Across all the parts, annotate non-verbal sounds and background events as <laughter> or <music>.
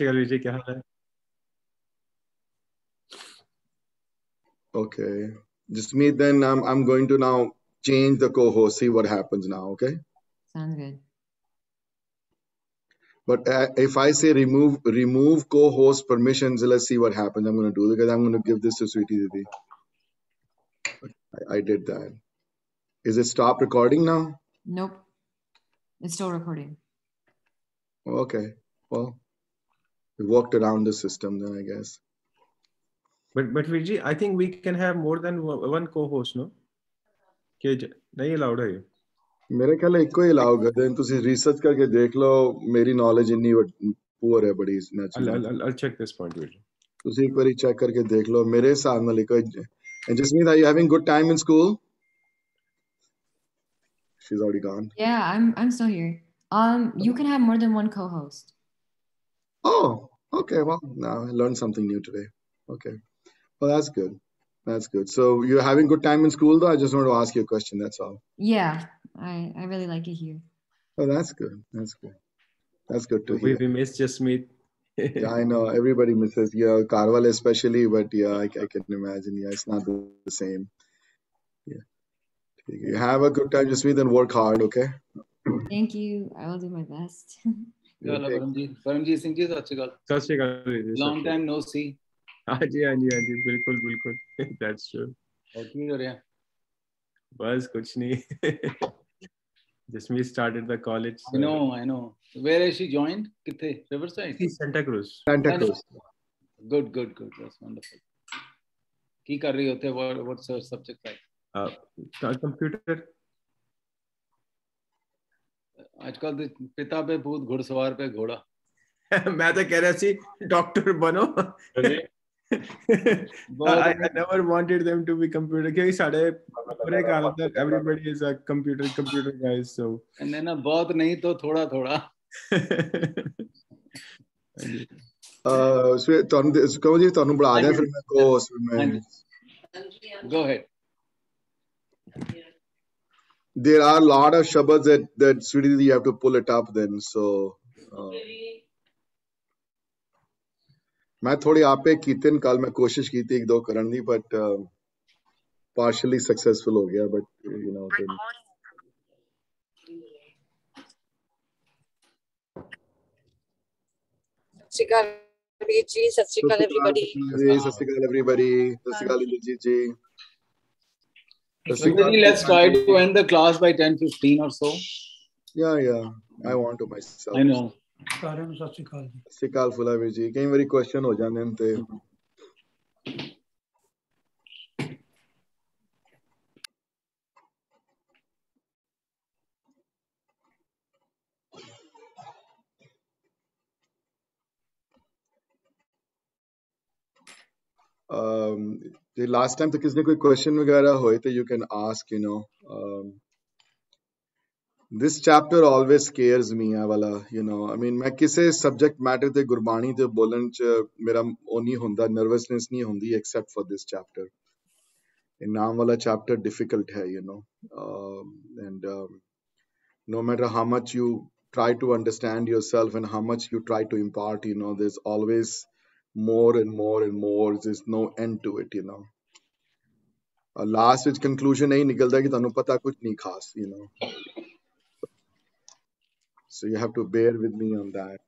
Okay, just me. Then I'm I'm going to now change the co-host. See what happens now. Okay. Sounds good. But uh, if I say remove remove co-host permissions, let's see what happens. I'm going to do because I'm going to give this to Sweetie Didi. I, I did that. Is it stop recording now? Nope. It's still recording. Okay. Well we worked around the system then i guess but but Vijay, i think we can have more than one co-host no ਕਿ ਨਹੀਂ allowed I ਮੇਰੇ ਖਿਆਲ ਇੱਕੋ ਹੀ allow ਕਰਦੇ ਨੇ ਤੁਸੀਂ research ਕਰਕੇ ਦੇਖ ਲਓ ਮੇਰੀ ਨੌਲੇਜ ਇੰਨੀ ਪੂਅਰ ਹੈ ਬੜੀ ਇਸ ਨੈਚੁਰਲ ਆਲ ਆਲ ਚੈੱਕ ਦਿਸ ਇੱਕ ਵਾਰੀ ਚੈੱਕ ਕਰਕੇ ਦੇਖ ਲਓ ਮੇਰੇ ਹਿਸਾਬ ਨਾਲ ਇੱਕ and Jasmine are you having good time in school she's already gone yeah i'm i'm still here um you can have more than one co-host oh Okay, well, now I learned something new today. Okay. Well, that's good. That's good. So you're having good time in school, though. I just want to ask you a question. That's all. Yeah, I I really like it here. Oh, that's good. That's good. That's good to hear. We miss just meet. <laughs> yeah, I know everybody misses. Yeah, Karwal especially, but yeah, I, I can imagine. Yeah, it's not the same. Yeah. You have a good time, Jasmeet, and work hard. Okay. Thank you. I will do my best. <laughs> Paramjit Singh ji ਸਤਿ ਸ਼੍ਰੀ ਅਕਾਲ ਸਤਿ ਸ਼੍ਰੀ ਅਕਾਲ long time ਨੋ ਸੀ ਹਾਂਜੀ ਹਾਂਜੀ ਹਾਂਜੀ ਬਿਲਕੁਲ ਬਿਲਕੁਲ that's true ਹੋਰ ਕੀ ਹੋ ਰਿਹਾ ਬਸ ਕੁਝ ਨਹੀਂ Jasmine started the college. I know, I know. Where is she joined? Kithe? Riverside? Santa Cruz. Santa Cruz. Good, good, good. That's wonderful. की कर रही होते what, what's her subject like? Uh, computer आजकल तो पिता पे भूत घुड़सवार पे घोड़ा मैं तो कह रहा सी डॉक्टर बनो I, I never wanted them to be computer क्योंकि साढ़े पूरे काल तक everybody is a computer computer guys so and then बहुत नहीं तो थोड़ा थोड़ा ਸਵੇ ਤੁਹਾਨੂੰ ਕਹੋ ਜੀ ਤੁਹਾਨੂੰ ਬੁਲਾ ਦਿਆਂ ਫਿਰ ਮੈਂ ਕੋ ਉਸ ਵਿੱਚ ਮੈਂ go ahead there are a lot of shabads that that Sridhar you have to pull it up then. So. Uh, ਮੈਂ ਥੋੜੀ ਆਪੇ ਕੀਤੇ ਨੇ ਕੱਲ ਮੈਂ ਕੋਸ਼ਿਸ਼ ਕੀਤੀ ਇੱਕ ਦੋ ਕਰਨ ਦੀ ਬਟ ਪਾਰਸ਼ਲੀ ਸਕਸੈਸਫੁਲ ਹੋ ਗਿਆ ਬਟ ਯੂ نو ਸਤਿ ਸ਼੍ਰੀ ਅਕਾਲ ਵੀਰ ਜੀ ਸਤਿ ਸ਼੍ਰੀ ਅਕਾਲ एवरीबॉडी ਸਤਿ ਸ਼੍ਰੀ ਅਕਾਲ एवरीबॉडी ਸਤਿ ਸ਼੍ਰੀ ਅਕਾਲ ਇੰਦਰਜੀਤ ਜੀ let's try to, end the class by 10.15 or so. Yeah, yeah. I want to myself. I know. ਸਾਰਿਆਂ ਫੁਲਾ ਵੀਰ ਜੀ ਕਈ ਵਾਰੀ ਕੁਐਸਚਨ ਹੋ ਜਾਂਦੇ ਨੇ ਤੇ ਤੇ ਲਾਸਟ ਟਾਈਮ ਤੇ ਕਿਸਨੇ ਕੋਈ ਕੁਐਸਚਨ ਵਗੈਰਾ ਹੋਏ ਤੇ you can ask you know this chapter always scares me ਆ ਵਾਲਾ ਯੂ نو ਆਈ ਮੀਨ ਮੈਂ ਕਿਸੇ ਸਬਜੈਕਟ ਮੈਟਰ ਤੇ ਗੁਰਬਾਣੀ ਤੇ ਬੋਲਣ ਚ ਮੇਰਾ ਉਹ ਨਹੀਂ ਹੁੰਦਾ ਨਰਵਸਨੈਸ ਨਹੀਂ ਹੁੰਦੀ ਐਕਸੈਪਟ ਫॉर ਦਿਸ ਚੈਪਟਰ ਇਹ ਨਾਮ ਵਾਲਾ ਚੈਪਟਰ ਡਿਫਿਕਲਟ ਹੈ you know and no matter how much you try to understand yourself and how much you try to impart you know there's always more and more and more. There's no end to it, you know. A last which conclusion ain't nigelda ki tanupata kuch nahi khas, you know. So you have to bear with me on that.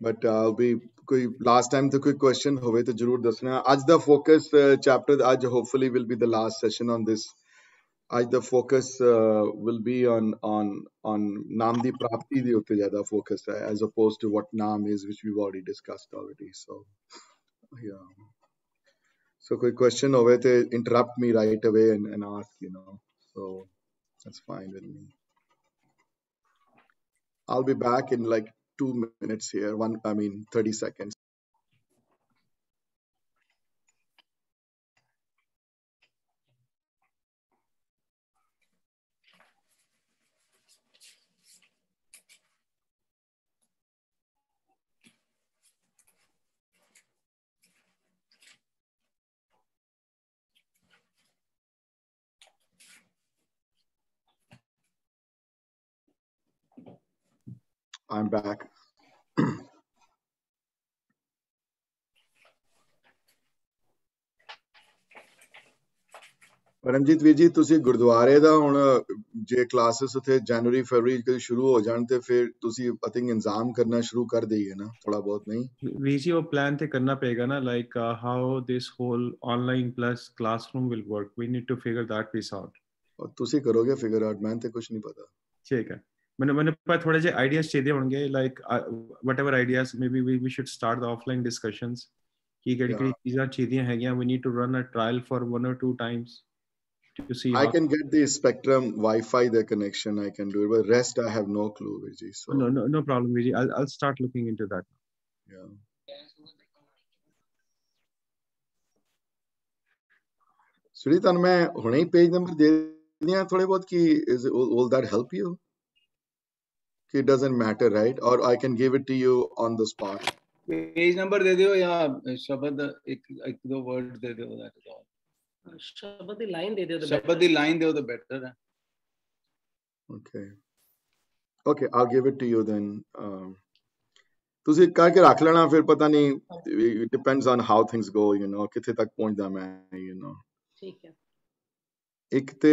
But uh, I'll be कोई last time तो कोई question हो तो जरूर दसना आज the focus uh, chapter आज hopefully will be the last session on this आज the focus uh, will be on on on Namdi Prapti the focus as opposed to what Nam is, which we've already discussed already. So, yeah. So, quick question over there, interrupt me right away and, and ask, you know. So, that's fine with me. I'll be back in like two minutes here. One, I mean, 30 seconds. I'm back. Paramjit ਵੀਰ ਜੀ ਤੁਸੀਂ ਗੁਰਦੁਆਰੇ ਦਾ ਹੁਣ ਜੇ classes ਉਥੇ ਜਨਵਰੀ ਫਰਵਰੀ ਕਦੇ ਸ਼ੁਰੂ ਹੋ ਜਾਣ ਤੇ ਫਿਰ ਤੁਸੀਂ ਆਈ ਥਿੰਕ ਇੰਤਜ਼ਾਮ ਕਰਨਾ ਸ਼ੁਰੂ ਕਰ ਦਈਏ ਨਾ ਥੋੜਾ ਬਹੁਤ ਨਹੀਂ ਵੀਰ ਜੀ ਉਹ ਪਲਾਨ ਤੇ ਕਰਨਾ ਪਏਗਾ ਨਾ like how this whole online plus classroom will work we need to figure that piece out ਤੁਸੀਂ ਕਰੋਗੇ ਫਿਗਰ ਆਊਟ ਮੈਂ ਤੇ ਕੁਝ ਨਹੀਂ ਪਤਾ ਠੀਕ ਹੈ मैंने मैंने पास थोड़े जे आइडियाज चाहिए होंगे like whatever ideas may be we should start the offline discussions ਕਿ ਕਿਹੜੀ ਕਿਹੜੀ ਚੀਜ਼ਾਂ ਚਾਹੀਦੀਆਂ ਹੈਗੀਆਂ we need to run a trial one or two times to see. I can get the Spectrum Wi-Fi The connection. I can do it, but rest I have no clue, Vijay. So no, no, no problem, Vijay. I'll I'll start looking into that. Yeah. Sunita ਮੈਂ ਹੁਣੇ ਹੀ page number ਦੇ ਦਿਆਂ ਥੋੜੇ ਬਹੁਤ ਕੀ is will that help you it doesn't matter right or i can give it to you on the spot page number de deo ya shabad ek ek do word de deo that is all shabad the line de deo the shabad the line deo the better okay okay i'll give it to you then um ਤੁਸੀਂ ਕਰਕੇ ਰੱਖ ਲੈਣਾ ਫਿਰ ਪਤਾ ਨਹੀਂ depends on how things go you know ਕਿੱਥੇ ਤੱਕ ਪਹੁੰਚਦਾ ਮੈਂ ਯੂ نو you know ਇੱਕ ਤੇ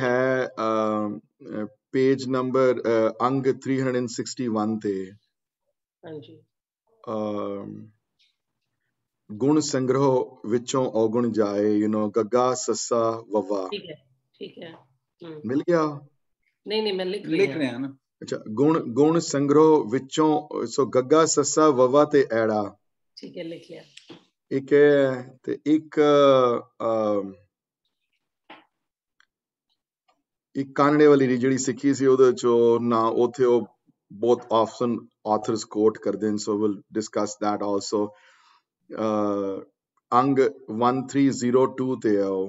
ਹੈ ਅ ਪੇਜ ਨੰਬਰ ਅੰਗ 361 ਤੇ ਹਾਂਜੀ ਅ ਗੁਣ ਸੰਗ੍ਰਹਿ ਵਿੱਚੋਂ ਔਗਣ ਜਾਏ ਯੂ نو ਗੱਗਾ ਸੱਸਾ ਵਵਾ ਠੀਕ ਹੈ ਠੀਕ ਹੈ ਮਿਲ ਗਿਆ ਨਹੀਂ ਨਹੀਂ ਮੈਂ ਲਿਖ ਲਿਖ ਰਿਹਾ ਨਾ ਅੱਛਾ ਗੁਣ ਗੁਣ ਸੰਗ੍ਰਹਿ ਵਿੱਚੋਂ ਸੋ ਗੱਗਾ ਸੱਸਾ ਵਵਾ ਤੇ ਐੜਾ ਠੀਕ ਹੈ ਲਿਖ ਲਿਆ ਇੱਕ ਤੇ ਇੱਕ ਅ ਇਹ ਕਾਨੜੇ ਵਾਲੀ ਨੇ ਜਿਹੜੀ ਸਿੱਖੀ ਸੀ ਉਹਦੇ ਚੋਂ ਨਾ ਉਥੇ ਉਹ ਬਹੁਤ ਆਫਨ ਆਥਰਸ ਕੋਟ ਕਰਦੇ ਨੇ so will discuss that also अंग 1302 ਤੇ ਆਓ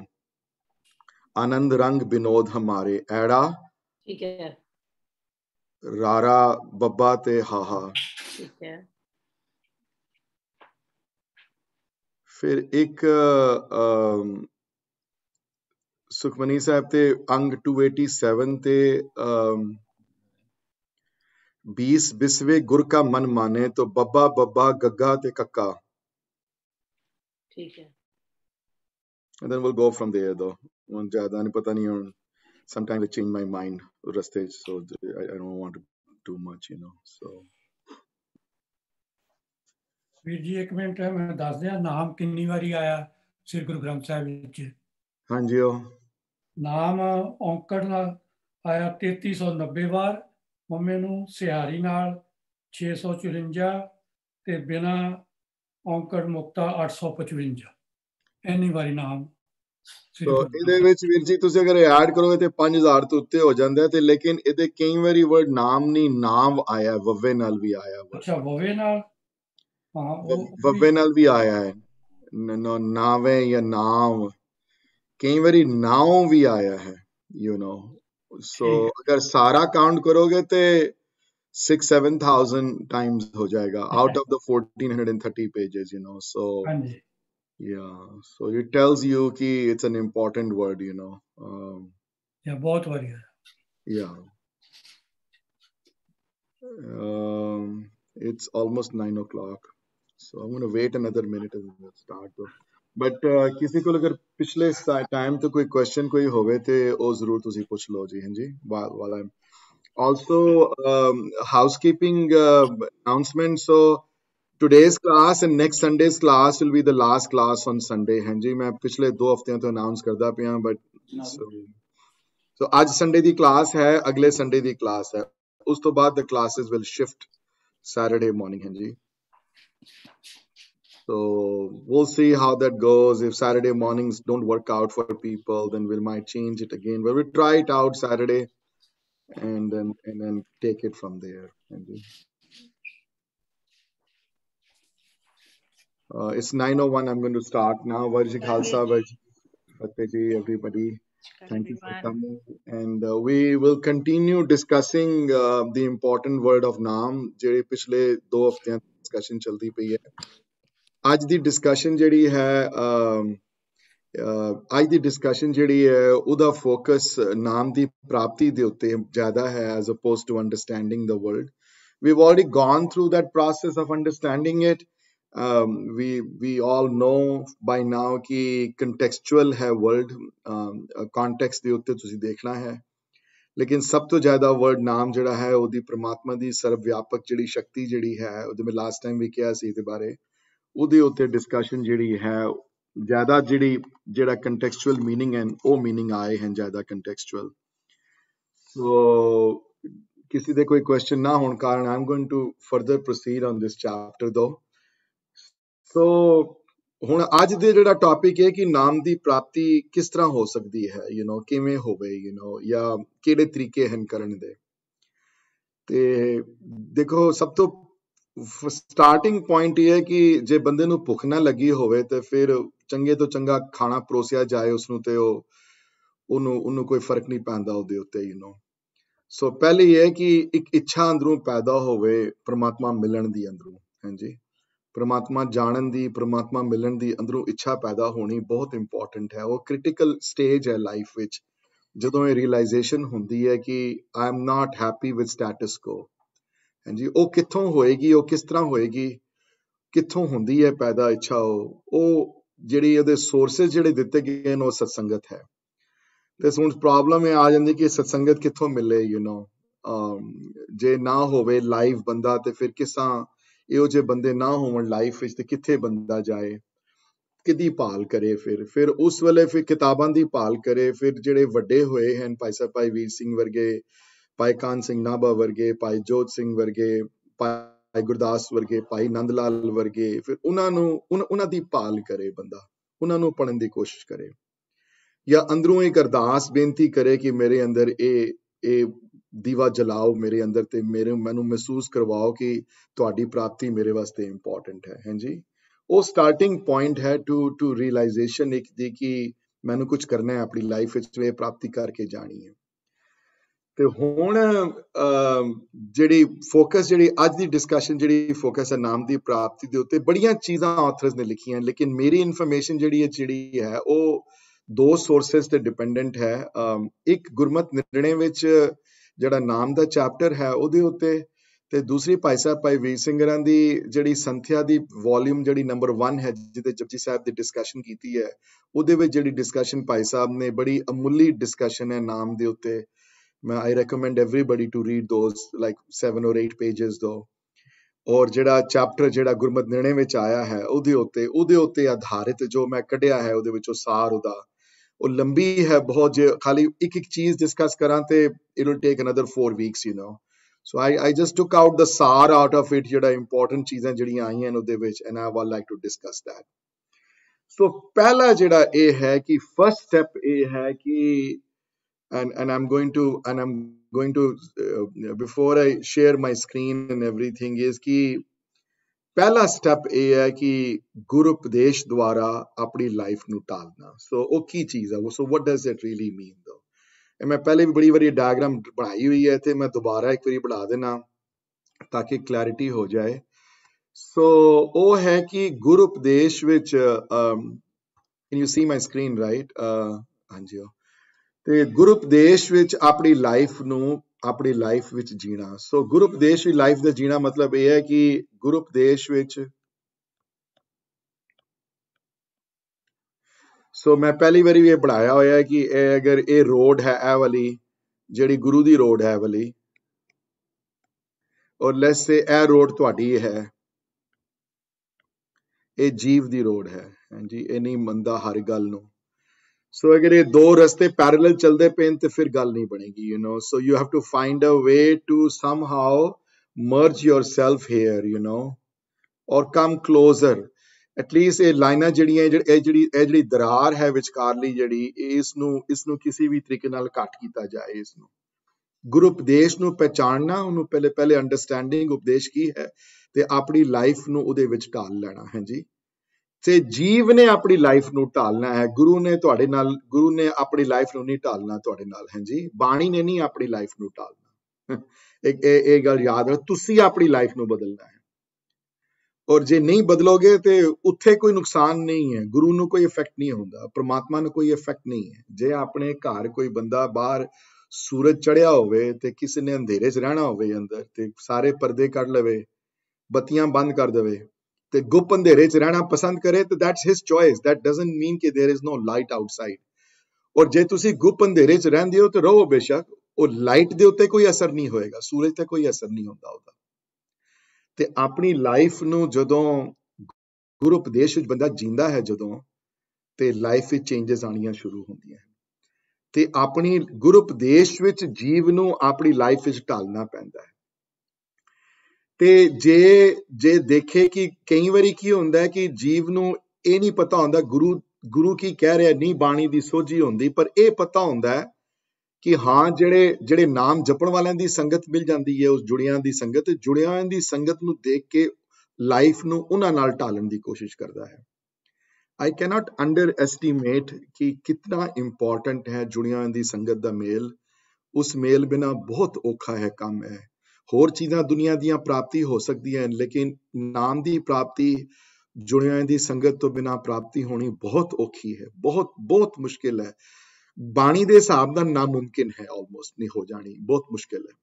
आनंद रंग विनोद हमारे ਐੜਾ ਠੀਕ ਹੈ ਰਾਰਾ ਬੱਬਾ ਤੇ ਹਾਹਾ ਠੀਕ ਹੈ ਫਿਰ ਇੱਕ ਸੁਖਮਨੀ ਸਾਹਿਬ ਤੇ ਅੰਗ 287 ਤੇ 20 ਬਿਸਵੇ ਗੁਰ ਕਾ ਮਨ ਮਾਨੇ ਤੋ ਬੱਬਾ ਬੱਬਾ ਗੱਗਾ ਤੇ ਕੱਕਾ ਠੀਕ ਹੈ and will go from from ਦੋ though ਹੁਣ ਜ਼ਿਆਦਾ ਨਹੀਂ ਪਤਾ ਨਹੀਂ ਹੁਣ time I change my mind ਰਸਤੇ so I don't want to too much you know so ਵੀਰ ਜੀ ਇੱਕ ਮਿੰਟ ਮੈਂ ਦੱਸ ਦਿਆਂ ਨਾਮ ਕਿੰਨੀ ਵਾਰੀ ਆਇਆ ਸ੍ਰੀ ਗੁਰੂ ਗ੍ਰੰਥ ਸਾਹਿਬ ਵਿੱਚ ਹਾਂਜੀ ਉਹ ਨਾਮ ਔਂਕੜ ਨਾਲ ਆਇਆ 3390 ਵਾਰ ਮੰਮੇ ਨੂੰ ਸਿਹਾਰੀ ਨਾਲ 654 ਤੇ ਬਿਨਾ ਔਂਕੜ ਮੁਕਤਾ 855 ਐਨੀ ਵਾਰੀ ਨਾਮ ਸੋ ਇਹਦੇ ਵਿੱਚ ਵੀਰ ਜੀ ਤੁਸੀਂ ਅਗਰ ਐਡ ਕਰੋਗੇ ਤੇ 5000 ਤੋਂ ਉੱਤੇ ਹੋ ਜਾਂਦਾ ਤੇ ਲੇਕਿਨ ਇਹਦੇ ਕਈ ਵਾਰੀ ਵਰਡ ਨਾਮ ਨਹੀਂ ਨਾਮ ਆਇਆ ਵਵੇ ਨਾਲ ਵੀ ਆਇਆ ਅੱਛਾ ਵਵੇ ਨਾਲ ਹਾਂ ਵਵੇ ਨਾਲ ਵੀ ਆਇਆ ਹੈ ਨਾਵੇਂ ਜਾਂ ਨਾਮ कई बारी नाव भी आया है यू नो सो अगर सारा काउंट करोगे तो सिक्स सेवन थाउजेंड टाइम्स हो जाएगा out of the fourteen hundred and thirty pages you know so yeah so it tells you कि it's an important word you know yeah बहुत बढ़िया या um, it's almost nine o'clock so i'm going to wait another minute and we'll start though. But uh, ਕਿਸੇ ਕੋਲ ਅਗਰ ਪਿਛਲੇ time ਤੋਂ ਕੋਈ ਕੁਐਸਚਨ ਕੋਈ ਹੋਵੇ ਤੇ ਉਹ ਜ਼ਰੂਰ ਤੁਸੀਂ ਪੁੱਛ ਲਓ ਜੀ ਹਾਂਜੀ ਵਾਲਾ also um, housekeeping uh, announcement so today's class and next sunday's class will be the last class on sunday ਹਾਂਜੀ ਮੈਂ ਪਿਛਲੇ 2 ਹਫ਼ਤਿਆਂ ਤੋਂ ਅਨਾਉਂਸ ਕਰਦਾ ਪਿਆ ਬਟ ਸੋ ਅੱਜ ਸੰਡੇ ਦੀ ਕਲਾਸ ਹੈ ਅਗਲੇ ਸੰਡੇ ਦੀ ਕਲਾਸ ਹੈ ਉਸ ਤੋਂ ਬਾਅਦ the classes will shift Saturday morning ਹਾਂਜੀ So we'll see how that goes. If Saturday mornings don't work out for people, then we might change it again. But we'll try it out Saturday, and then and then take it from there. Uh, it's 9.01. I'm going to start now. Varji Khalsa, Varji everybody. Thank you for coming. And uh, we will continue discussing uh, the important word of Naam. ਜਿਹੜੀ ਪਿਛਲੇ 2 ਹਫ਼ਤਿਆਂ discussion ਚੱਲਦੀ ਪਈ ਅੱਜ ਦੀ discussion ਜਿਹੜੀ ਹੈ ਅ ਅੱਜ ਦੀ discussion ਜਿਹੜੀ ਹੈ ਉਹਦਾ ਫੋਕਸ ਨਾਮ ਦੀ ਪ੍ਰਾਪਤੀ ਦੇ ਉੱਤੇ ਜ਼ਿਆਦਾ ਹੈ as opposed to understanding the world view already gone through that process of understanding it um, we we all know by now ਕਿ contextual ਹੈ ਵਰਲਡ ਕੰਟੈਕਸਟ ਦੇ ਉੱਤੇ utte ਦੇਖਣਾ ਹੈ ਲੇਕਿਨ ਸਭ ਤੋਂ ਜ਼ਿਆਦਾ ਵਰਡ ਨਾਮ ਜਿਹੜਾ ਹੈ ਉਹਦੀ ਪ੍ਰਮਾਤਮਾ ਦੀ ਸਰਵ ਵਿਆਪਕ ਜਿਹੜੀ ਸ਼ਕਤੀ ਜਿਹੜੀ ਹੈ ਉਹਦੇ ਮੈਂ ਲਾਸਟ ਟਾਈਮ ਵੀ ਕਿਹਾ ਸੀ ਇਹਦੇ ਬਾਰੇ ਉਹਦੇ ਉੱਤੇ ਡਿਸਕਸ਼ਨ ਜਿਹੜੀ ਹੈ ਜ਼ਿਆਦਾ ਜਿਹੜੀ ਜਿਹੜਾ ਕੰਟੈਕਸਚੁਅਲ मीनिंग ਹੈ ਉਹ मीनिंग ਆਏ ਹਨ ਜ਼ਿਆਦਾ ਕੰਟੈਕਸਚੁਅਲ ਸੋ ਕਿਸੇ ਦੇ ਕੋਈ ਕੁਐਸਚਨ ਨਾ ਹੋਣ ਕਾਰਨ I'm going to further proceed on this chapter though so ਹੁਣ ਅੱਜ ਦੇ ਜਿਹੜਾ ਟਾਪਿਕ ਹੈ ਕਿ ਨਾਮ ਦੀ ਪ੍ਰਾਪਤੀ ਕਿਸ ਤਰ੍ਹਾਂ ਹੋ ਸਕਦੀ ਹੈ ਯੂ نو ਕਿਵੇਂ ਹੋਵੇ ਯੂ نو ਜਾਂ ਕਿਹੜੇ ਤਰੀਕੇ ਹਨ ਕਰਨ ਦੇ ਤੇ ਦੇਖੋ ਸਭ ਤੋਂ ਸਟਾਰਟਿੰਗ ਪੁਆਇੰਟ ਇਹ ਹੈ ਕਿ ਜੇ ਬੰਦੇ ਨੂੰ ਭੁੱਖ ਨਾ ਲੱਗੀ ਹੋਵੇ ਤੇ ਫਿਰ ਚੰਗੇ ਤੋਂ ਚੰਗਾ ਖਾਣਾ ਪਰੋਸਿਆ ਜਾਏ ਉਸ ਨੂੰ ਤੇ ਉਹ ਉਹਨੂੰ ਉਹਨੂੰ ਕੋਈ ਫਰਕ ਨਹੀਂ ਪੈਂਦਾ ਉਹਦੇ ਉੱਤੇ ਯੂ نو ਸੋ ਪਹਿਲੀ ਇਹ ਹੈ ਕਿ ਇੱਕ ਇੱਛਾ ਅੰਦਰੋਂ ਪੈਦਾ ਹੋਵੇ ਪ੍ਰਮਾਤਮਾ ਮਿਲਣ ਦੀ ਅੰਦਰੋਂ ਹਾਂਜੀ ਪ੍ਰਮਾਤਮਾ ਜਾਣਨ ਦੀ ਪ੍ਰਮਾਤਮਾ ਮਿਲਣ ਦੀ ਅੰਦਰੋਂ ਇੱਛਾ ਪੈਦਾ ਹੋਣੀ ਬਹੁਤ ਇੰਪੋਰਟੈਂਟ ਹੈ ਉਹ ਕ੍ਰਿਟੀਕਲ ਸਟੇਜ ਹੈ ਲਾਈਫ ਵਿੱਚ ਜਦੋਂ ਇਹ ਰੀਅਲਾਈਜੇਸ਼ਨ ਹੁੰਦੀ ਹੈ ਕਿ I am not happy with status quo ਹਾਂਜੀ ਉਹ ਕਿੱਥੋਂ ਹੋਏਗੀ ਉਹ ਕਿਸ ਤਰ੍ਹਾਂ ਹੋਏਗੀ ਕਿੱਥੋਂ ਹੁੰਦੀ ਹੈ ਪੈਦਾ ਇੱਛਾ ਉਹ ਉਹ ਜਿਹੜੀ ਉਹਦੇ ਸੋਰਸਸ ਜਿਹੜੇ ਦਿੱਤੇ ਗਏ ਨੇ ਉਹ ਸਤਸੰਗਤ ਹੈ ਤੇ ਹੁਣ ਪ੍ਰੋਬਲਮ ਇਹ ਆ ਜਾਂਦੀ ਕਿ ਸਤਸੰਗਤ ਕਿੱਥੋਂ ਮਿਲੇ ਯੂ نو ਜੇ ਨਾ ਹੋਵੇ ਲਾਈਵ ਬੰਦਾ ਤੇ ਫਿਰ ਕਿਸਾਂ ਇਹੋ ਜੇ ਬੰਦੇ ਨਾ ਹੋਣ ਲਾਈਫ ਵਿੱਚ ਤੇ ਕਿੱਥੇ ਬੰਦਾ ਜਾਏ ਕਿਦੀ ਭਾਲ ਕਰੇ ਫਿਰ ਫਿਰ ਉਸ ਵੇਲੇ ਫਿਰ ਕਿਤਾਬਾਂ ਦੀ ਭਾਲ ਕਰੇ ਫਿਰ ਜਿਹੜੇ ਵੱਡੇ ਹੋਏ ਹਨ ਭਾਈ ਸਾਹਿਬ ਭਾਈ ਵੀਰ ਸਿੰਘ ਵਰਗੇ ਭਾਈ ਕਾਨ ਸਿੰਘ ਨਾਭਾ ਵਰਗੇ ਭਾਈ ਜੋਤ ਸਿੰਘ ਵਰਗੇ ਭਾਈ ਗੁਰਦਾਸ ਵਰਗੇ ਭਾਈ ਨੰਦ ਲਾਲ ਵਰਗੇ ਫਿਰ ਉਹਨਾਂ ਨੂੰ ਉਹਨਾਂ ਦੀ ਪਾਲ ਕਰੇ ਬੰਦਾ ਉਹਨਾਂ ਨੂੰ ਪੜਨ ਦੀ ਕੋਸ਼ਿਸ਼ ਕਰੇ ਜਾਂ ਅੰਦਰੋਂ ਇੱਕ ਅਰਦਾਸ ਬੇਨਤੀ ਕਰੇ ਕਿ ਮੇਰੇ ਅੰਦਰ ਇਹ ਇਹ ਦੀਵਾ ਜਲਾਓ ਮੇਰੇ ਅੰਦਰ ਤੇ ਮੇਰੇ ਮੈਨੂੰ ਮਹਿਸੂਸ ਕਰਵਾਓ ਕਿ ਤੁਹਾਡੀ ਪ੍ਰਾਪਤੀ ਮੇਰੇ ਵਾਸਤੇ ਇੰਪੋਰਟੈਂਟ ਹੈ ਹਾਂਜੀ ਉਹ ਸਟਾਰਟਿੰਗ ਪੁਆਇੰਟ ਹੈ ਟੂ ਟੂ ਰੀਅਲਾਈਜੇਸ਼ਨ ਇੱਕ ਦੀ ਕਿ ਮੈਨੂੰ ਕੁਝ ਕਰਨਾ ਹੈ ਆਪਣੀ ਲਾਈਫ ਵਿੱਚ ਤੇ ਪ੍ਰਾਪਤੀ ਕਰਕੇ ਜਾਣੀ ਹੈ ਤੇ ਹੁਣ ਜਿਹੜੀ ਫੋਕਸ ਜਿਹੜੀ ਅੱਜ ਦੀ ਡਿਸਕਸ਼ਨ ਜਿਹੜੀ ਫੋਕਸ ਹੈ ਨਾਮ ਦੀ ਪ੍ਰਾਪਤੀ ਦੇ ਉੱਤੇ ਬੜੀਆਂ ਚੀਜ਼ਾਂ ਆਥਰਸ ਨੇ ਲਿਖੀਆਂ ਲੇਕਿਨ ਮੇਰੀ ਇਨਫੋਰਮੇਸ਼ਨ ਜਿਹੜੀ ਹੈ ਜਿਹੜੀ ਹੈ ਉਹ ਦੋ ਸੋਰਸਸ ਤੇ ਡਿਪੈਂਡੈਂਟ ਹੈ ਇੱਕ ਗੁਰਮਤ ਨਿਰਣੇ ਵਿੱਚ ਜਿਹੜਾ ਨਾਮ ਦਾ ਚੈਪਟਰ ਹੈ ਉਹਦੇ ਉੱਤੇ ਤੇ ਦੂਸਰੀ ਭਾਈ ਸਾਹਿਬ ਭਾਈ ਵੀਰ ਸਿੰਘਰਾਂ ਦੀ ਜਿਹੜੀ ਸੰਥਿਆ ਦੀ ਵੋਲਿਊਮ ਜਿਹੜੀ ਨੰਬਰ 1 ਹੈ ਜਿੱਤੇ ਜਪਜੀ ਸਾਹਿਬ ਦੀ ਡਿਸਕਸ਼ਨ ਕੀਤੀ ਹੈ ਉਹਦੇ ਵਿੱਚ ਜਿਹੜੀ ਡਿਸਕਸ਼ਨ ਭਾਈ ਸਾਹਿਬ ਨੇ ਬੜੀ ਅਮੁੱਲੀ ਡਿਸਕਸ਼ਨ ਹੈ ਨਾਮ ਦੇ ਉੱਤੇ I recommend everybody to read those like seven or eight pages though. ਔਰ ਜਿਹੜਾ ਚੈਪਟਰ ਜਿਹੜਾ ਗੁਰਮਤ ਨਿਰਣੇ ਵਿੱਚ ਆਇਆ ਹੈ ਉਹਦੇ ਉੱਤੇ ਉਹਦੇ ਉੱਤੇ ਆਧਾਰਿਤ ਜੋ ਮੈਂ ਕੱਢਿਆ ਹੈ ਉਹਦੇ ਵਿੱਚੋਂ ਸਾਰ ਉਹਦਾ ਉਹ ਲੰਬੀ ਹੈ ਬਹੁਤ ਜੇ ਖਾਲੀ ਇੱਕ ਇੱਕ ਚੀਜ਼ ਡਿਸਕਸ ਕਰਾਂ ਤੇ it will take another 4 weeks you know so I I just took out the ਸਾਰ ਆਊਟ ਆਫ ਇਟ ਜਿਹੜਾ ਇੰਪੋਰਟੈਂਟ ਚੀਜ਼ਾਂ ਜਿਹੜੀਆਂ ਆਈਆਂ ਨੇ ਉਹਦੇ ਵਿੱਚ and I want like to discuss that so ਪਹਿਲਾ ਜਿਹੜਾ ਇਹ ਹੈ ਕਿ ਫਰਸਟ ਸਟੈਪ ਇਹ ਹੈ ਕਿ and and i'm going to and i'm going to uh, before i share my screen and everything is ki ਪਹਿਲਾ ਸਟੈਪ ਇਹ ਹੈ ਕਿ ਗੁਰੂ ਉਪਦੇਸ਼ ਦੁਆਰਾ ਆਪਣੀ ਲਾਈਫ ਨੂੰ ਟਾਲਣਾ ਸੋ ਉਹ ਕੀ ਚੀਜ਼ ਹੈ ਉਹ so what does it really mean though ਇਹ ਮੈਂ ਪਹਿਲੇ ਵੀ ਬੜੀ ਵਾਰੀ ਡਾਇਗਰਾਮ ਬਣਾਈ ਹੋਈ ਹੈ ਤੇ ਮੈਂ ਦੁਬਾਰਾ ਇੱਕ ਵਾਰੀ ਬਣਾ ਦੇਣਾ ਤਾਂ ਕਿ ਕਲੈਰਿਟੀ ਹੋ ਜਾਏ ਸੋ ਉਹ ਹੈ ਕਿ ਗੁਰੂ ਉਪਦੇਸ਼ ਵਿੱਚ um you see my screen right ਹਾਂਜੀ ਤੇ ਗੁਰੂ ਉਪਦੇਸ਼ ਵਿੱਚ ਆਪਣੀ ਲਾਈਫ ਨੂੰ ਆਪਣੀ ਲਾਈਫ ਵਿੱਚ ਜੀਣਾ ਸੋ ਗੁਰੂ ਉਪਦੇਸ਼ ਦੀ ਲਾਈਫ ਦਾ ਜੀਣਾ ਮਤਲਬ ਇਹ ਹੈ ਕਿ ਗੁਰੂ ਉਪਦੇਸ਼ ਵਿੱਚ ਸੋ ਮੈਂ ਪਹਿਲੀ ਵਾਰੀ ਵੀ ਇਹ ਬਣਾਇਆ ਹੋਇਆ ਹੈ ਕਿ ਇਹ ਅਗਰ ਇਹ ਰੋਡ ਹੈ ਇਹ ਵਾਲੀ ਜਿਹੜੀ ਗੁਰੂ ਦੀ ਰੋਡ ਹੈ ਵਾਲੀ ਔਰ ਲੈਟਸ ਸੇ ਇਹ ਰੋਡ ਤੁਹਾਡੀ ਹੈ ਇਹ ਜੀਵ ਦੀ ਰੋਡ ਹੈ ਹਾਂਜੀ ਇਹ ਨਹੀਂ ਮੰਦਾ ਹਰ ਗੱਲ ਨੂੰ ਸੋ ਅਗਰ ਇਹ ਦੋ ਰਸਤੇ ਪੈਰਲਲ ਚੱਲਦੇ ਪੈਣ ਤੇ ਫਿਰ ਗੱਲ ਨਹੀਂ ਬਣੇਗੀ you know so you have to find a way to somehow merge yourself here you know or come closure least ਇਹ ਲਾਈਨਾਂ ਜਿਹੜੀਆਂ ਇਹ ਜਿਹੜੀ ਇਹ ਜਿਹੜੀ ਦਰਾਰ ਹੈ ਵਿਚਕਾਰਲੀ ਜਿਹੜੀ ਇਸ ਨੂੰ ਇਸ ਨੂੰ ਕਿਸੇ ਵੀ ਤਰੀਕੇ ਨਾਲ ਕੱਟ ਕੀਤਾ ਜਾਏ ਇਸ ਨੂੰ ਗੁਰੂ ਉਪਦੇਸ਼ ਨੂੰ ਪਛਾਣਨਾ ਉਹਨੂੰ ਪਹਿਲੇ ਪਹਿਲੇ ਅੰਡਰਸਟੈਂਡਿੰਗ ਉਪਦੇਸ਼ ਕੀ ਹੈ ਤੇ ਆਪਣੀ ਲਾਈਫ ਨੂੰ ਉਹਦੇ ਵਿੱਚ ਢਾਲ ਲੈਣਾ ਹੈ ਜੀ ਤੇ ਜੀਵ ਨੇ ਆਪਣੀ ਲਾਈਫ ਨੂੰ ਢਾਲਣਾ ਹੈ ਗੁਰੂ ਨੇ ਤੁਹਾਡੇ ਨਾਲ ਗੁਰੂ ਨੇ ਆਪਣੀ ਲਾਈਫ ਨੂੰ ਨਹੀਂ ਢਾਲਣਾ ਤੁਹਾਡੇ ਨਾਲ ਹੈ ਜੀ ਬਾਣੀ ਨੇ ਨਹੀਂ ਆਪਣੀ ਲਾਈਫ ਨੂੰ ਢਾਲਣਾ ਇੱਕ ਇਹ ਇਹ ਗੱਲ ਯਾਦ ਰੱਖ ਤੁਸੀਂ ਆਪਣੀ ਲਾਈਫ ਨੂੰ ਬਦਲਣਾ ਹੈ ਔਰ ਜੇ ਨਹੀਂ ਬਦਲੋਗੇ ਤੇ ਉੱਥੇ ਕੋਈ ਨੁਕਸਾਨ ਨਹੀਂ ਹੈ ਗੁਰੂ ਨੂੰ ਕੋਈ ਇਫੈਕਟ ਨਹੀਂ ਹੁੰਦਾ ਪ੍ਰਮਾਤਮਾ ਨੂੰ ਕੋਈ ਇਫੈਕਟ ਨਹੀਂ ਹੈ ਜੇ ਆਪਣੇ ਘਰ ਕੋਈ ਬੰਦਾ ਬਾਹਰ ਸੂਰਜ ਚੜਿਆ ਹੋਵੇ ਤੇ ਕਿਸੇ ਨੇ ਅੰਧੇਰੇ 'ਚ ਰਹਿਣਾ ਹੋਵੇ ਅੰਦਰ ਤੇ ਸਾਰੇ ਪਰਦੇ ਕੱਢ ਲਵੇ ਬੱਤੀਆਂ ਬੰਦ ਕਰ ਦੇਵੇ ਤੇ ਗੁੱਪ ਅੰਧੇਰੇ 'ਚ ਰਹਿਣਾ ਪਸੰਦ ਕਰੇ ਤਾਂ that's his choice that doesn't mean ਕਿ there is no light outside or ਜੇ ਤੁਸੀਂ ਗੁੱਪ ਅੰਧੇਰੇ 'ਚ ਰਹਿੰਦੇ ਹੋ ਤਾਂ ਰਹੋ ਬੇਸ਼ੱਕ ਉਹ ਲਾਈਟ ਦੇ ਉੱਤੇ ਕੋਈ ਅਸਰ ਨਹੀਂ ਹੋਏਗਾ ਸੂਰਜ ਤੇ ਕੋਈ ਅਸਰ ਨਹੀਂ ਹੁੰਦਾ ਉਹਦਾ ਤੇ ਆਪਣੀ ਲਾਈਫ ਨੂੰ ਜਦੋਂ ਗੁਰੂ ਉਪਦੇਸ਼ ਵਿੱਚ ਬੰਦਾ ਜੀਂਦਾ ਹੈ ਜਦੋਂ ਤੇ ਲਾਈਫ ਵਿੱਚ ਚੇਂਜਸ ਆਣੀਆਂ ਸ਼ੁਰੂ ਹੁੰਦੀਆਂ ਤੇ ਆਪਣੀ ਗੁਰੂ ਉਪਦੇਸ਼ ਵਿੱਚ ਜੀਵ ਨੂੰ ਆਪਣੀ ਲਾਈਫ ਵਿੱਚ ਢਾਲਣਾ ਪੈਂਦਾ ਹੈ ਤੇ ਜੇ ਜੇ ਦੇਖੇ ਕਿ ਕਈ ਵਾਰੀ ਕੀ ਹੁੰਦਾ ਹੈ ਕਿ ਜੀਵ ਨੂੰ ਇਹ ਨਹੀਂ ਪਤਾ ਹੁੰਦਾ ਗੁਰੂ ਗੁਰੂ ਕੀ ਕਹਿ ਰਿਹਾ ਨਹੀਂ ਬਾਣੀ ਦੀ ਸੋਝੀ ਹੁੰਦੀ ਪਰ ਇਹ ਪਤਾ ਹੁੰਦਾ ਹੈ ਕਿ ਹਾਂ ਜਿਹੜੇ ਜਿਹੜੇ ਨਾਮ ਜਪਣ ਵਾਲਿਆਂ ਦੀ ਸੰਗਤ ਮਿਲ ਜਾਂਦੀ ਹੈ ਉਸ ਜੁੜਿਆਂ ਦੀ ਸੰਗਤ ਜੁੜਿਆਂ ਦੀ ਸੰਗਤ ਨੂੰ ਦੇਖ ਕੇ ਲਾਈਫ ਨੂੰ ਉਹਨਾਂ ਨਾਲ ਢਾਲਣ ਦੀ ਕੋਸ਼ਿਸ਼ ਕਰਦਾ ਹੈ ਆਈ ਕੈਨਟ ਅੰਡਰ ਐਸਟੀਮੇਟ ਕਿ ਕਿੰਨਾ ਇੰਪੋਰਟੈਂਟ ਹੈ ਜੁੜਿਆਂ ਦੀ ਸੰਗਤ ਦਾ ਮੇਲ ਉਸ ਮੇਲ ਬਿਨਾ ਬਹੁਤ ਔਖਾ ਹੈ ਕੰਮ ਹੈ ਹੋਰ ਚੀਜ਼ਾਂ ਦੁਨੀਆ ਦੀਆਂ ਪ੍ਰਾਪਤੀ ਹੋ ਸਕਦੀਆਂ ਹਨ ਲੇਕਿਨ ਨਾਮ ਦੀ ਪ੍ਰਾਪਤੀ ਜੁੜਿਆਂ ਦੀ ਸੰਗਤ ਤੋਂ ਬਿਨਾ ਪ੍ਰਾਪਤੀ ਹੋਣੀ ਬਹੁਤ ਔਖੀ ਹੈ ਬਹੁਤ ਬਹੁਤ ਮੁਸ਼ਕਿਲ ਹੈ ਬਾਣੀ ਦੇ ਹਿਸਾਬ ਨਾਲ ਮੁਮਕਿਨ ਹੈ ਆਲਮੋਸਟ ਨਹੀਂ ਹੋ ਜਾਣੀ ਬਹੁਤ ਮੁਸ਼ਕਿਲ ਹੈ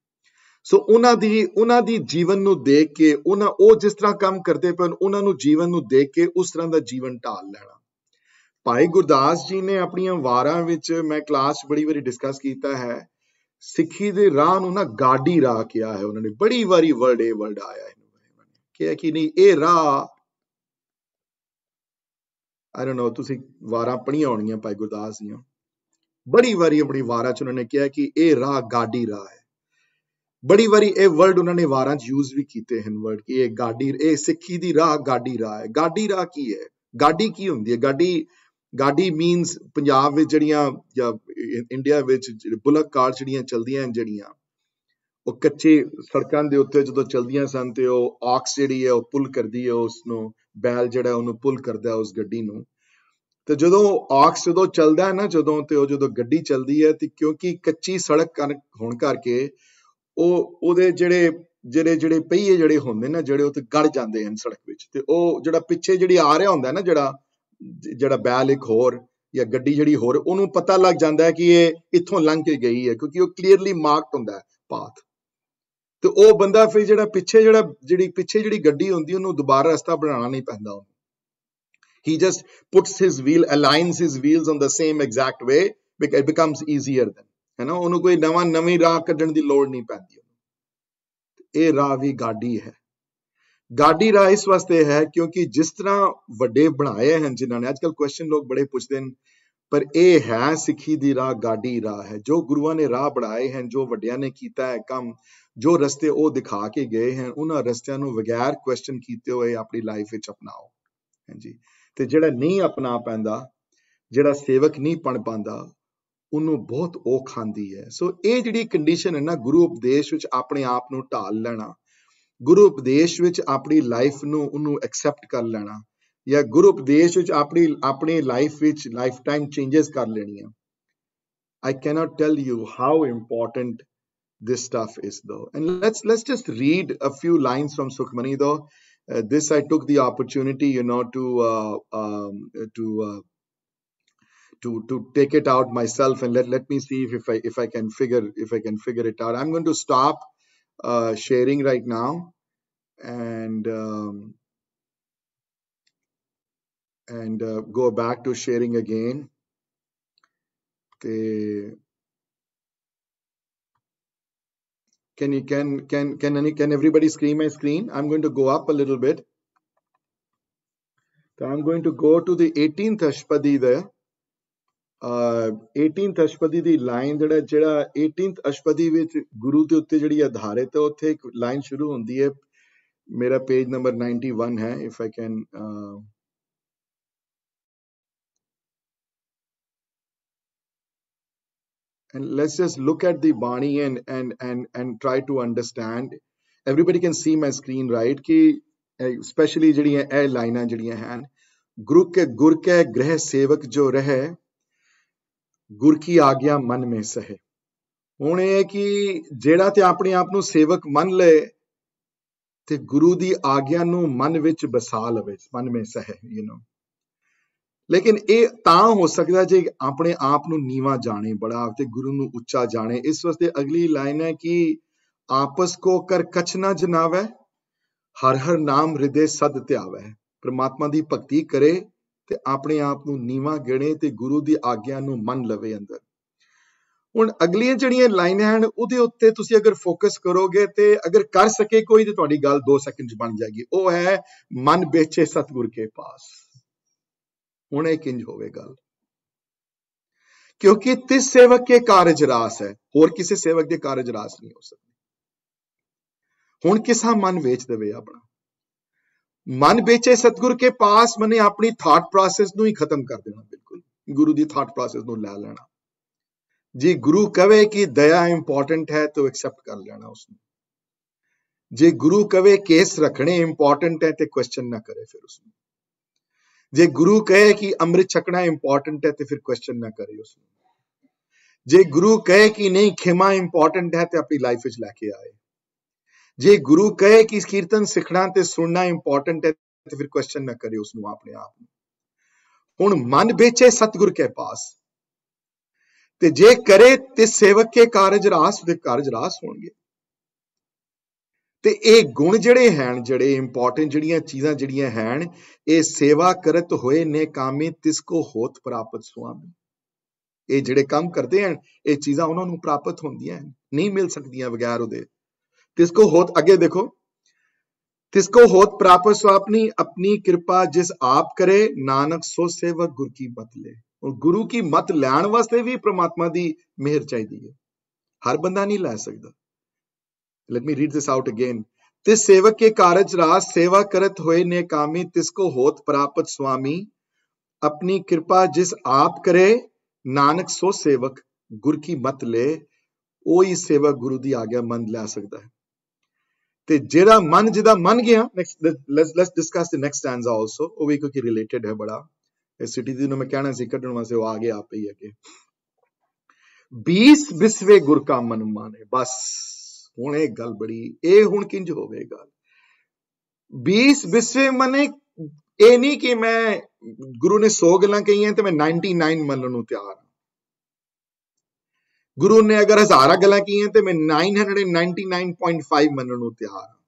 ਸੋ ਉਹਨਾਂ ਦੀ ਉਹਨਾਂ ਦੀ ਜੀਵਨ ਨੂੰ ਦੇਖ ਕੇ ਉਹਨਾਂ ਉਹ ਜਿਸ ਤਰ੍ਹਾਂ ਕੰਮ ਕਰਦੇ ਪਏ ਉਹਨਾਂ ਨੂੰ ਜੀਵਨ ਨੂੰ ਦੇਖ ਕੇ ਉਸ ਤਰ੍ਹਾਂ ਦਾ ਜੀਵਨ ਢਾਲ ਲੈਣਾ ਭਾਈ ਗੁਰਦਾਸ ਜੀ ਨੇ ਆਪਣੀਆਂ ਵਾਰਾਂ ਵਿੱਚ ਮੈਂ ਕਲਾਸ ਬੜੀ ਵਾਰੀ ਡਿਸਕਸ ਕੀਤਾ ਹੈ ਸਿੱਖੀ ਦੇ ਰਾਹ ਨੂੰ ਨਾ ਗਾਡੀ ਰਾਹ ਕਿਹਾ ਹੈ ਉਹਨਾਂ ਨੇ ਬੜੀ ਵਾਰੀ ਵਰਡ ਇਹ ਵਰਡ ਆਇਆ ਹੈ ਕਿਹਾ ਕਿ ਨਹੀਂ ਇਹ ਰਾਹ ਆਈ ਡੋਨਟ ਨੋ ਤੁਸੀਂ ਵਾਰਾਂ ਪੜੀਆਂ ਆਉਣੀਆਂ ਭਾਈ ਗੁਰਦਾਸ ਦੀਆਂ ਬੜੀ ਵਾਰੀ ਆਪਣੀ ਵਾਰਾਂ 'ਚ ਉਹਨਾਂ ਨੇ ਕਿਹਾ ਕਿ ਇਹ ਰਾਹ ਗਾਡੀ ਰਾਹ ਹੈ ਬੜੀ ਵਾਰੀ ਇਹ ਵਰਡ ਉਹਨਾਂ ਨੇ ਵਾਰਾਂ 'ਚ ਯੂਜ਼ ਵੀ ਕੀਤੇ ਹਨ ਵਰਡ ਕਿ ਇਹ ਗਾਡੀ ਇਹ ਸਿੱਖੀ ਦੀ ਰਾਹ ਗਾਡੀ ਰਾਹ ਹੈ ਗਾਡੀ ਰਾਹ ਕੀ ਹੈ ਗਾਡੀ ਕੀ ਹੁੰਦੀ ਹੈ ਗਾਡੀ ਗਾਡੀ ਮੀਨਸ ਪੰਜਾਬ ਵਿੱਚ ਜਿਹੜੀਆਂ ਜਾਂ ਇੰਡੀਆ ਵਿੱਚ ਬੁਲਕ ਕਾਰ ਜਿਹੜੀਆਂ ਚਲਦੀਆਂ ਹਨ ਜਿਹੜੀਆਂ ਉਹ ਕੱਚੇ ਸੜਕਾਂ ਦੇ ਉੱਤੇ ਜਦੋਂ ਚਲਦੀਆਂ ਸਨ ਤੇ ਉਹ ਆਕਸ ਜਿਹੜੀ ਹੈ ਉਹ ਪੁਲ ਕਰਦੀ ਹੈ ਉਸ ਨੂੰ ਬੈਲ ਜਿਹੜਾ ਉਹਨੂੰ ਪੁਲ ਕਰਦਾ ਉਸ ਗੱਡੀ ਨੂੰ ਤੇ ਜਦੋਂ ਆਕਸ ਜਦੋਂ ਚੱਲਦਾ ਹੈ ਨਾ ਜਦੋਂ ਤੇ ਉਹ ਜਦੋਂ ਗੱਡੀ ਚਲਦੀ ਹੈ ਤੇ ਕਿਉਂਕਿ ਕੱਚੀ ਸੜਕ ਹੋਣ ਕਰਕੇ ਉਹ ਉਹਦੇ ਜਿਹੜੇ ਜਿਹੜੇ ਜਿਹੜੇ ਪਹੀਏ ਜਿਹੜੇ ਹੁੰਦੇ ਨੇ ਜਿਹੜੇ ਉਹ ਤੇ ਗੜ ਜਾਂਦੇ ਹਨ ਸੜਕ ਵਿੱਚ ਤੇ ਉਹ ਜਿਹੜਾ ਪਿੱਛੇ ਜਿਹੜੀ ਆ ਰਿਹਾ ਹੁੰਦਾ ਨਾ ਜਿਹੜਾ ਜਿਹੜਾ ਬੈਲ ਇੱਕ ਹੋਰ ਜਾਂ ਗੱਡੀ ਜਿਹੜੀ ਹੋਰ ਉਹਨੂੰ ਪਤਾ ਲੱਗ ਜਾਂਦਾ ਹੈ ਕਿ ਇਹ ਇੱਥੋਂ ਲੰਘ ਕੇ ਗਈ ਹੈ ਕਿਉਂਕਿ ਉਹ ਕਲੀਅਰਲੀ ਮਾਰਕਡ ਹੁੰਦਾ ਹੈ ਪਾਥ ਤੇ ਉਹ ਬੰਦਾ ਫਿਰ ਜਿਹੜਾ ਪਿੱਛੇ ਜਿਹੜਾ ਜਿਹੜੀ ਪਿੱਛੇ ਜਿਹੜੀ ਗੱਡੀ ਹੁੰਦੀ ਉਹਨੂੰ ਦੁਬਾਰਾ ਰਸਤਾ ਬਣਾਉਣਾ ਨਹੀਂ ਪੈਂਦਾ ਉਹਨੂੰ ਹੀ just puts his wheel aligns his wheels on the same exact way it becomes easier then ਹੈ ਨਾ ਉਹਨੂੰ ਕੋਈ ਨਵਾਂ ਨਵੀਂ ਰਾਹ ਕੱਢਣ ਦੀ ਲੋੜ ਨਹੀਂ ਪੈਂਦੀ ਇਹ ਰਾਹ ਵੀ ਗਾਡੀ ਹੈ ਗਾਡੀ ਰਾਹ ਇਸ ਵਾਸਤੇ ਹੈ ਕਿਉਂਕਿ ਜਿਸ ਤਰ੍ਹਾਂ ਵੱਡੇ ਬਣਾਏ ਹਨ ਜਿਨ੍ਹਾਂ ਨੇ ਅੱਜਕੱਲ ਕੁਐਸਚਨ ਲੋਕ ਬੜੇ ਪੁੱਛਦੇ ਨੇ ਪਰ ਇਹ ਹੈ ਸਿੱਖੀ ਦੀ ਰਾਹ ਗਾਡੀ ਰਾਹ ਹੈ ਜੋ ਗੁਰੂਆਂ ਨੇ ਰਾਹ ਬਣਾਏ ਹਨ ਜੋ ਵੱਡਿਆਂ ਨੇ ਕੀਤਾ ਹੈ ਕੰਮ ਜੋ ਰਸਤੇ ਉਹ ਦਿਖਾ ਕੇ ਗਏ ਹਨ ਉਹਨਾਂ ਰਸਤਿਆਂ ਨੂੰ ਬਗੈਰ ਕੁਐਸਚਨ ਕੀਤੇ ਹੋਏ ਆਪਣੀ ਲਾਈਫ ਵਿੱਚ ਅਪਣਾਓ ਹਾਂਜੀ ਤੇ ਜਿਹੜਾ ਨਹੀਂ ਅਪਣਾ ਪੈਂਦਾ ਜਿਹੜਾ ਸੇਵਕ ਨਹੀਂ ਪਣ ਪਾਂਦਾ ਉਹਨੂੰ ਬਹੁਤ ਔਖ ਆਂਦੀ ਹੈ ਸੋ ਇਹ ਜਿਹੜੀ ਕੰਡੀਸ਼ਨ ਹੈ ਨਾ ਗੁਰੂ ਉਪਦੇਸ਼ ਵਿੱਚ ਆਪਣੇ ਆਪ ਨੂੰ ਢਾਲ ਲੈਣਾ ਗੁਰੂ ਉਪਦੇਸ਼ ਵਿੱਚ ਆਪਣੀ ਲਾਈਫ no ਉਹਨੂੰ ਐਕਸੈਪਟ ਕਰ ਲੈਣਾ ਜਾਂ ਗੁਰੂ ਉਪਦੇਸ਼ ਵਿੱਚ ਆਪਣੀ ਆਪਣੀ ਲਾਈਫ ਵਿੱਚ life I cannot tell you how important this stuff is, though. And let's let's just read a few lines from Sukhmani, though. Uh, this I took the opportunity, you know, to uh, um, to uh, to to take it out myself, and let let me see if, if I if I can figure if I can figure it out. I'm going to stop uh, sharing right now and um, and uh, go back to sharing again. Okay. Can you can can can any can everybody screen my screen? I'm going to go up a little bit. I'm going to go to the 18th Ashpadi there. ਅ 18th ਅਸ਼ਪਦੀ ਦੀ line ਜਿਹੜਾ ਜਿਹੜਾ 18th ਅਸ਼ਪਦੀ ਵਿੱਚ ਗੁਰੂ ਦੇ ਉੱਤੇ ਜਿਹੜੀ ਆਧਾਰਿਤ ਹੈ ਉੱਥੇ ਇੱਕ ਲਾਈਨ ਸ਼ੁਰੂ ਹੁੰਦੀ ਹੈ ਮੇਰਾ ਪੇਜ ਨੰਬਰ 91 ਹੈ if I can and let's just look at the bani and and and and try to understand everybody can see my screen right ਕਿ ਸਪੈਸ਼ਲੀ ਜਿਹੜੀਆਂ ਇਹ ਲਾਈਨਾਂ ਜਿਹੜੀਆਂ ਹਨ ਗੁਰੂ ਕੇ ਗੁਰ ਕੇ ਗ੍ਰਹਿ ਸੇਵਕ ਜੋ ਰਹੇ ਗੁਰ ਕੀ ਆਗਿਆ ਮਨ ਮੇ ਸਹਿ ਹੁਣ ਇਹ ਕਿ ਜਿਹੜਾ ਤੇ ਆਪਣੇ ਆਪ ਨੂੰ ਸੇਵਕ ਮੰਨ ਲਏ ਤੇ ਗੁਰੂ ਦੀ ਆਗਿਆ ਨੂੰ ਮਨ ਵਿੱਚ ਬਸਾ ਲਵੇ ਮਨ ਮੇ ਸਹਿ ਯੂ نو ਲੇਕਿਨ ਇਹ ਤਾਂ ਹੋ ਸਕਦਾ ਜੇ ਆਪਣੇ ਆਪ ਨੂੰ ਨੀਵਾ ਜਾਣੇ ਬੜਾ ਤੇ ਗੁਰੂ ਨੂੰ ਉੱਚਾ ਜਾਣੇ ਇਸ ਵਾਸਤੇ ਅਗਲੀ ਲਾਈਨ ਹੈ ਕਿ ਆਪਸ ਕੋ ਕਰ ਕਛ ਨਾ ਜਨਾਵੇ ਹਰ ਹਰ ਨਾਮ ਹਿਰਦੇ ਸਦ ਧਿਆਵੇ ਪ੍ਰਮਾਤਮਾ ਦੀ ਭਗਤੀ ਕਰੇ ਤੇ ਆਪਣੇ ਆਪ ਨੂੰ ਨੀਵਾ ਗਿਣੇ ਤੇ ਗੁਰੂ ਦੀ ਆਗਿਆ ਨੂੰ ਮੰਨ ਲਵੇ ਅੰਦਰ ਹੁਣ ਅਗਲੀਆਂ ਜਿਹੜੀਆਂ ਲਾਈਨਾਂ ਹਨ ਉਹਦੇ ਉੱਤੇ ਤੁਸੀਂ ਅਗਰ ਫੋਕਸ ਕਰੋਗੇ ਤੇ ਅਗਰ ਕਰ ਸਕੇ ਕੋਈ ਤੇ ਤੁਹਾਡੀ ਗੱਲ 2 ਸੈਕਿੰਡ 'ਚ ਬਣ ਜਾਏਗੀ ਉਹ ਹੈ ਮਨ ਵੇਚੇ ਸਤਗੁਰ ਕੇ ਪਾਸ ਹੁਣ ਇਹ ਕਿੰਜ ਹੋਵੇ ਗੱਲ ਕਿਉਂਕਿ ਤਿਸ ਸੇਵਕ ਕੇ ਕਾਰਜ ਰਾਸ ਹੈ ਹੋਰ ਕਿਸੇ ਸੇਵਕ ਦੇ ਕਾਰਜ ਰਾਸ ਨਹੀਂ ਹੋ ਸਕਦੇ ਹੁਣ ਕਿਸਾ ਮਨ ਵੇਚ ਦੇਵੇ ਆਪਣਾ ਮਨ ਵੇਚੇ ਸਤਗੁਰ ਕੇ ਪਾਸ ਮਨੇ ਆਪਣੀ ਥਾਟ ਪ੍ਰੋਸੈਸ ਨੂੰ ਹੀ ਖਤਮ ਕਰ ਦੇਣਾ ਬਿਲਕੁਲ ਗੁਰੂ ਦੀ ਥਾਟ ਪ੍ਰੋਸੈਸ ਨੂੰ ਲੈ ਲੈਣਾ ਜੇ ਗੁਰੂ ਕਵੇ ਕਿ ਦਇਆ ਇੰਪੋਰਟੈਂਟ ਹੈ ਤਾਂ ਐਕਸੈਪਟ ਕਰ ਲੈਣਾ ਉਸ ਨੂੰ ਜੇ ਗੁਰੂ ਕਵੇ ਕੇਸ ਰੱਖਣੇ ਇੰਪੋਰਟੈਂਟ ਹੈ ਤੇ ਕੁਐਸਚਨ ਨਾ ਕਰੇ ਫਿਰ ਉਸ ਨੂੰ ਜੇ ਗੁਰੂ ਕਹੇ ਕਿ ਅੰਮ੍ਰਿਤ ਛਕਣਾ ਇੰਪੋਰਟੈਂਟ ਹੈ ਤੇ ਫਿਰ ਕੁਐਸਚਨ ਨਾ ਕਰੇ ਉਸ ਨੂੰ ਜੇ ਗੁਰੂ ਕਹੇ ਕਿ ਨਹੀਂ ਖਿਮਾ ਇੰਪੋਰਟੈਂਟ ਹੈ ਤੇ ਆਪਣੀ ਲਾਈਫ ਵਿੱਚ ਲੈ ਕੇ ਆਏ ਜੇ ਗੁਰੂ ਕਹੇ ਕਿ ਇਸ ਕੀਰਤਨ ਸਿੱਖਣਾ ਤੇ ਸੁਣਨਾ ਇੰਪੋਰਟੈਂਟ ਹੈ ਤੇ ਫਿਰ ਕੁਐਸਚਨ ਨਾ ਕਰਿਓ ਉਸ ਨੂੰ ਆਪਣੇ ਆਪ ਨੂੰ ਹੁਣ ਮਨ ਵੇਚੇ ਸਤਿਗੁਰ ਕੇ ਪਾਸ ਤੇ ਜੇ ਕਰੇ ਤੇ ਸੇਵਕ ਕੇ ਕਾਰਜ ਰਾਸ ਦੇ ਕਾਰਜ ਰਾਸ ਹੋਣਗੇ ਤੇ ਇਹ ਗੁਣ ਜਿਹੜੇ ਹਨ ਜਿਹੜੇ ਇੰਪੋਰਟੈਂਟ ਜਿਹੜੀਆਂ ਚੀਜ਼ਾਂ ਜਿਹੜੀਆਂ ਹਨ ਇਹ ਸੇਵਾ ਕਰਤ ਹੋਏ ਨੇ ਕਾਮੇ ਤਿਸ ਕੋ ਹੋਤ ਪ੍ਰਾਪਤ ਸੁਆਮੀ ਇਹ ਜਿਹੜੇ ਕੰਮ ਕਰਦੇ ਹਨ ਇਹ ਚੀਜ਼ਾਂ ਉਹਨਾਂ ਨੂੰ ਪ੍ਰਾਪਤ ਹੁੰਦੀਆਂ ਨਹੀਂ ਮਿਲ ਸਕਦੀਆਂ ਬਗੈਰ ਉਹਦੇ ਤਿਸਕੋ ਹੋਤ आगे ਦੇਖੋ ਤਿਸਕੋ ਹੋਤ ਪ੍ਰਾਪਤ स्वापनी ਆਪਣੀ ਕਿਰਪਾ ਜਿਸ ਆਪ ਕਰੇ ਨਾਨਕ ਸੋ ਸੇਵਕ ਗੁਰ ਕੀ ਬਤਲੇ ਔਰ ਗੁਰੂ ਕੀ ਮਤ ਲੈਣ ਵਾਸਤੇ ਵੀ ਪ੍ਰਮਾਤਮਾ ਦੀ ਮਿਹਰ ਚਾਹੀਦੀ ਹੈ ਹਰ ਬੰਦਾ ਨਹੀਂ ਲੈ ਸਕਦਾ let me read this out again ਤਿਸ ਸੇਵਕ ਕੇ ਕਾਰਜ ਰਾਜ ਸੇਵਾ ਕਰਤ ਹੋਏ ਨੇ ਕਾਮੀ ਤਿਸ ਹੋਤ ਪ੍ਰਾਪਤ ਸੁਆਮੀ ਆਪਣੀ ਕਿਰਪਾ ਜਿਸ ਆਪ ਕਰੇ ਨਾਨਕ ਸੋ ਸੇਵਕ ਗੁਰ ਕੀ ਮਤ ਲੈ ਉਹ ਹੀ ਸੇਵਕ ਗੁਰੂ ਦੀ ਆਗਿਆ ਮੰਨ ਲੈ ਸਕਦਾ ਹੈ ਤੇ ਜਿਹੜਾ ਮਨ ਜਿਹਦਾ ਮਨ ਗਿਆ let's let's discuss the next stanza also ਉਹ ਵੀ ਕਿਉਂਕਿ ਰਿਲੇਟਡ ਹੈ ਬੜਾ ਇਸ ਸਿਟੀ ਦੀ ਨੂੰ ਮੈਂ ਕਹਿਣਾ ਸੀ ਕੱਢਣ ਵਾਸਤੇ ਉਹ ਆ ਗਿਆ ਆਪੇ ਹੀ ਅੱਗੇ 20 ਵਿਸਵੇ ਗੁਰ ਕਾ ਮਨ ਮਾਨੇ ਬਸ ਹੁਣ ਇਹ ਗੱਲ ਬੜੀ ਇਹ ਹੁਣ ਕਿੰਜ ਹੋਵੇ ਗੱਲ 20 ਵਿਸਵੇ ਮਨੇ ਇਹ ਨਹੀਂ ਕਿ ਮੈਂ ਗੁਰੂ ਨੇ 100 ਗੱਲਾਂ ਕਹੀਆਂ ਤੇ ਮੈਂ 99 ਮੰਨਣ ਨੂੰ ਤਿਆਰ ਗੁਰੂ ਨੇ ਅਗਰ ਹਜ਼ਾਰਾਂ ਗੱਲਾਂ ਕੀਆਂ ਤੇ ਮੈਂ 999.5 ਮੰਨਣ ਨੂੰ ਤਿਆਰ ਹਾਂ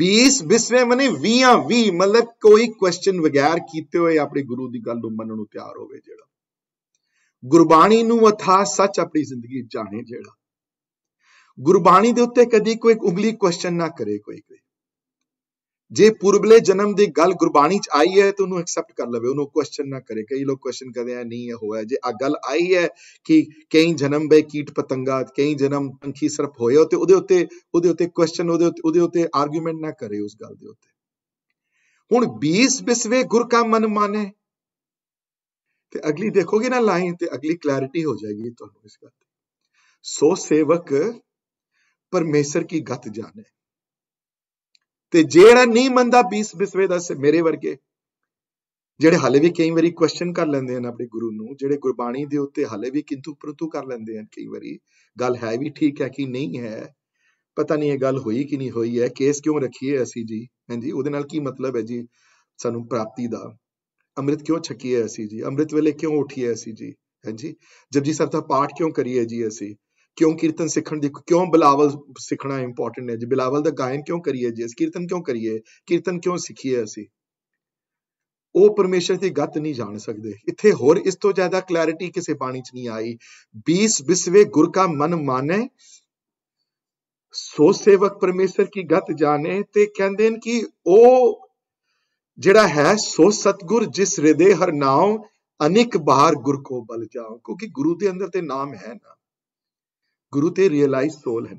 20 ਬਿਸਵੇਂ ਮਨੇ 20 20 ਮਤਲਬ ਕੋਈ ਕੁਐਸਚਨ ਵਗੈਰ ਕੀਤੇ ਹੋਏ ਆਪਣੇ ਗੁਰੂ ਦੀ ਗੱਲ ਨੂੰ ਮੰਨਣ ਨੂੰ ਤਿਆਰ ਹੋਵੇ ਜਿਹੜਾ ਗੁਰਬਾਣੀ ਨੂੰ ਅਥਾ ਸੱਚ ਆਪਣੀ ਜ਼ਿੰਦਗੀ ਜਾਣੇ ਜਿਹੜਾ ਗੁਰਬਾਣੀ ਦੇ ਉੱਤੇ ਕਦੀ ਕੋਈ ਉਂਗਲੀ ਕੁਐਸਚਨ ਨਾ ਕਰੇ ਕੋਈ ਕੋਈ ਜੇ ਪੁਰਬਲੇ ਜਨਮ ਦੀ ਗੱਲ ਗੁਰਬਾਣੀ ਚ ਆਈ ਹੈ ਤਾਂ ਉਹਨੂੰ ਐਕਸੈਪਟ ਕਰ ਲਵੇ ਉਹਨੂੰ ਕੁਐਸਚਨ ਨਾ ਕਰੇ ਕਈ ਲੋਕ ਕੁਐਸਚਨ ਕਰਦੇ ਆ ਨਹੀਂ ਇਹ ਹੋਇਆ ਜੇ ਆ ਗੱਲ ਆਈ ਹੈ ਕਿ ਕਈ ਜਨਮ ਬੇ ਕੀਟ ਪਤੰਗਾ ਕਈ ਜਨਮ ਪੰਖੀ ਸਰਪ ਹੋ ਤੇ ਉਹਦੇ ਉੱਤੇ ਉਹਦੇ ਉੱਤੇ ਕੁਐਸਚਨ ਉਹਦੇ ਉੱਤੇ ਉਹਦੇ ਉੱਤੇ ਆਰਗੂਮੈਂਟ ਨਾ ਕਰੇ ਉਸ ਗੱਲ ਦੇ ਉੱਤੇ ਹੁਣ 20 ਬਿਸਵੇ ਗੁਰ ਕਾ ਮਨ ਮਾਨੇ ਤੇ ਅਗਲੀ ਦੇਖੋਗੇ ਨਾ ਲਾਈਨ ਤੇ ਅਗਲੀ ਕਲੈਰਿਟੀ ਹੋ ਜਾਏਗੀ ਤੁਹਾਨੂੰ ਇਸ ਗੱਲ ਸੋ ਸੇਵਕ ਪਰਮੇਸ਼ਰ ਕੀ ਗਤ ਜਾਣੇ ਤੇ ਜਿਹੜਾ ਨਹੀਂ ਮੰਨਦਾ 20 ਬਿਸਵੇ ਦਾ ਮੇਰੇ ਵਰਗੇ ਜਿਹੜੇ ਹਲੇ ਵੀ ਕਈ ਵਾਰੀ ਕੁਐਸਚਨ ਕਰ ਲੈਂਦੇ ਹਨ ਆਪਣੇ ਗੁਰੂ ਨੂੰ ਜਿਹੜੇ ਗੁਰਬਾਣੀ ਦੇ ਉੱਤੇ ਹਲੇ ਵੀ ਕਿੰਤੂ ਪ੍ਰਤੂ ਕਰ ਲੈਂਦੇ ਹਨ ਕਈ ਵਾਰੀ ਗੱਲ ਹੈ ਵੀ ਠੀਕ ਹੈ ਕਿ ਨਹੀਂ ਹੈ ਪਤਾ ਨਹੀਂ ਇਹ ਗੱਲ ਹੋਈ ਕਿ ਨਹੀਂ ਹੋਈ ਹੈ ਕੇਸ ਕਿਉਂ ਰੱਖੀਏ ਅਸੀਂ ਜੀ ਹਾਂਜੀ ਉਹਦੇ ਨਾਲ ਕੀ ਮਤਲਬ ਹੈ ਜੀ ਸਾਨੂੰ ਪ੍ਰਾਪਤੀ ਦਾ ਅੰਮ੍ਰਿਤ ਕਿਉਂ ਛਕੀਏ ਅਸੀਂ ਜੀ ਅੰਮ੍ਰਿਤ ਵੇਲੇ ਕਿਉਂ ਉਠੀਏ ਅਸੀਂ ਜੀ ਹਾਂਜੀ ਜਪਜੀ ਸਾਹਿਬ ਦਾ ਪਾਠ ਕਿਉਂ ਕਰੀਏ ਜੀ ਅਸੀਂ ਕਿਉਂ ਕੀਰਤਨ ਸਿੱਖਣ ਦੀ ਕਿਉਂ ਬਿਲਾਵਲ ਸਿੱਖਣਾ ਇੰਪੋਰਟੈਂਟ ਹੈ ਜੀ ਬਿਲਾਵਲ ਦਾ ਗਾਇਨ ਕਿਉਂ ਕਰੀਏ ਜੀ ਕੀਰਤਨ ਕਿਉਂ ਕਰੀਏ ਕੀਰਤਨ ਕਿਉਂ ਸਿੱਖੀਏ ਅਸੀਂ ਉਹ ਪਰਮੇਸ਼ਰ ਦੀ ਗੱਤ ਨਹੀਂ ਜਾਣ ਸਕਦੇ ਇੱਥੇ ਹੋਰ ਇਸ ਤੋਂ ਜ਼ਿਆਦਾ ਕਲੈਰਿਟੀ ਕਿਸੇ ਬਾਣੀ 'ਚ ਨਹੀਂ ਆਈ 20 ਵਿਸਵੇ ਗੁਰ ਕਾ ਮਨ ਮਾਨੇ ਸੋ ਸੇਵਕ ਪਰਮੇਸ਼ਰ ਕੀ ਗੱਤ ਜਾਣੇ ਤੇ ਕਹਿੰਦੇ ਨੇ ਕਿ ਉਹ ਜਿਹੜਾ ਹੈ ਸੋ ਸਤਗੁਰ ਜਿਸ ਹਿਰਦੇ ਹਰ ਨਾਮ ਅਨੇਕ ਬਾਹਰ ਗੁਰ ਕੋ ਬਲ ਜਾਓ ਕਿਉਂਕਿ ਗੁਰੂ ਦੇ ਅੰਦਰ ਤੇ ਨਾਮ ਹੈ ਨਾ ਗੁਰੂ ਤੇ ਰਿਅਲਾਈਜ਼ ਸੋਲ ਹੈ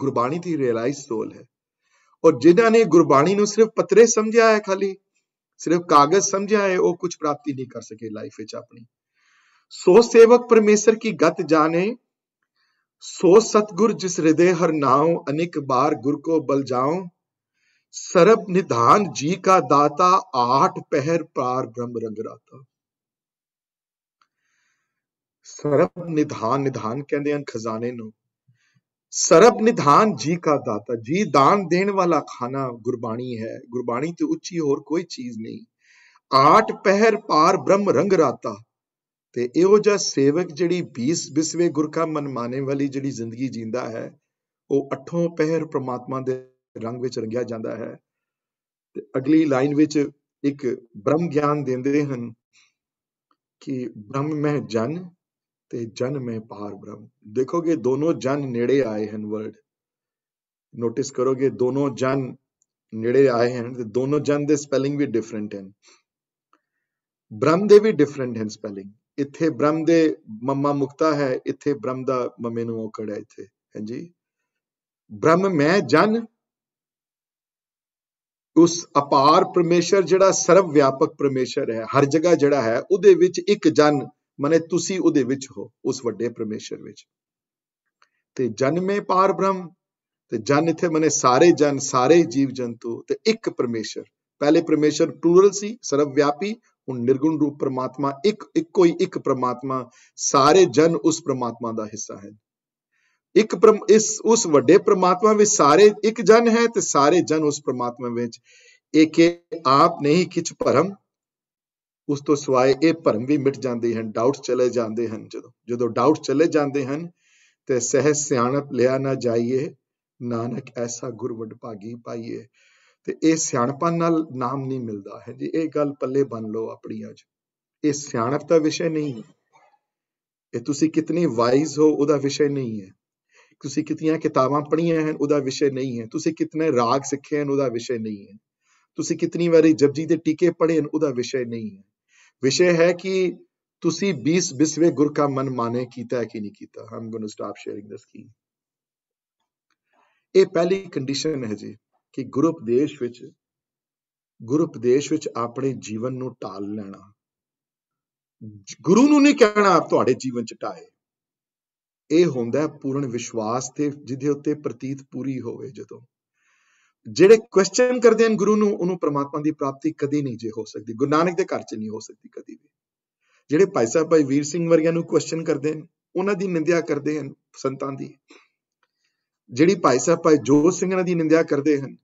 ਗੁਰਬਾਣੀ ਦੀ ਰਿਅਲਾਈਜ਼ ਸੋਲ ਹੈ ਔਰ ਜਿਨ੍ਹਾਂ ਨੇ ਗੁਰਬਾਣੀ ਨੂੰ ਸਿਰਫ ਪੱਤਰੇ ਸਮਝਿਆ ਹੈ ਖਾਲੀ ਸਿਰਫ ਕਾਗਜ਼ ਸਮਝਿਆ ਹੈ ਉਹ ਕੁਝ ਪ੍ਰਾਪਤੀ ਨਹੀਂ ਕਰ ਸਕੇ ਲਾਈਫ ਵਿੱਚ ਆਪਣੀ ਸੋ ਸੇਵਕ ਪਰਮੇਸ਼ਰ ਕੀ ਗਤ ਜਾਣੇ ਸੋ ਸਤਗੁਰ ਜਿਸ ਹਿਰਦੇ ਹਰ ਨਾਉ ਅਨੇਕ ਬਾਰ ਗੁਰ ਕੋ ਬਲ ਜਾਉ ਸਰਬ ਨਿਧਾਨ ਜੀ ਕਾ ਦਾਤਾ ਆਠ ਪਹਿਰ ਪਾਰ ਬ੍ਰਹਮ ਰੰਗ ਰਾਤਾ ਸਰਬ ਨਿਧਾਨ ਨਿਧਾਨ ਕਹਿੰਦੇ ਹਨ ਖਜ਼ਾਨੇ ਨੂੰ ਸਰਬ ਨਿਧਾਨ ਜੀ ਕਾ ਦਾਤਾ ਜੀ ਦਾਨ ਦੇਣ ਵਾਲਾ ਖਾਨਾ ਗੁਰਬਾਣੀ ਹੈ ਗੁਰਬਾਣੀ ਤੋਂ ਉੱਚੀ ਹੋਰ ਕੋਈ ਚੀਜ਼ ਨਹੀਂ ਆਠ ਪਹਿਰ ਪਾਰ ਬ੍ਰਹਮ ਰੰਗ ਰਾਤਾ ਤੇ ਇਹੋ ਜਿਹਾ ਸੇਵਕ ਜਿਹੜੀ 20 ਬਿਸਵੇ ਗੁਰ ਕਾ ਮਨਮਾਨੇ ਵਾਲੀ ਜਿਹੜੀ ਜ਼ਿੰਦਗੀ ਜੀਂਦਾ ਹੈ ਉਹ ਅਠੋਂ ਪਹਿਰ ਪ੍ਰਮਾਤਮਾ ਦੇ ਰੰਗ ਵਿੱਚ ਰੰਗਿਆ ਜਾਂਦਾ ਹੈ ਤੇ ਅਗਲੀ ਲਾਈਨ ਵਿੱਚ ਇੱਕ ਬ੍ਰਹਮ ਗਿਆਨ ਦਿੰਦੇ ਹਨ ਕਿ ਬ੍ਰਹਮ ਮਹਿ ਜਨ ਤੇ ਜਨ ਮੈਂ ਪਾਰ ਬ੍ਰਹਮ ਦੇਖੋਗੇ ਦੋਨੋਂ ਜਨ ਨੇੜੇ ਆਏ ਹਨ ਵਰਡ ਨੋਟਿਸ ਕਰੋਗੇ ਦੋਨੋਂ ਜਨ ਨੇੜੇ ਆਏ ਹਨ ਤੇ ਦੋਨੋਂ ਜਨ ਦੇ ਸਪੈਲਿੰਗ ਵੀ ਡਿਫਰੈਂਟ ਹਨ ਬ੍ਰਹਮ ਦੇ ਵੀ ਡਿਫਰੈਂਟ ਹਨ ਸਪੈਲਿੰਗ ਇੱਥੇ ਬ੍ਰਹਮ ਦੇ ਮਮਾ ਮੁਕਤਾ ਹੈ ਇੱਥੇ ਬ੍ਰਹਮ ਦਾ ਮਮੇ ਨੂੰ ਔਕੜ ਹੈ ਇੱਥੇ ਹਾਂਜੀ ਬ੍ਰਹਮ ਮੈਂ ਜਨ ਉਸ ਅਪਾਰ ਪਰਮੇਸ਼ਰ ਜਿਹੜਾ ਸਰਵ ਵਿਆਪਕ ਪਰਮੇਸ਼ਰ ਹੈ ਹਰ ਜਗ੍ਹਾ ਜਿਹੜਾ ਹੈ ਉਹਦੇ ਵਿੱਚ ਇੱਕ ਜਨ ਮਨੇ ਤੁਸੀਂ ਉਹਦੇ ਵਿੱਚ ਹੋ ਉਸ ਵੱਡੇ ਪਰਮੇਸ਼ਰ ਵਿੱਚ ਤੇ ਜਨਮੇ ਪਾਰ ਬ੍ਰਹਮ ਤੇ ਜਨ ਇਥੇ ਮਨੇ ਸਾਰੇ ਜਨ ਸਾਰੇ ਜੀਵ ਜੰਤੂ ਤੇ ਇੱਕ ਪਰਮੇਸ਼ਰ ਪਹਿਲੇ ਪਰਮੇਸ਼ਰ ਪਲੂਰਲ ਸੀ ਸਰਵ ਵਿਆਪੀ ਹੁਣ ਨਿਰਗੁਣ ਰੂਪ ਪ੍ਰਮਾਤਮਾ ਇੱਕ ਇੱਕੋ ਹੀ ਇੱਕ ਪ੍ਰਮਾਤਮਾ ਸਾਰੇ ਜਨ ਉਸ ਪ੍ਰਮਾਤਮਾ ਦਾ ਹਿੱਸਾ ਹੈ ਇੱਕ ਇਸ ਉਸ ਵੱਡੇ ਪ੍ਰਮਾਤਮਾ ਵਿੱਚ ਸਾਰੇ ਇੱਕ ਜਨ ਹੈ ਤੇ ਸਾਰੇ ਜਨ ਉਸ ਪ੍ਰਮਾਤਮਾ ਵਿੱਚ ਏਕੇ ਆਪ ਨਹੀਂ ਕਿਛ ਪਰਮ ਉਸ ਤੋਂ ਸਿਵਾਏ ਇਹ ਭਰਮ ਵੀ ਮਿਟ ਜਾਂਦੇ ਹਨ ਡਾਊਟਸ ਚਲੇ ਜਾਂਦੇ ਹਨ ਜਦੋਂ ਜਦੋਂ ਡਾਊਟਸ ਚਲੇ ਜਾਂਦੇ ਹਨ ਤੇ ਸਹਿ ਸਿਆਣਪ ਲਿਆ ਨਾ ਜਾਈਏ ਨਾਨਕ ਐਸਾ ਗੁਰ ਵਡਭਾਗੀ ਪਾਈਏ ਤੇ ਇਹ ਸਿਆਣਪਾਂ ਨਾਲ ਨਾਮ ਨਹੀਂ ਮਿਲਦਾ ਹੈ ਜੀ ਇਹ ਗੱਲ ਪੱਲੇ ਬੰਨ ਲਓ ਆਪਣੀ ਅੱਜ ਇਹ ਸਿਆਣਪ ਦਾ ਵਿਸ਼ੇ ਨਹੀਂ ਇਹ ਤੁਸੀਂ ਕਿਤਨੇ ਵਾਈਜ਼ ਹੋ ਉਹਦਾ ਵਿਸ਼ੇ ਨਹੀਂ ਹੈ ਤੁਸੀਂ ਕਿਤਨੀਆਂ ਕਿਤਾਬਾਂ ਪੜ੍ਹੀਆਂ ਹਨ ਉਹਦਾ ਵਿਸ਼ੇ ਨਹੀਂ ਹੈ ਤੁਸੀਂ ਕਿਤਨੇ ਰਾਗ ਸਿੱਖੇ ਹਨ ਉਹਦਾ ਵਿਸ਼ੇ ਨਹੀਂ ਹੈ ਤੁਸੀਂ ਕਿਤਨੀ ਵਾਰੀ ਜਪਜੀ ਦੇ ਟੀਕੇ ਪੜ੍ਹੇ ਹਨ ਉਹਦਾ ਵਿਸ਼ੇ ਨਹੀਂ ਹੈ ਵਿਸ਼ੇ ਹੈ ਕਿ ਤੁਸੀਂ 20 20ਵੇਂ ਗੁਰ ਕਾ ਮਨ ਮਾਨੇ ਕੀਤਾ ਹੈ ਕਿ ਨਹੀਂ ਕੀਤਾ I'm going to stop sharing this ਕੀ ਇਹ ਪਹਿਲੀ ਕੰਡੀਸ਼ਨ ਹੈ ਜੀ ਕਿ ਗੁਰੂ ਉਪਦੇਸ਼ ਵਿੱਚ ਗੁਰੂ ਉਪਦੇਸ਼ ਵਿੱਚ ਆਪਣੇ ਜੀਵਨ ਨੂੰ ਟਾਲ ਲੈਣਾ ਗੁਰੂ ਨੂੰ ਨਹੀਂ ਕਹਿਣਾ ਆਪ ਤੁਹਾਡੇ ਜੀਵਨ ਚ ਟਾਏ ਇਹ ਹੁੰਦਾ ਹੈ ਪੂਰਨ ਵਿਸ਼ਵਾਸ ਤੇ ਜਿਹਦੇ ਉੱਤੇ ਪ੍ਰਤੀਤ ਪੂਰੀ ਹੋਵੇ ਜਦੋਂ ਜਿਹੜੇ ਕੁਐਸਚਨ ਕਰਦੇ ਹਨ ਗੁਰੂ ਨੂੰ ਉਹਨੂੰ ਪ੍ਰਮਾਤਮਾ ਦੀ ਪ੍ਰਾਪਤੀ ਕਦੀ ਨਹੀਂ ਜੇ ਹੋ ਸਕਦੀ ਗੁਰੂ ਨਾਨਕ ਦੇ ਘਰ 'ਚ ਨਹੀਂ ਹੋ ਸਕਦੀ ਕਦੀ ਵੀ ਜਿਹੜੇ ਭਾਈ ਸਾਹਿਬ ਭਾਈ ਵੀਰ ਸਿੰਘ ਵਰਗਿਆਂ ਨੂੰ ਕੁਐਸਚਨ ਕਰਦੇ ਹਨ ਉਹਨਾਂ ਦੀ ਨਿੰਦਿਆ ਕਰਦੇ ਹਨ ਸੰਤਾਂ ਦੀ ਜਿਹੜੀ ਭਾਈ ਸਾਹਿਬ ਭਾਈ ਜੋਤ ਸਿੰਘਾਂ ਦੀ ਨਿੰਦਿਆ ਕਰਦੇ ਹਨ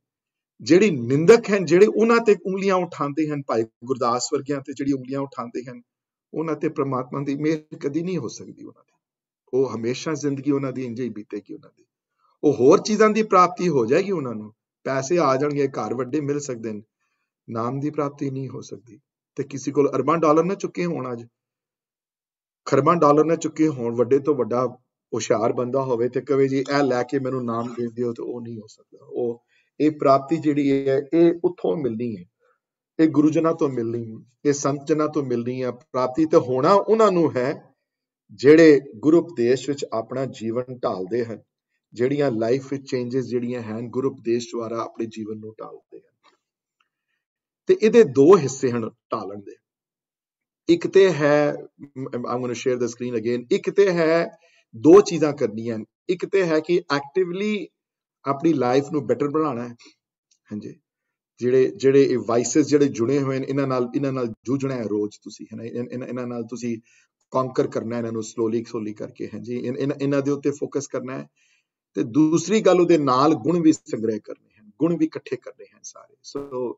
ਜਿਹੜੀ ਨਿੰਦਕ ਹਨ ਜਿਹੜੇ ਉਹਨਾਂ ਤੇ ਉਂਗਲੀਆਂ ਉਠਾਉਂਦੇ ਹਨ ਭਾਈ ਗੁਰਦਾਸ ਵਰਗਿਆਂ ਤੇ ਜਿਹੜੀ ਉਂਗਲੀਆਂ ਉਠਾਉਂਦੇ ਹਨ ਉਹਨਾਂ ਤੇ ਪ੍ਰਮਾਤਮਾ ਦੀ ਮਿਹਰ ਕਦੀ ਨਹੀਂ ਹੋ ਸਕਦੀ ਉਹਨਾਂ ਦੀ ਉਹ ਹਮੇਸ਼ਾ ਜ਼ਿੰਦਗੀ ਉਹਨਾਂ ਦੀ ਇੰਜ ਹੀ ਬੀਤੇਗੀ ਉਹਨਾਂ ਦੀ ਉਹ ਹੋਰ ਚੀਜ਼ਾਂ ਦੀ ਪ੍ਰਾਪਤੀ ਹੋ ਜਾਏਗੀ ਉਹਨਾਂ ਨੂੰ ਪੈਸੇ ਆ ਜਾਣਗੇ ਘਰ ਵੱਡੇ ਮਿਲ ਸਕਦੇ ਨੇ ਨਾਮ ਦੀ ਪ੍ਰਾਪਤੀ ਨਹੀਂ ਹੋ ਸਕਦੀ ਤੇ ਕਿਸੇ ਕੋਲ ਅਰਬਾਂ ਡਾਲਰ ਨਾ ਚੁੱਕੇ ਹੋਣ ਅੱਜ ਖਰਬਾਂ ਡਾਲਰ ਨਾ ਚੁੱਕੇ ਹੋਣ ਵੱਡੇ ਤੋਂ ਵੱਡਾ ਹੁਸ਼ਿਆਰ ਬੰਦਾ ਹੋਵੇ ਤੇ ਕਵੇ ਜੀ ਇਹ ਲੈ ਕੇ ਮੈਨੂੰ ਨਾਮ ਦੇ ਦਿਓ ਤੇ ਉਹ ਨਹੀਂ ਹੋ ਸਕਦਾ ਉਹ ਇਹ ਪ੍ਰਾਪਤੀ ਜਿਹੜੀ ਹੈ ਇਹ ਉੱਥੋਂ ਮਿਲਣੀ ਹੈ ਇਹ ਗੁਰੂ ਜਨਾਂ ਤੋਂ ਮਿਲਣੀ ਹੈ ਇਹ ਸੰਤ ਜਨਾਂ ਤੋਂ ਮਿਲਣੀ ਹੈ ਪ੍ਰਾਪਤੀ ਤੇ ਹੋਣਾ ਉਹਨਾਂ ਨੂੰ ਹੈ ਜਿਹੜੇ ਗੁਰੂ ਉਪਦੇਸ਼ ਵਿੱਚ ਆਪਣਾ ਜੀਵਨ ਢਾਲਦੇ ਹਨ ਜਿਹੜੀਆਂ ਲਾਈਫ ਵਿੱਚ ਚੇਂਜਸ ਜਿਹੜੀਆਂ ਹਨ ਗੁਰੂ ਉਪਦੇਸ਼ ਦੁਆਰਾ ਆਪਣੇ ਜੀਵਨ ਨੂੰ ਟਾਲਦੇ ਹਨ ਤੇ ਇਹਦੇ ਦੋ ਹਿੱਸੇ ਹਨ ਟਾਲਣ ਦੇ ਇੱਕ ਤੇ ਹੈ I'm going to share the screen again ਇੱਕ ਤੇ ਹੈ ਦੋ ਚੀਜ਼ਾਂ ਕਰਨੀਆਂ ਇੱਕ ਤੇ ਹੈ ਕਿ ਐਕਟਿਵਲੀ ਆਪਣੀ ਲਾਈਫ ਨੂੰ ਬੈਟਰ ਬਣਾਉਣਾ ਹੈ ਹਾਂਜੀ ਜਿਹੜੇ ਜਿਹੜੇ ਇਹ ਵਾਈਸਸ ਜਿਹੜੇ ਜੁੜੇ ਹੋਏ ਨੇ ਇਹਨਾਂ ਨਾਲ ਇਹਨਾਂ ਨਾਲ ਜੂਝਣਾ ਹੈ ਰੋਜ਼ ਤੁਸੀਂ ਹੈ ਨਾ ਇਹਨਾਂ ਨਾਲ ਤੁਸੀਂ ਕੌਂਕਰ ਕਰਨਾ ਹੈ ਇਹਨਾਂ ਨੂੰ ਸਲੋਲੀ ਸਲੋਲੀ ਕਰਕੇ ਹਾਂਜੀ ਇਹਨਾਂ ਦੇ ਉੱਤੇ ਫੋਕਸ ਕਰਨਾ ਹੈ ਤੇ ਦੂਸਰੀ ਗੱਲ ਉਹਦੇ ਨਾਲ ਗੁਣ ਵੀ ਸੰਗ੍ਰਹਿ ਕਰਨੇ ਹਨ ਗੁਣ ਵੀ ਇਕੱਠੇ ਕਰਨੇ ਹਨ ਸਾਰੇ so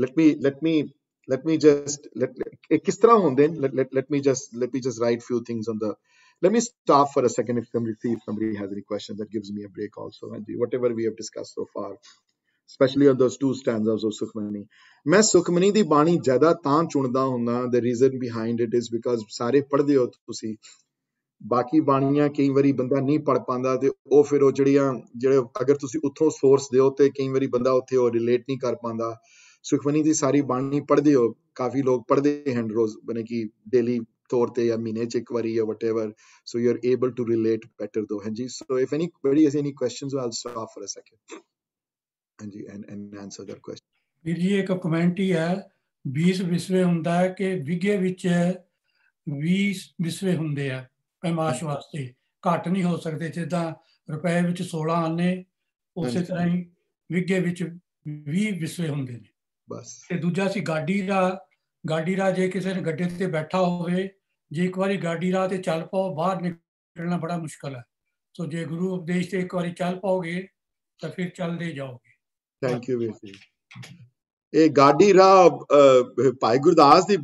let me let me let me just let ਕਿਸ ਤਰ੍ਹਾਂ ਹੁੰਦੇ let me just let me just write few things on the let me stop for a second if somebody see if somebody has any question that gives me a break also and whatever we have discussed so far specially on those two stanzas of Sukhmani ਮੈਂ ਸੁਖਮਨੀ ਦੀ ਬਾਣੀ ਜ਼ਿਆਦਾ ਤਾਂ ਚੁਣਦਾ ਹੁੰਦਾ ਦ reason behind it is because ਸਾਰੇ ਪੜਦੇ ਹੋ ਤੁਸੀਂ ਬਾਕੀ ਬਾਣੀਆਂ ਕਈ ਵਾਰੀ ਬੰਦਾ ਨਹੀਂ ਪੜ ਪਾਉਂਦਾ ਤੇ ਉਹ ਫਿਰ ਉਹ ਜਿਹੜੀਆਂ ਜਿਹੜੇ ਅਗਰ ਤੁਸੀਂ ਉੱਥੋਂ ਸੋਰਸ ਦਿਓ ਤੇ ਕਈ ਵਾਰੀ ਬੰਦਾ ਉੱਥੇ ਉਹ ਰਿਲੇਟ ਨਹੀਂ ਕਰ ਪਾਉਂਦਾ ਸੁਖਮਨੀ ਦੀ ਸਾਰੀ ਬਾਣੀ ਪੜਦੇ ਹੋ ਕਾਫੀ ਲੋਕ ਪੜਦੇ ਹਨ ਰੋਜ਼ ਬਨੇ ਕਿ ਡੇਲੀ ਤੌਰ ਤੇ ਜਾਂ ਮਹੀਨੇ ਚ ਇੱਕ ਵਾਰੀ ਜਾਂ whatever so you are able to relate better though ਹਾਂਜੀ so if any query is any questions all stop for a second ਹਾਂਜੀ and and answer their question ਵੀਰ ਜੀ ਇੱਕ ਕਮੈਂਟ ਹੀ ਹੈ 20 ਵਿਸਵੇ ਹੁੰਦਾ ਹੈ ਕਿ ਵਿਗੇ ਵਿੱਚ 20 ਵਿਸਵੇ ਹੁੰਦੇ ਆ ਪੈਮਾਸ਼ ਵਾਸਤੇ ਘੱਟ ਨਹੀਂ ਹੋ ਸਕਦੇ ਜਿੱਦਾਂ ਰੁਪਏ ਵਿੱਚ 16 ਆਨੇ ਉਸੇ ਤਰ੍ਹਾਂ ਹੀ ਵਿੱਗੇ ਵਿੱਚ 20 ਵਿਸਵੇ ਹੁੰਦੇ ਨੇ ਬਸ ਤੇ ਦੂਜਾ ਸੀ ਗਾਡੀ ਦਾ ਗਾਡੀ ਦਾ ਜੇ ਕਿਸੇ ਨੇ ਗੱਡੇ ਤੇ ਬੈਠਾ ਹੋਵੇ ਜੇ ਇੱਕ ਵਾਰੀ ਗਾਡੀ ਰਾਹ ਤੇ ਚੱਲ ਪਾਓ ਬਾਹਰ ਨਿਕਲਣਾ ਬੜਾ ਮੁਸ਼ਕਲ ਹੈ ਸੋ ਜੇ ਗੁਰੂ ਉਪਦੇਸ਼ ਤੇ ਇੱਕ ਵਾਰੀ ਚੱਲ ਪਾਓਗੇ ਤਾਂ ਫਿਰ ਚੱਲਦੇ ਜਾਓਗੇ ਥੈਂਕ ਯੂ ਵੀਰ ਜੀ ਇਹ ਗਾਡੀ ਰਾ ਭਾਈ ਗੁਰਦਾਸ ਦੀ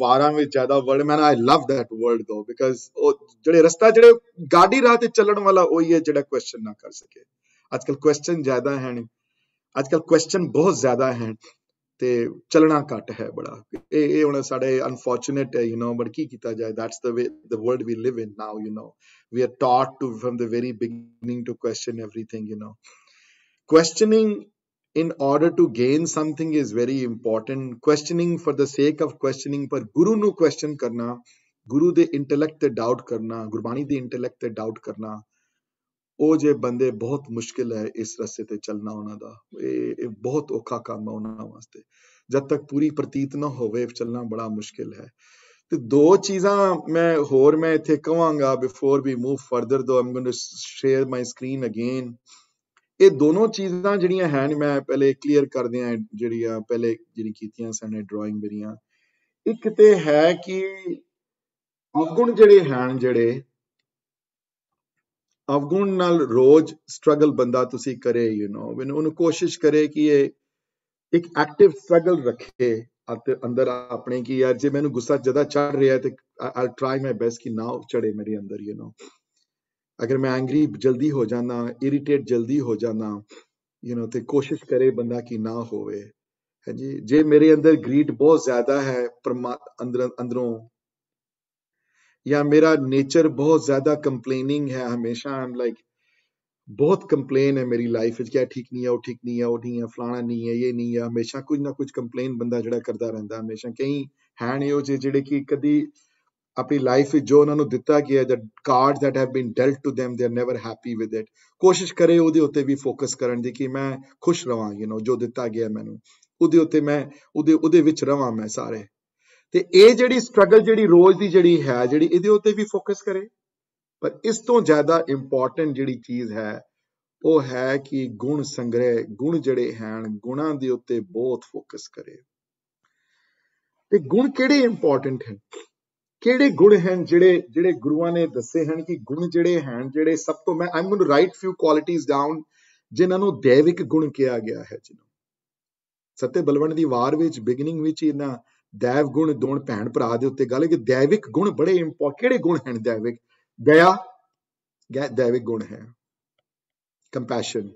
ਵਾਰਾਂ ਵਿੱਚ ਜ਼ਿਆਦਾ word man I love that word though because ਉਹ ਜਿਹੜੇ ਰਸਤਾ ਜਿਹੜੇ ਗਾਡੀ ਰਾ ਤੇ ਚੱਲਣ ਵਾਲਾ ਉਹ ਹੀ ਹੈ ਜਿਹੜਾ ਕੁਐਸਚਨ ਨਾ ਕਰ ਸਕੇ ਅੱਜ ਕੱਲ ਕੁਐਸਚਨ ਜ਼ਿਆਦਾ ਹੈ ਨਹੀਂ ਅੱਜ ਕੱਲ ਕੁਐਸਚਨ ਬਹੁਤ ਜ਼ਿਆਦਾ ਹੈ ਤੇ ਚੱਲਣਾ ਘੱਟ ਹੈ ਬੜਾ ਇਹ ਇਹ ਹੁਣ ਸਾਡੇ ਅਨਫੋਰਚੂਨੇਟ ਹੈ ਯੂ نو ਬਟ ਕੀ ਕੀਤਾ ਜਾਏ that's the way the world we live in now you know we are taught to from the very beginning to question everything you know questioning in order to gain something is very important. Questioning for the sake of questioning, but Guru no question karna, Guru the intellect the doubt karna, Gurbani the intellect the doubt karna. ਉਹ ਜੇ ਬੰਦੇ ਬਹੁਤ ਮੁਸ਼ਕਿਲ ਹੈ ਇਸ ਰਸਤੇ ਤੇ ਚੱਲਣਾ ਉਹਨਾਂ ਦਾ ਇਹ ਬਹੁਤ ਔਖਾ ਕੰਮ ਹੈ ਉਹਨਾਂ ਵਾਸਤੇ ਜਦ ਤੱਕ ਪੂਰੀ ਪ੍ਰਤੀਤ ਨਾ ਹੋਵੇ ਚੱਲਣਾ ਬੜਾ ਮੁਸ਼ਕਿਲ ਹੈ ਤੇ ਦੋ ਚੀਜ਼ਾਂ ਮੈਂ ਹੋਰ ਮੈਂ ਇੱਥੇ ਕਵਾਂਗਾ before we move further though I'm going to share my screen again ਇਹ ਦੋਨੋਂ ਚੀਜ਼ਾਂ ਜਿਹੜੀਆਂ ਹਨ ਮੈਂ ਪਹਿਲੇ ਕਲੀਅਰ ਕਰਦੇ ਆ ਜਿਹੜੀ ਆ ਪਹਿਲੇ ਜਿਹੜੀ ਕੀਤੀਆਂ ਸਾਨੇ ਡਰਾਇੰਗ ਮੇਰੀਆਂ ਇੱਕ ਤੇ ਹੈ ਕਿ ਅਵਗੁਣ ਜਿਹੜੇ ਹਨ ਜਿਹੜੇ ਅਵਗੁਣ ਨਾਲ ਰੋਜ਼ ਸਟਰਗਲ ਬੰਦਾ ਤੁਸੀਂ ਕਰੇ ਯੂ نو ਵੈਨ ਉਹਨੂੰ ਕੋਸ਼ਿਸ਼ ਕਰੇ ਕਿ ਇਹ ਇੱਕ ਐਕਟਿਵ ਸਟਰਗਲ ਰੱਖੇ ਅੰਦਰ ਆਪਣੇ ਕੀ ਯਾਰ ਜੇ ਮੈਨੂੰ ਗੁੱਸਾ ਜਦਾ ਚੜ ਰਿਹਾ ਤੇ ਆਲ ਟਰਾਈ ਮਾਈ ਬੈਸਟ ਕਿ ਨਾ ਚੜੇ ਮੇਰੇ ਅੰਦਰ ਯੂ نو ਅਗਰ ਮੈਂ ਐਂਗਰੀ ਜਲਦੀ ਹੋ ਜਾਣਾ ਇਰੀਟੇਟ ਜਲਦੀ ਹੋ ਜਾਣਾ ਯੂ نو ਤੇ ਕੋਸ਼ਿਸ਼ ਕਰੇ ਬੰਦਾ ਕਿ ਨਾ ਹੋਵੇ ਹਾਂਜੀ ਜੇ ਮੇਰੇ ਅੰਦਰ ਗਰੀਡ ਬਹੁਤ ਜ਼ਿਆਦਾ ਹੈ ਅੰਦਰ ਅੰਦਰੋਂ ਜਾਂ ਮੇਰਾ ਨੇਚਰ ਬਹੁਤ ਜ਼ਿਆਦਾ ਕੰਪਲੇਨਿੰਗ ਹੈ ਹਮੇਸ਼ਾ ਆਮ ਲਾਈਕ ਬਹੁਤ ਕੰਪਲੇਨ ਹੈ ਮੇਰੀ ਲਾਈਫ ਵਿੱਚ ਕਿ ਠੀਕ ਨਹੀਂ ਹੈ ਉਹ ਠੀਕ ਨਹੀਂ ਹੈ ਉਹ ਨਹੀਂ ਹੈ ਫਲਾਣਾ ਨਹੀਂ ਹੈ ਇਹ ਨਹੀਂ ਹੈ ਹਮੇਸ਼ਾ ਕੁਝ ਨਾ ਕੁਝ ਕੰਪਲੇਨ ਬੰਦਾ ਜਿਹੜਾ ਕਰਦਾ ਰਹਿੰਦਾ ਹਮੇਸ਼ਾ ਕਈ ਹੈ ਨਹੀਂ ਉਹ ਜਿਹੜੇ ਕਿ ਕਦੀ ਆਪਣੀ ਲਾਈਫ ਵਿੱਚ ਜੋ ਉਹਨਾਂ ਨੂੰ ਦਿੱਤਾ ਗਿਆ the cards that have been dealt to them they are never happy with it ਕੋਸ਼ਿਸ਼ ਕਰੇ ਉਹਦੇ ਉੱਤੇ ਵੀ ਫੋਕਸ ਕਰਨ ਦੀ ਕਿ ਮੈਂ ਖੁਸ਼ ਰਵਾਂ ਯੂ نو ਜੋ ਦਿੱਤਾ ਗਿਆ ਮੈਨੂੰ ਉਹਦੇ ਉੱਤੇ ਮੈਂ ਉਹਦੇ ਉਹਦੇ ਵਿੱਚ ਰਵਾਂ ਮੈਂ ਸਾਰੇ ਤੇ ਇਹ ਜਿਹੜੀ ਸਟਰਗਲ ਜਿਹੜੀ ਰੋਜ਼ ਦੀ ਜਿਹੜੀ ਹੈ ਜਿਹੜੀ ਇਹਦੇ ਉੱਤੇ ਵੀ ਫੋਕਸ ਕਰੇ ਪਰ ਇਸ ਤੋਂ ਜ਼ਿਆਦਾ ਇੰਪੋਰਟੈਂਟ ਜਿਹੜੀ ਚੀਜ਼ ਹੈ ਉਹ ਹੈ ਕਿ ਗੁਣ ਸੰਗ੍ਰਹਿ ਗੁਣ ਜਿਹੜੇ ਹਨ ਗੁਣਾਂ ਦੇ ਉੱਤੇ ਬਹੁਤ ਫੋਕਸ ਕਰੇ ਤੇ ਗੁਣ ਕਿਹੜੇ ਇੰਪੋਰਟੈਂਟ ਹਨ ਕਿਹੜੇ ਗੁਣ ਹਨ ਜਿਹੜੇ ਜਿਹੜੇ ਗੁਰੂਆਂ ਨੇ ਦੱਸੇ ਹਨ ਕਿ ਗੁਣ ਜਿਹੜੇ ਹਨ ਜਿਹੜੇ ਸਭ ਤੋਂ ਮੈਂ I'm going write few qualities down ਜਿਨ੍ਹਾਂ ਨੂੰ ਦੇਵਿਕ ਗੁਣ ਕਿਹਾ ਗਿਆ ਹੈ ਜਿਹਨੂੰ ਸੱਤੇ ਬਲਵੰਡ ਦੀ ਵਾਰ ਵਿੱਚ ਬਿਗਨਿੰਗ ਵਿੱਚ ਇਹਨਾਂ ਦੇਵ ਗੁਣ ਦੋਣ ਭੈਣ ਭਰਾ ਦੇ ਉੱਤੇ ਗੱਲ ਕਿ ਦੇਵਿਕ ਗੁਣ ਬੜੇ ਇੰਪੋਰਟ ਕਿਹੜੇ ਗੁਣ ਹਨ ਦੇਵਿਕ ਦਇਆ ਦੇਵਿਕ ਗੁਣ ਹੈ ਕੰਪੈਸ਼ਨ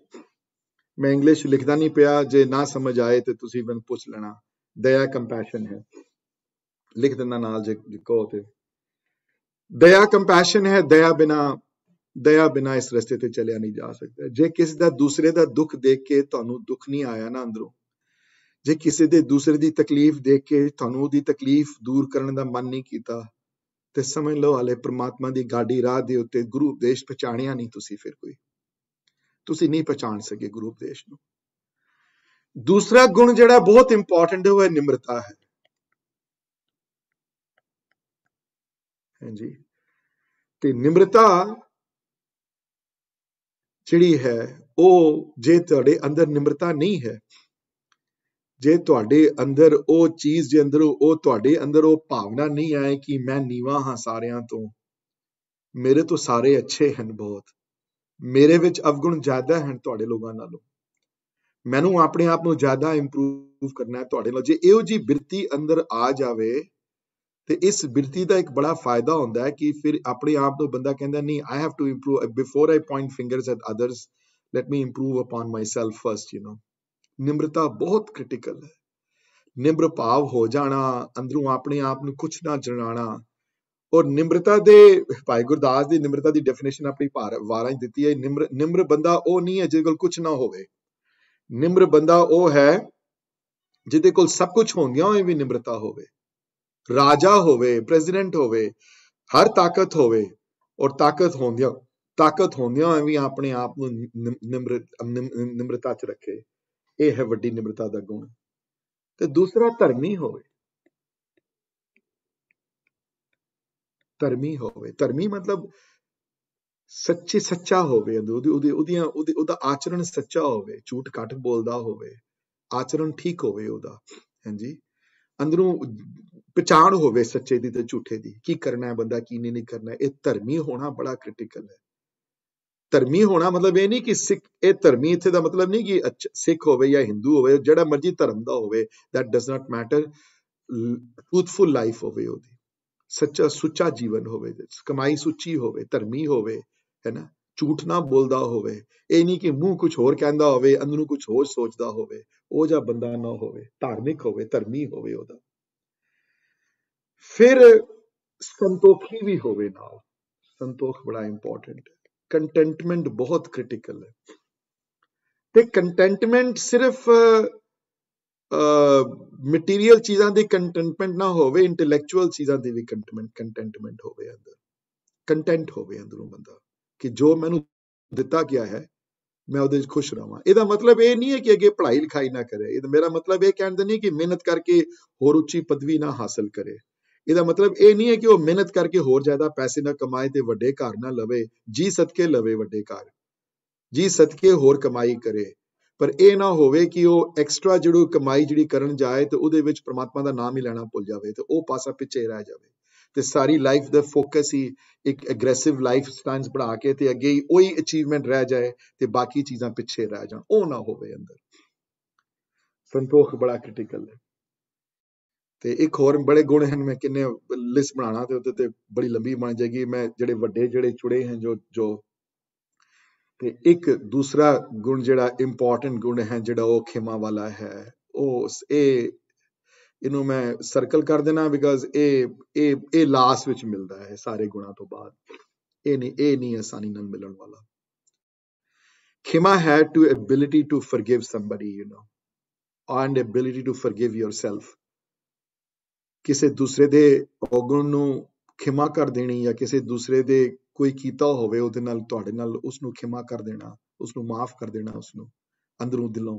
ਮੈਂ ਇੰਗਲਿਸ਼ ਲਿਖਦਾ ਨਹੀਂ ਪਿਆ ਜੇ ਨਾ ਸਮਝ ਆਏ ਤੇ ਤੁਸੀਂ ਮੈਨੂੰ ਪੁੱਛ ਲੈਣਾ ਦਇਆ ਕੰਪੈਸ਼ਨ ਹੈ ਲਿਖ ਦਿੰਦਾ ਨਾਲ ਜੇ ਕਹੋ ਤੇ ਦਇਆ ਕੰਪੈਸ਼ਨ ਹੈ ਦਇਆ ਬਿਨਾ ਦਇਆ ਬਿਨਾ ਇਸ ਰਸਤੇ ਤੇ ਚੱਲਿਆ ਨਹੀਂ ਜਾ ਸਕਦਾ ਜੇ ਕਿਸੇ ਦਾ ਦੂਸਰੇ ਦਾ ਦੁੱਖ ਦੇਖ ਕੇ ਤੁਹਾਨੂੰ ਦੁੱਖ ਨਹੀਂ ਆਇਆ ਨਾ ਅੰਦਰੋਂ ਜੇ ਕਿਸੇ ਦੇ ਦੂਸਰੇ ਦੀ ਤਕਲੀਫ ਦੇਖ ਕੇ ਤੁਹਾਨੂੰ ਉਹਦੀ ਤਕਲੀਫ ਦੂਰ ਕਰਨ ਦਾ ਮਨ ਨਹੀਂ ਕੀਤਾ ਤੇ ਸਮਝ ਲਓ ਹਲੇ ਪ੍ਰਮਾਤਮਾ ਦੀ ਗਾਡੀ ਰਾਹ ਦੇ ਉੱਤੇ ਗੁਰੂ ਉਪਦੇਸ਼ ਪਛਾਣਿਆ ਨਹੀਂ ਤੁਸੀਂ ਫਿਰ ਕੋਈ ਤੁਸੀਂ ਨਹੀਂ ਪਛਾਣ ਸਕੇ ਗੁਰੂ ਉਪਦੇਸ਼ ਨੂੰ ਦੂਸਰਾ ਗੁਣ ਜਿਹੜਾ ਬਹੁਤ ਇੰਪੋਰਟੈਂਟ ਹੈ ਉਹ ਨਿਮਰਤਾ ਹੈ ਹਾਂਜੀ ਤੇ ਨਿਮਰਤਾ ਜਿਹੜੀ ਹੈ ਉਹ ਜੇ ਤੁਹਾਡੇ ਅੰਦਰ ਨਿਮਰਤਾ ਨਹੀਂ ਹੈ ਜੇ ਤੁਹਾਡੇ ਅੰਦਰ ਉਹ ਚੀਜ਼ ਦੇ ਅੰਦਰ ਉਹ ਤੁਹਾਡੇ ਅੰਦਰ ਉਹ ਭਾਵਨਾ ਨਹੀਂ ਆਏ ਕਿ ਮੈਂ ਨੀਵਾ ਹਾਂ ਸਾਰਿਆਂ ਤੋਂ ਮੇਰੇ ਤੋਂ ਸਾਰੇ ਅੱਛੇ ਹਨ ਬਹੁਤ ਮੇਰੇ ਵਿੱਚ ਅਵਗੁਣ ਜ਼ਿਆਦਾ ਹਨ ਤੁਹਾਡੇ ਲੋਕਾਂ ਨਾਲੋਂ ਮੈਨੂੰ ਆਪਣੇ ਆਪ ਨੂੰ ਜ਼ਿਆਦਾ ਇੰਪਰੂਵ ਕਰਨਾ ਹੈ ਤੁਹਾਡੇ ਨਾਲ ਜੇ ਇਹੋ ਜੀ ਬਿਰਤੀ ਅੰਦਰ ਆ ਜਾਵੇ ਤੇ ਇਸ ਬਿਰਤੀ ਦਾ ਇੱਕ ਬੜਾ ਫਾਇਦਾ ਹੁੰਦਾ ਹੈ ਕਿ ਫਿਰ ਆਪਣੇ ਆਪ ਨੂੰ ਬੰਦਾ ਕਹਿੰਦਾ ਨਹੀਂ I have to improve before I point fingers at others let me improve upon myself first you know ਨਿਮਰਤਾ ਬਹੁਤ ਕ੍ਰਿਟੀਕਲ ਹੈ ਨਿਮਰ ਭਾਵ ਹੋ ਜਾਣਾ ਅੰਦਰੋਂ ਆਪਣੇ ਆਪ ਨੂੰ ਕੁਛ ਨਾ ਜਣਾਣਾ ਔਰ ਨਿਮਰਤਾ ਦੇ ਭਾਈ ਗੁਰਦਾਸ ਦੀ ਨਿਮਰਤਾ ਦੀ ਡੈਫੀਨੇਸ਼ਨ ਆਪਣੀ ਭਾਰ ਵਾਰਾਂ ਦਿੱਤੀ ਹੈ ਨਿਮਰ ਨਿਮਰ ਬੰਦਾ ਉਹ ਨਹੀਂ ਹੈ ਜਿਹਦੇ ਕੋਲ ਕੁਝ ਨਾ ਹੋਵੇ ਨਿਮਰ ਬੰਦਾ ਉਹ ਹੈ ਜਿਹਦੇ ਕੋਲ ਸਭ ਕੁਝ ਹੋਣ ਗਿਆ ਵੀ ਨਿਮਰਤਾ ਹੋਵੇ ਰਾਜਾ ਹੋਵੇ ਪ੍ਰੈਜ਼ੀਡੈਂਟ ਹੋਵੇ ਹਰ ਤਾਕਤ ਹੋਵੇ ਔਰ ਤਾਕਤ ਹੁੰਦਿਆਂ ਤਾਕਤ ਹੁੰਦਿਆਂ ਵੀ ਆਪਣੇ ਆਪ ਨੂੰ ਨਿਮਰਤਾ 'ਚ ਰੱਖੇ ਇਹ ਹੈ ਵੱਡੀ ਨਿਮਰਤਾ ਦਾ ਗੁਣ ਤੇ ਦੂਸਰਾ ਧਰਮੀ ਹੋਵੇ ਧਰਮੀ ਹੋਵੇ ਧਰਮੀ ਮਤਲਬ ਸੱਚੇ ਸੱਚਾ ਹੋਵੇ ਉਹਦੀ ਉਹਦੀ ਉਹਦੀਆਂ ਉਹਦਾ ਆਚਰਣ ਸੱਚਾ ਹੋਵੇ ਝੂਠ ਘੱਟ ਬੋਲਦਾ ਹੋਵੇ ਆਚਰਣ ਠੀਕ ਹੋਵੇ ਉਹਦਾ ਹਾਂਜੀ ਅੰਦਰੋਂ ਪਛਾਣ ਹੋਵੇ ਸੱਚੇ ਦੀ ਤੇ ਝੂਠੇ ਦੀ ਕੀ ਕਰਨਾ ਹੈ ਬੰਦਾ ਕੀ ਨਹੀਂ ਕਰਨਾ ਇਹ ਧਰਮੀ ਹੋਣਾ ਬੜਾ ਕ੍ਰਿਟੀਕਲ ਹੈ ਧਰਮੀ ਹੋਣਾ ਮਤਲਬ ਇਹ ਨਹੀਂ ਕਿ ਸਿੱਖ ਇਹ ਧਰਮੀ ਇੱਥੇ ਦਾ ਮਤਲਬ ਨਹੀਂ ਕਿ ਸਿੱਖ ਹੋਵੇ ਜਾਂ ਹਿੰਦੂ ਹੋਵੇ ਜਿਹੜਾ ਮਰਜ਼ੀ ਧਰਮ ਦਾ ਹੋਵੇ that does not matter truthful life ਹੋਵੇ ਉਹਦੀ ਸੱਚਾ ਸੁੱਚਾ ਜੀਵਨ ਹੋਵੇ ਕਮਾਈ ਸੁੱਚੀ ਹੋਵੇ ਧਰਮੀ ਹੋਵੇ ਹੈਨਾ ਝੂਠ ਨਾ ਬੋਲਦਾ ਹੋਵੇ ਇਹ ਨਹੀਂ ਕਿ ਮੂੰਹ ਕੁਝ ਹੋਰ ਕਹਿੰਦਾ ਹੋਵੇ ਅੰਦਰੋਂ ਕੁਝ ਹੋਰ ਸੋਚਦਾ ਹੋਵੇ ਉਹ ਜਾਂ ਬੰਦਾ ਨਾ ਹੋਵੇ ਧਾਰਮਿਕ ਹੋਵੇ ਧਰਮੀ ਹੋਵੇ ਉਹਦਾ ਫਿਰ ਸੰਤੋਖੀ ਵੀ ਹੋਵੇ ਨਾਲ ਸੰਤੋਖ ਬੜਾ ਇੰਪੋਰਟੈਂਟ ਹੈ ਕੰਟੈਂਟਮੈਂਟ ਬਹੁਤ ਕ੍ਰਿਟੀਕਲ ਹੈ ਤੇ ਕੰਟੈਂਟਮੈਂਟ ਸਿਰਫ ਮਟੀਰੀਅਲ ਚੀਜ਼ਾਂ ਦੇ ਕੰਟੈਂਟਮੈਂਟ ਨਾ ਹੋਵੇ ਇੰਟੈਲੈਕਚੁਅਲ ਚੀਜ਼ਾਂ ਦੇ ਵੀ ਕੰਟੈਂਟਮੈਂਟ ਕੰਟੈਂਟਮੈਂਟ ਹੋਵੇ ਅੰਦਰ ਕੰਟੈਂਟ ਹੋਵੇ ਅੰਦਰੋਂ ਬੰਦਾ ਕਿ ਜੋ ਮੈਨੂੰ ਦਿੱਤਾ ਗਿਆ ਹੈ ਮੈਂ ਉਹਦੇ ਵਿੱਚ ਖੁਸ਼ ਰਹਾ ਇਹਦਾ ਮਤਲਬ ਇਹ ਨਹੀਂ ਹੈ ਕਿ ਅੱਗੇ ਪੜ੍ਹਾਈ ਲਿਖਾਈ ਨਾ ਕਰੇ ਇਹ ਮੇਰਾ ਮਤਲਬ ਇਹ ਕਹਿਣ ਦਾ ਨਹੀਂ ਕਿ ਮਿਹਨਤ ਕਰਕੇ ਹੋਰ ਉੱਚੀ ਪਦਵੀ ਨਾ ਹਾਸਲ ਕਰੇ ਇਹਦਾ ਮਤਲਬ ਇਹ ਨਹੀਂ ਹੈ ਕਿ ਉਹ ਮਿਹਨਤ ਕਰਕੇ ਹੋਰ ਜ਼ਿਆਦਾ ਪੈਸੇ ਨਾ ਕਮਾਏ ਤੇ ਵੱਡੇ ਘਰ ਨਾ ਲਵੇ ਜੀ ਸਦਕੇ ਲਵੇ ਵੱਡੇ ਘਰ ਜੀ ਸਦਕੇ ਹੋਰ ਕਮਾਈ ਕਰੇ ਪਰ ਇਹ ਨਾ ਹੋਵੇ ਕਿ ਉਹ ਐਕਸਟਰਾ ਜਿਹੜੀ ਕਮਾਈ ਜਿਹੜੀ ਕਰਨ ਜਾਏ ਤੇ ਉਹਦੇ ਵਿੱਚ ਪ੍ਰਮਾਤਮਾ ਦਾ ਨਾਮ ਹੀ ਲੈਣਾ ਭੁੱਲ ਜਾਵੇ ਤੇ ਉਹ ਪਾਸਾ ਪਿੱਛੇ ਰਹਿ ਜਾਵੇ ਤੇ ਸਾਰੀ ਲਾਈਫ ਦਾ ਫੋਕਸ ਹੀ ਇੱਕ ਐਗਰੈਸਿਵ ਲਾਈਫ ਸਟਾਈਲਸ ਬਣਾ ਕੇ ਤੇ ਅੱਗੇ ਹੀ ਉਹੀ ਅਚੀਵਮੈਂਟ ਰਹਿ ਜਾਏ ਤੇ ਬਾਕੀ ਚੀਜ਼ਾਂ ਪਿੱਛੇ ਰਹਿ ਜਾਣ ਉਹ ਨਾ ਹੋਵੇ ਅੰਦਰ ਸੰਤੋਖ ਬੜਾ ਕ੍ਰਿਟੀਕਲ ਹੈ ਤੇ ਇੱਕ ਹੋਰ ਬੜੇ ਗੁਣ ਹਨ ਮੈਂ ਕਿੰਨੇ ਲਿਸਟ ਬਣਾਣਾ ਤੇ ਉਹਦੇ ਤੇ ਬੜੀ ਲੰਬੀ ਬਣ ਜਾਏਗੀ ਮੈਂ ਜਿਹੜੇ ਵੱਡੇ ਜਿਹੜੇ ਚੁੜੇ ਹਨ ਜੋ ਜੋ ਤੇ ਇੱਕ ਦੂਸਰਾ ਗੁਣ ਜਿਹੜਾ ਇੰਪੋਰਟੈਂਟ ਗੁਣ ਹੈ ਜਿਹੜਾ ਉਹ ਖਿਮਾ ਵਾਲਾ ਹੈ ਉਹ ਇਹ ਇਹਨੂੰ ਮੈਂ ਸਰਕਲ ਕਰ ਦੇਣਾ ਬਿਕਾਜ਼ ਇਹ ਇਹ ਇਹ ਲਾਸਟ ਵਿੱਚ ਮਿਲਦਾ ਹੈ ਸਾਰੇ ਗੁਣਾ ਤੋਂ ਬਾਅਦ ਇਹ ਨਹੀਂ ਇਹ ਨਹੀਂ ਆਸਾਨੀ ਨਾਲ ਮਿਲਣ ਵਾਲਾ ਖਿਮਾ ਹੈ to ability to forgive somebody you know and ability to forgive yourself ਕਿਸੇ ਦੂਸਰੇ ਦੇ ਔਗਣ ਨੂੰ ਖਿਮਾ ਕਰ ਦੇਣੀ ਜਾਂ ਕਿਸੇ ਦੂਸਰੇ ਦੇ ਕੋਈ ਕੀਤਾ ਹੋਵੇ ਉਹਦੇ ਨਾਲ ਤੁਹਾਡੇ ਨਾਲ ਉਸ ਨੂੰ ਖਿਮਾ ਕਰ ਦੇਣਾ ਉਸ ਨੂੰ ਮਾਫ ਕਰ ਦੇਣਾ ਉਸ ਨੂੰ ਅੰਦਰੋਂ ਦਿਲੋਂ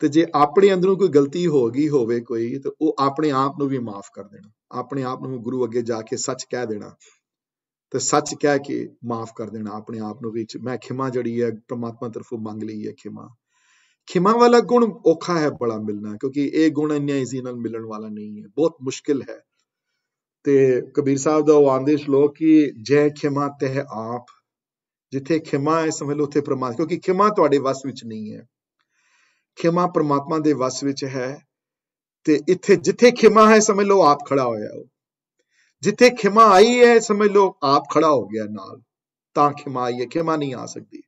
ਤੇ ਜੇ ਆਪਣੇ ਅੰਦਰੋਂ ਕੋਈ ਗਲਤੀ ਹੋ ਗਈ ਹੋਵੇ ਕੋਈ ਤੇ ਉਹ ਆਪਣੇ ਆਪ ਨੂੰ ਵੀ ਮਾਫ ਕਰ ਦੇਣਾ ਆਪਣੇ ਆਪ ਨੂੰ ਗੁਰੂ ਅੱਗੇ ਜਾ ਕੇ ਸੱਚ ਕਹਿ ਦੇਣਾ ਤੇ ਸੱਚ ਕਹਿ ਕੇ ਮਾਫ ਕਰ ਦੇਣਾ ਆਪਣੇ ਆਪ ਨੂੰ ਵਿੱਚ ਮੈਂ ਖਿਮਾ ਜੜੀ ਹੈ ਪ੍ਰਮਾਤਮਾ ਤਰਫੋਂ ਮੰਗ ਲਈ ਹੈ ਖਿਮਾ ਖਿਮਾ ਵਾਲਾ ਗੁਣ ਔਖਾ ਹੈ ਬੜਾ ਮਿਲਣਾ ਕਿਉਂਕਿ ਇਹ ਗੁਣ ਇੰਨਾ ਈਜ਼ੀ ਨਾਲ ਮਿਲਣ ਵਾਲਾ ਨਹੀਂ ਹੈ ਬਹੁਤ ਮੁਸ਼ਕਿਲ ਹੈ ਤੇ ਕਬੀਰ ਸਾਹਿਬ ਦਾ ਉਹ ਆਂਦੇ ਸ਼ਲੋਕ ਕਿ ਜੈ ਖਿਮਾ ਤਹ ਆਪ ਜਿੱਥੇ ਖਿਮਾ ਹੈ ਸਮਝ ਲਓ ਉੱਥੇ ਪ੍ਰਮਾਤਮਾ ਕਿਉਂਕਿ ਖਿਮਾ ਤੁਹਾਡੇ ਵਸ ਵਿੱਚ ਨਹੀਂ ਹੈ ਖਿਮਾ ਪ੍ਰਮਾਤਮਾ ਦੇ ਵਸ ਵਿੱਚ ਹੈ ਤੇ ਇੱਥੇ ਜਿੱਥੇ ਖਿਮਾ ਹੈ ਸਮਝ ਲਓ ਆਪ ਖੜਾ ਹੋਇਆ ਹੋ ਜਿੱਥੇ ਖਿਮਾ ਆਈ ਹੈ ਸਮਝ ਲਓ ਆਪ ਖੜਾ ਹੋ ਗਿਆ ਨਾਲ ਤਾਂ ਖਿਮਾ ਆਈ ਹੈ ਖਿਮਾ ਨਹੀਂ ਆ ਸਕਦੀ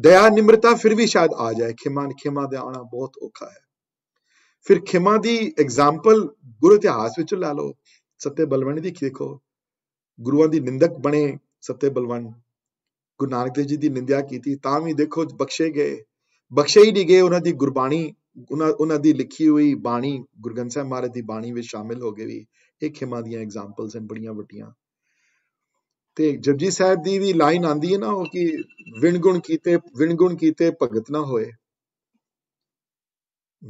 ਦਇਆ ਨਿਮਰਤਾ ਫਿਰ ਵੀ ਸ਼ਾਇਦ ਆ ਜਾਏ ਖਿਮਾ ਖਿਮਾ ਦੇ ਆਣਾ ਬਹੁਤ ਔਖਾ ਹੈ ਫਿਰ ਖਿਮਾ ਦੀ ਐਗਜ਼ਾਮਪਲ ਗੁਰੂ ਇਤਿਹਾਸ ਵਿੱਚ ਲੈ ਲਓ ਸੱਤੇ ਬਲਵੰਨ ਦੀ ਦੇਖੋ ਗੁਰੂਆਂ ਦੀ ਨਿੰਦਕ ਬਣੇ ਸੱਤੇ ਬਲਵੰਨ ਗੁਰੂ ਨਾਨਕ ਦੇਵ ਜੀ ਦੀ ਨਿੰਦਿਆ ਕੀਤੀ ਤਾਂ ਵੀ ਦੇਖੋ ਬਖਸ਼ੇ ਗਏ ਬਖਸ਼ੇ ਹੀ ਨਹੀਂ ਗਏ ਉਹਨਾਂ ਦੀ ਗੁਰਬਾਣੀ ਉਹਨਾਂ ਉਹਨਾਂ ਦੀ ਲਿਖੀ ਹੋਈ ਬਾਣੀ ਗੁਰਗੰਸਾ ਮਹਾਰਾਜ ਦੀ ਬਾਣੀ ਵਿੱਚ ਸ਼ਾਮਿਲ ਹੋ ਗਈ ਵੀ ਇਹ ਖਿਮਾ ਦੀਆਂ ਐਗਜ਼ਾਮਪਲਸ ਹਨ ਬੜੀਆਂ ਵੱਡੀਆਂ ਤੇ ਜਪਜੀ ਸਾਹਿਬ ਦੀ ਵੀ ਲਾਈਨ ਆਂਦੀ ਹੈ ਨਾ ਉਹ ਕਿ ਵਿਣਗੁਣ ਕੀਤੇ ਵਿਣਗੁਣ ਕੀਤੇ ਭਗਤ ਨਾ ਹੋਏ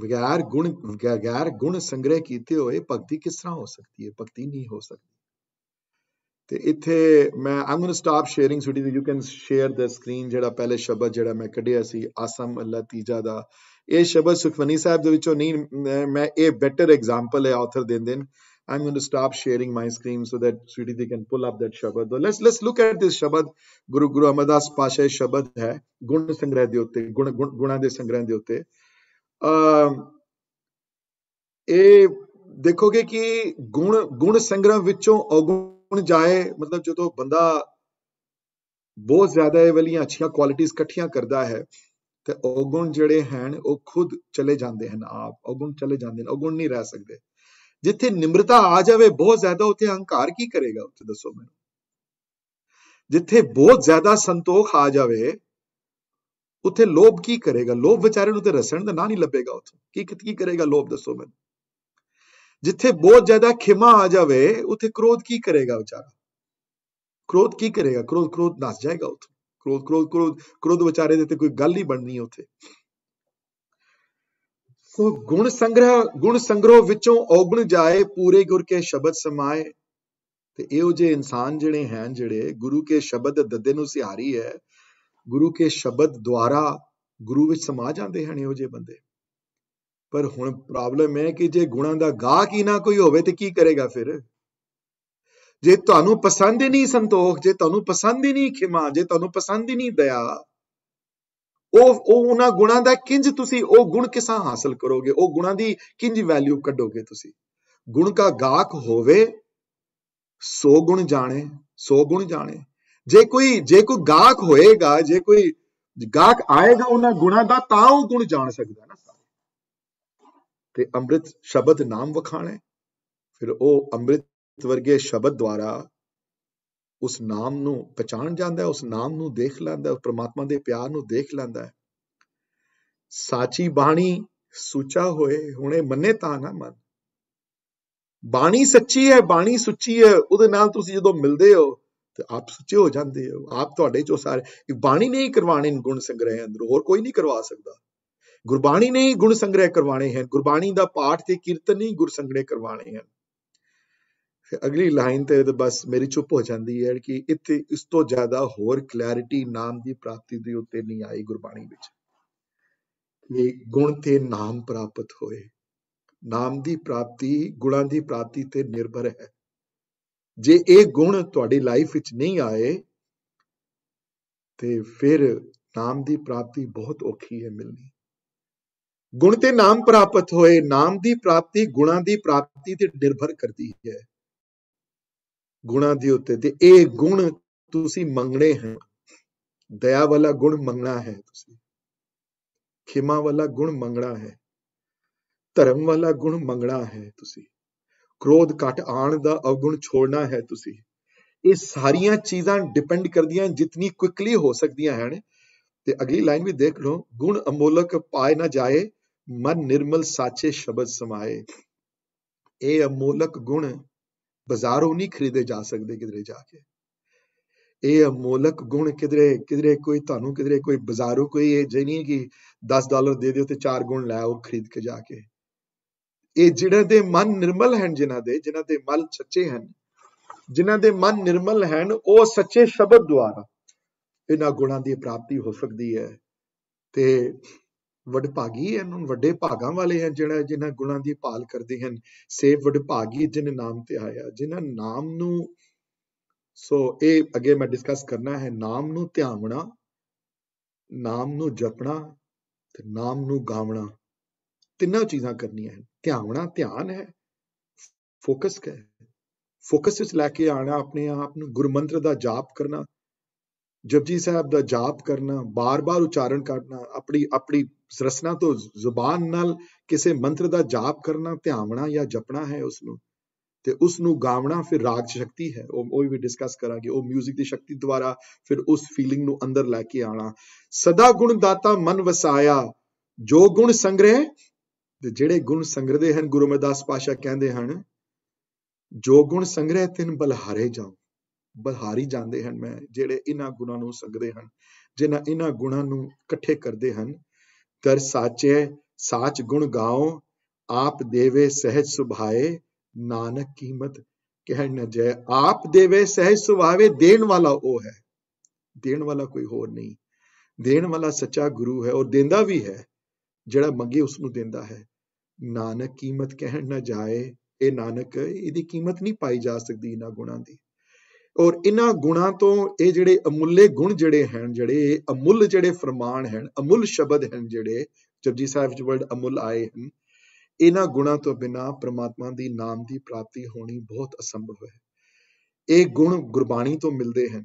ਬਗੈਰ ਗੁਣ ਬਗੈਰ ਗੁਣ ਸੰਗ੍ਰਹਿ ਕੀਤੇ ਹੋਏ ਭਗਤੀ ਕਿਸ ਤਰ੍ਹਾਂ ਹੋ ਸਕਦੀ ਹੈ ਭਗਤੀ ਨਹੀਂ ਹੋ ਸਕਦੀ ਤੇ ਇੱਥੇ ਮੈਂ I'm going stop sharing so you can share the screen ਜਿਹੜਾ ਪਹਿਲੇ ਸ਼ਬਦ ਜਿਹੜਾ ਮੈਂ ਕੱਢਿਆ ਸੀ ਆਸਮ ਅੱਲਾ ਤੀਜਾ ਦਾ ਇਹ ਸ਼ਬਦ ਸੁਖਮਨੀ ਸਾਹਿਬ ਦੇ ਵਿੱਚੋਂ ਨਹੀਂ ਮੈਂ ਇਹ ਬੈਟਰ ਐਗਜ਼ਾਮਪਲ ਹੈ ਆਥਰ ਦਿੰਦੇ ਨੇ I'm going to stop sharing my screen so that Sridhiti can pull up that Shabad. Let's let's look at this Shabad. Guru Guru Amadas Pashay Shabad hai. Gun Sangrah de utte. Guna Guna de Sangrah de utte. ਇਹ ਦੇਖੋਗੇ ਕਿ ਗੁਣ ਗੁਣ ਸੰਗ੍ਰਹਿ ਵਿੱਚੋਂ ਔਗੁਣ ਜਾਏ ਮਤਲਬ ਜਦੋਂ ਬੰਦਾ ਬਹੁਤ ਜ਼ਿਆਦਾ ਇਹ ਵਾਲੀਆਂ ਅੱਛੀਆਂ ਕੁਆਲਿਟੀਆਂ ਇਕੱਠੀਆਂ ਕਰਦਾ ਹੈ ਤੇ ਔਗੁਣ ਜਿਹੜੇ ਹਨ ਉਹ ਖੁਦ ਚਲੇ ਜਾਂਦੇ ਹਨ ਆਪ ਔਗੁਣ ਚਲੇ ਜਾਂਦੇ ਨੇ ਔਗੁਣ ਨਹੀਂ ਰਹਿ ਸਕਦੇ ਜਿੱਥੇ ਨਿਮਰਤਾ ਆ ਜਾਵੇ ਬਹੁਤ ਜ਼ਿਆਦਾ ਉੱਥੇ ਹੰਕਾਰ ਕੀ ਕਰੇਗਾ ਉੱਥੇ ਦੱਸੋ ਮੈਨੂੰ ਜਿੱਥੇ ਬਹੁਤ ਜ਼ਿਆਦਾ ਸੰਤੋਖ ਆ ਜਾਵੇ ਉੱਥੇ ਲੋਭ ਕੀ ਕਰੇਗਾ ਲੋਭ ਵਿਚਾਰੇ ਨੂੰ ਤੇ ਰਸਣ ਦਾ ਨਾਂ ਨਹੀਂ ਲੱਭੇਗਾ ਉੱਥੇ ਕੀ ਕੀ ਕਰੇਗਾ ਲੋਭ ਦੱਸੋ ਮੈਨੂੰ ਜਿੱਥੇ ਬਹੁਤ ਜ਼ਿਆਦਾ ਖਿਮਾ ਆ ਜਾਵੇ ਉੱਥੇ ਕ੍ਰੋਧ ਕੀ ਕਰੇਗਾ ਵਿਚਾਰਾ ਕ੍ਰੋਧ ਕੀ ਕਰੇਗਾ ਕ੍ਰੋਧ ਕ੍ਰੋਧ ਨਸ ਜਾਏਗਾ ਉੱਥੇ ਕ੍ਰੋਧ ਕ੍ਰੋਧ ਕ੍ਰੋਧ ਕ੍ਰੋਧ ਵਿਚਾਰੇ ਦੇ ਤੇ ਕੋਈ ਗੱਲ ਹੀ ਬਣਨੀ ਉੱਥੇ ਸੋ ਗੁਣ ਸੰਗ੍ਰਹਿ ਗੁਣ ਸੰਗ੍ਰਹਿ ਵਿੱਚੋਂ ਔਗਣ ਜਾਏ ਪੂਰੇ ਗੁਰ ਕੇ ਸ਼ਬਦ ਸਮਾਏ ਤੇ ਇਹੋ ਜੇ ਇਨਸਾਨ ਜਿਹੜੇ ਹਨ ਜਿਹੜੇ ਗੁਰੂ ਕੇ ਸ਼ਬਦ ਦੱਦੇ ਨੂੰ ਸਿਹਾਰੀ ਹੈ ਗੁਰੂ ਕੇ ਸ਼ਬਦ ਦੁਆਰਾ ਗੁਰੂ ਵਿੱਚ ਸਮਾ ਜਾਂਦੇ ਹਨ ਇਹੋ ਜੇ ਬੰਦੇ ਪਰ ਹੁਣ ਪ੍ਰੋਬਲਮ ਹੈ ਕਿ ਜੇ ਗੁਣਾਂ ਦਾ ਗਾਹ ਕੀ ਨਾ ਕੋਈ ਹੋਵੇ ਤੇ ਕੀ ਕਰੇਗਾ ਫਿਰ ਜੇ ਤੁਹਾਨੂੰ ਪਸੰਦ ਹੀ ਨਹੀਂ ਸੰਤੋਖ ਜੇ ਤੁਹਾਨੂੰ ਪਸੰਦ ਹੀ ਨਹੀਂ ਖਿਮਾ ਜੇ ਤੁਹਾਨੂੰ ਪਸੰਦ ਹੀ ਨਹੀਂ ਦਇਆ ਉਹ ਉਹ ਉਹਨਾਂ ਗੁਣਾਂ ਦਾ ਕਿੰਜ ਤੁਸੀਂ ਉਹ ਗੁਣ ਕਿਸਾ ਹਾਸਲ ਕਰੋਗੇ ਉਹ ਗੁਣਾਂ ਦੀ ਕਿੰਜ ਵੈਲਿਊ ਕੱਢੋਗੇ ਤੁਸੀਂ ਗੁਣ ਕਾ ਗਾਖ ਹੋਵੇ ਸੋ ਗੁਣ ਜਾਣੇ ਸੋ ਗੁਣ ਜਾਣੇ ਜੇ ਕੋਈ ਜੇ ਕੋਈ ਗਾਕ ਹੋਏਗਾ ਜੇ ਕੋਈ ਗਾਕ ਆਏਗਾ ਉਹਨਾਂ ਗੁਣਾਂ ਦਾ ਤਾਂ ਉਹ ਗੁਣ ਜਾਣ ਸਕਦਾ ਨਾ ਤੇ ਅੰਮ੍ਰਿਤ ਸ਼ਬਦ ਨਾਮ ਵਖਾਣੇ ਫਿਰ ਉਹ ਅੰਮ੍ਰਿਤ ਵਰਗੇ ਸ਼ਬਦ ਦੁਆਰਾ ਉਸ ਨਾਮ ਨੂੰ ਪਛਾਣ ਜਾਂਦਾ ਹੈ ਉਸ ਨਾਮ ਨੂੰ ਦੇਖ ਲੈਂਦਾ ਹੈ ਪ੍ਰਮਾਤਮਾ ਦੇ ਪਿਆਰ ਨੂੰ ਦੇਖ ਲੈਂਦਾ ਹੈ ਸਾਚੀ ਬਾਣੀ ਸੁਚਾ ਹੋਏ ਹੁਣੇ ਮੰਨੇ ਤਾਂ ਨਾ ਮਨ ਬਾਣੀ ਸੱਚੀ ਹੈ ਬਾਣੀ ਸੁੱਚੀ ਹੈ ਉਹਦੇ ਨਾਲ ਤੁਸੀਂ ਜਦੋਂ ਮਿਲਦੇ ਹੋ ਤੇ ਆਪ ਸੁੱਚੇ ਹੋ ਜਾਂਦੇ ਹੋ ਆਪ ਤੁਹਾਡੇ ਚੋਂ ਸਾਰੇ ਬਾਣੀ ਨੇ ਹੀ ਕਰਵਾਣੇ ਗੁਣ ਸੰਗ੍ਰਹਿ ਅੰਦਰ ਹੋਰ ਕੋਈ ਨਹੀਂ ਕਰਵਾ ਸਕਦਾ ਗੁਰਬਾਣੀ ਨੇ ਹੀ ਗੁਣ ਸੰਗ੍ਰਹਿ ਕਰਵਾਣੇ ਹਨ ਗੁਰਬਾਣੀ ਦਾ ਪਾਠ ਤੇ ਕੀਰਤਨ ਹੀ ਗੁਰ ਸੰਗ੍ਰਹਿ ਕਰਵਾਣੇ ਹਨ ਅਗਲੀ ਲਾਈਨ ਤੇ ਬਸ ਮੇਰੀ ਚੁੱਪ ਹੋ ਜਾਂਦੀ ਹੈ ਕਿ ਇੱਥੇ ਇਸ ਤੋਂ ਜ਼ਿਆਦਾ ਹੋਰ ਕਲੈਰਿਟੀ ਨਾਮ ਦੀ ਪ੍ਰਾਪਤੀ ਦੇ ਉੱਤੇ ਨਹੀਂ ਆਈ ਗੁਰਬਾਣੀ ਵਿੱਚ ਕਿ ਗੁਣ ਤੇ ਨਾਮ ਪ੍ਰਾਪਤ ਹੋਏ ਨਾਮ ਦੀ ਪ੍ਰਾਪਤੀ ਗੁਣਾਂ ਦੀ ਪ੍ਰਾਪਤੀ ਤੇ ਨਿਰਭਰ ਹੈ ਜੇ ਇਹ ਗੁਣ ਤੁਹਾਡੀ ਲਾਈਫ ਵਿੱਚ ਨਹੀਂ ਆਏ ਤੇ ਫਿਰ ਨਾਮ ਦੀ ਪ੍ਰਾਪਤੀ ਬਹੁਤ ਔਖੀ ਹੈ ਮਿਲਣੀ ਗੁਣ ਤੇ ਨਾਮ ਪ੍ਰਾਪਤ ਹੋਏ ਨਾਮ ਦੀ ਪ੍ਰਾਪਤੀ ਗੁਣਾਂ ਦੀ ਪ੍ਰਾਪਤੀ ਤੇ ਨਿਰਭਰ ਕਰਦੀ ਹੈ ਗੁਣਾ ਦੇ ਉੱਤੇ ਤੇ ਇਹ ਗੁਣ ਤੁਸੀਂ ਮੰਗਣੇ ਹਨ ਦਇਆ ਵਾਲਾ ਗੁਣ ਮੰਗਣਾ ਹੈ ਤੁਸੀਂ ਖਿਮਾ ਵਾਲਾ ਗੁਣ ਮੰਗਣਾ ਹੈ ਧਰਮ ਵਾਲਾ ਗੁਣ ਮੰਗਣਾ ਹੈ ਤੁਸੀਂ ਕ੍ਰੋਧ ਘਟ ਆਣ ਦਾ ਅਗੁਣ ਛੋੜਨਾ ਹੈ ਤੁਸੀਂ ਇਹ ਸਾਰੀਆਂ ਚੀਜ਼ਾਂ ਡਿਪੈਂਡ ਕਰਦੀਆਂ ਜਿੰਨੀ ਕੁਇਕਲੀ ਹੋ ਸਕਦੀਆਂ ਹਨ ਤੇ ਅਗਲੀ ਲਾਈਨ ਵੀ ਦੇਖ ਲਓ ਗੁਣ ਅਮੋਲਕ ਪਾਏ ਨਾ ਜਾਏ ਮਨ ਨਿਰਮਲ ਸਾਚੇ ਸ਼ਬਦ ਸਮਾਏ ਇਹ ਅਮੋਲਕ ਗੁਣ ਬਾਜ਼ਾਰੋਂ ਨਹੀਂ ਖਰੀਦੇ ਜਾ ਸਕਦੇ ਕਿਧਰੇ ਜਾ ਕੇ ਇਹ ਅਮੋਲਕ ਗੁਣ ਕਿਧਰੇ ਕਿਧਰੇ ਕੋਈ ਤੁਹਾਨੂੰ ਕਿਧਰੇ ਕੋਈ ਬਾਜ਼ਾਰੋਂ ਕੋਈ ਇਹ ਜੇ ਨਹੀਂ ਕਿ 10 ਡਾਲਰ ਦੇ ਦਿਓ ਤੇ ਚਾਰ ਗੁਣ ਲੈ ਉਹ ਖਰੀਦ ਕੇ ਜਾ ਕੇ ਇਹ ਜਿਹੜੇ ਦੇ ਮਨ ਨਿਰਮਲ ਹਨ ਜਿਨ੍ਹਾਂ ਦੇ ਜਿਨ੍ਹਾਂ ਦੇ ਮਨ ਸੱਚੇ ਹਨ ਜਿਨ੍ਹਾਂ ਦੇ ਮਨ ਨਿਰਮਲ ਹਨ ਉਹ ਸੱਚੇ ਸ਼ਬਦ ਦੁਆਰਾ ਇਹਨਾਂ ਗੁਣਾਂ ਦੀ ਪ੍ਰਾਪਤੀ ਹੋ ਸਕਦੀ ਹੈ ਤੇ ਵਡਭਾਗੀ ਇਹਨੂੰ ਵੱਡੇ ਭਾਗਾਂ ਵਾਲੇ ਹਨ ਜਿਹੜਾ ਜਿਨ੍ਹਾਂ ਗੁਣਾਂ ਦੀ ਭਾਲ ਕਰਦੇ ਹਨ ਸੇ ਵਡਭਾਗੀ ਜਿਨ ਨਾਮ ਤੇ ਆਇਆ ਜਿਨ੍ਹਾਂ ਨਾਮ ਨੂੰ ਸੋ ਇਹ ਅੱਗੇ ਮੈਂ ਡਿਸਕਸ ਕਰਨਾ ਹੈ ਨਾਮ ਨੂੰ ਧਿਆਵਣਾ ਨਾਮ ਨੂੰ ਜਪਣਾ ਤੇ ਨਾਮ ਨੂੰ ਗਾਵਣਾ ਤਿੰਨਾਂ ਚੀਜ਼ਾਂ ਕਰਨੀਆਂ ਹਨ ਧਿਆਵਣਾ ਧਿਆਨ ਹੈ ਫੋਕਸ ਹੈ ਫੋਕਸ ਵਿੱਚ ਲੈ ਕੇ ਆਣਾ ਆਪਣੇ ਆਪ ਨੂੰ ਗੁਰਮੰਤਰ ਦਾ ਜਾਪ ਕਰਨਾ ਜਪਜੀ ਸਾਹਿਬ ਦਾ ਜਾਪ ਕਰਨਾ ਬਾਰ-ਬਾਰ ਉਚਾਰਨ ਕਰਨਾ ਆਪਣੀ ਆਪਣੀ ਸਰਸਨਾ ਤੋਂ ਜ਼ੁਬਾਨ ਨਾਲ ਕਿਸੇ ਮੰਤਰ ਦਾ ਜਾਪ ਕਰਨਾ ਧਿਆਵਣਾ ਜਾਂ ਜਪਣਾ ਹੈ ਉਸ ਨੂੰ ਤੇ ਉਸ ਨੂੰ ਗਾਵਣਾ ਫਿਰ ਰਾਗ ਸ਼ਕਤੀ ਹੈ ਉਹ ਉਹ ਵੀ ਡਿਸਕਸ ਕਰਾਂਗੇ ਉਹ 뮤직 ਦੀ ਸ਼ਕਤੀ ਦੁਆਰਾ ਫਿਰ ਉਸ ਫੀਲਿੰਗ ਨੂੰ ਅੰਦਰ ਲੈ ਕੇ ਆਣਾ ਸਦਾ ਗੁਣ ਦਾਤਾ ਮਨ ਵਸਾਇਆ ਜੋ ਗੁਣ ਸੰਗ੍ਰਹਿ ਤੇ ਜਿਹੜੇ ਗੁਣ ਸੰਗ੍ਰਹਿਦੇ ਹਨ ਗੁਰੂ ਅਮਰਦਾਸ ਪਾਸ਼ਾ ਕਹਿੰਦੇ ਹਨ ਜੋ ਗੁਣ ਸੰਗ੍ਰਹਿ ਤਿੰਨ ਬਲਹਾਰੇ ਜਾਉ ਬਲਹਾਰੀ ਜਾਂਦੇ ਹਨ ਮੈਂ ਜਿਹੜੇ ਇਹਨਾਂ ਗੁਣਾਂ ਨੂੰ ਸੰਗਦੇ ਹਨ ਜਿਨ੍ਹਾਂ ਇਹਨਾਂ ਗੁਣਾਂ ਨੂੰ ਇਕੱਠੇ ਕਰਦੇ ਹਨ ਕਰ ਸਾਚੇ ਸਾਚ ਗੁਣ ਗਾਉ ਆਪ ਦੇਵੇ ਸਹਿਜ ਸੁਭਾਏ ਨਾਨਕ ਕੀਮਤ ਕਹਿ ਨ ਜੈ ਆਪ ਦੇਵੇ ਸਹਿਜ ਸੁਭਾਵੇ ਦੇਣ ਵਾਲਾ ਉਹ ਹੈ ਦੇਣ ਵਾਲਾ ਕੋਈ ਹੋਰ ਨਹੀਂ ਦੇਣ ਵਾਲਾ ਸੱਚਾ ਗੁਰੂ ਹੈ ਔਰ ਦਿੰਦਾ ਵੀ ਹੈ ਜਿਹੜਾ ਮੰਗੇ ਉਸ ਨੂੰ ਦਿੰਦਾ ਹੈ ਨਾਨਕ ਕੀਮਤ ਕਹਿ ਨਾ ਜਾਏ ਇਹ ਨਾਨਕ ਇਹਦੀ ਕੀਮਤ ਨਹੀਂ ਪਾਈ ਜਾ ਸਕਦੀ ਇਹਨਾਂ ਗੁਣਾਂ ਦੀ ਔਰ ਇਹਨਾਂ ਗੁਣਾਂ ਤੋਂ ਇਹ ਜਿਹੜੇ ਅਮੁੱਲੇ ਗੁਣ ਜਿਹੜੇ ਹਨ ਜਿਹੜੇ ਅਮੁੱਲ ਜਿਹੜੇ ਫਰਮਾਨ ਹਨ ਅਮੁੱਲ ਸ਼ਬਦ ਹਨ ਜਿਹੜੇ ਜਪਜੀ ਸਾਹਿਬ ਵਿੱਚ ਵਰਡ ਅਮੁੱਲ ਆਏ ਹਨ ਇਹਨਾਂ ਗੁਣਾਂ ਤੋਂ ਬਿਨਾ ਪ੍ਰਮਾਤਮਾ ਦੀ ਨਾਮ ਦੀ ਪ੍ਰਾਪਤੀ ਹੋਣੀ ਬਹੁਤ ਅਸੰਭਵ ਹੈ ਇਹ ਗੁਣ ਗੁਰਬਾਣੀ ਤੋਂ ਮਿਲਦੇ ਹਨ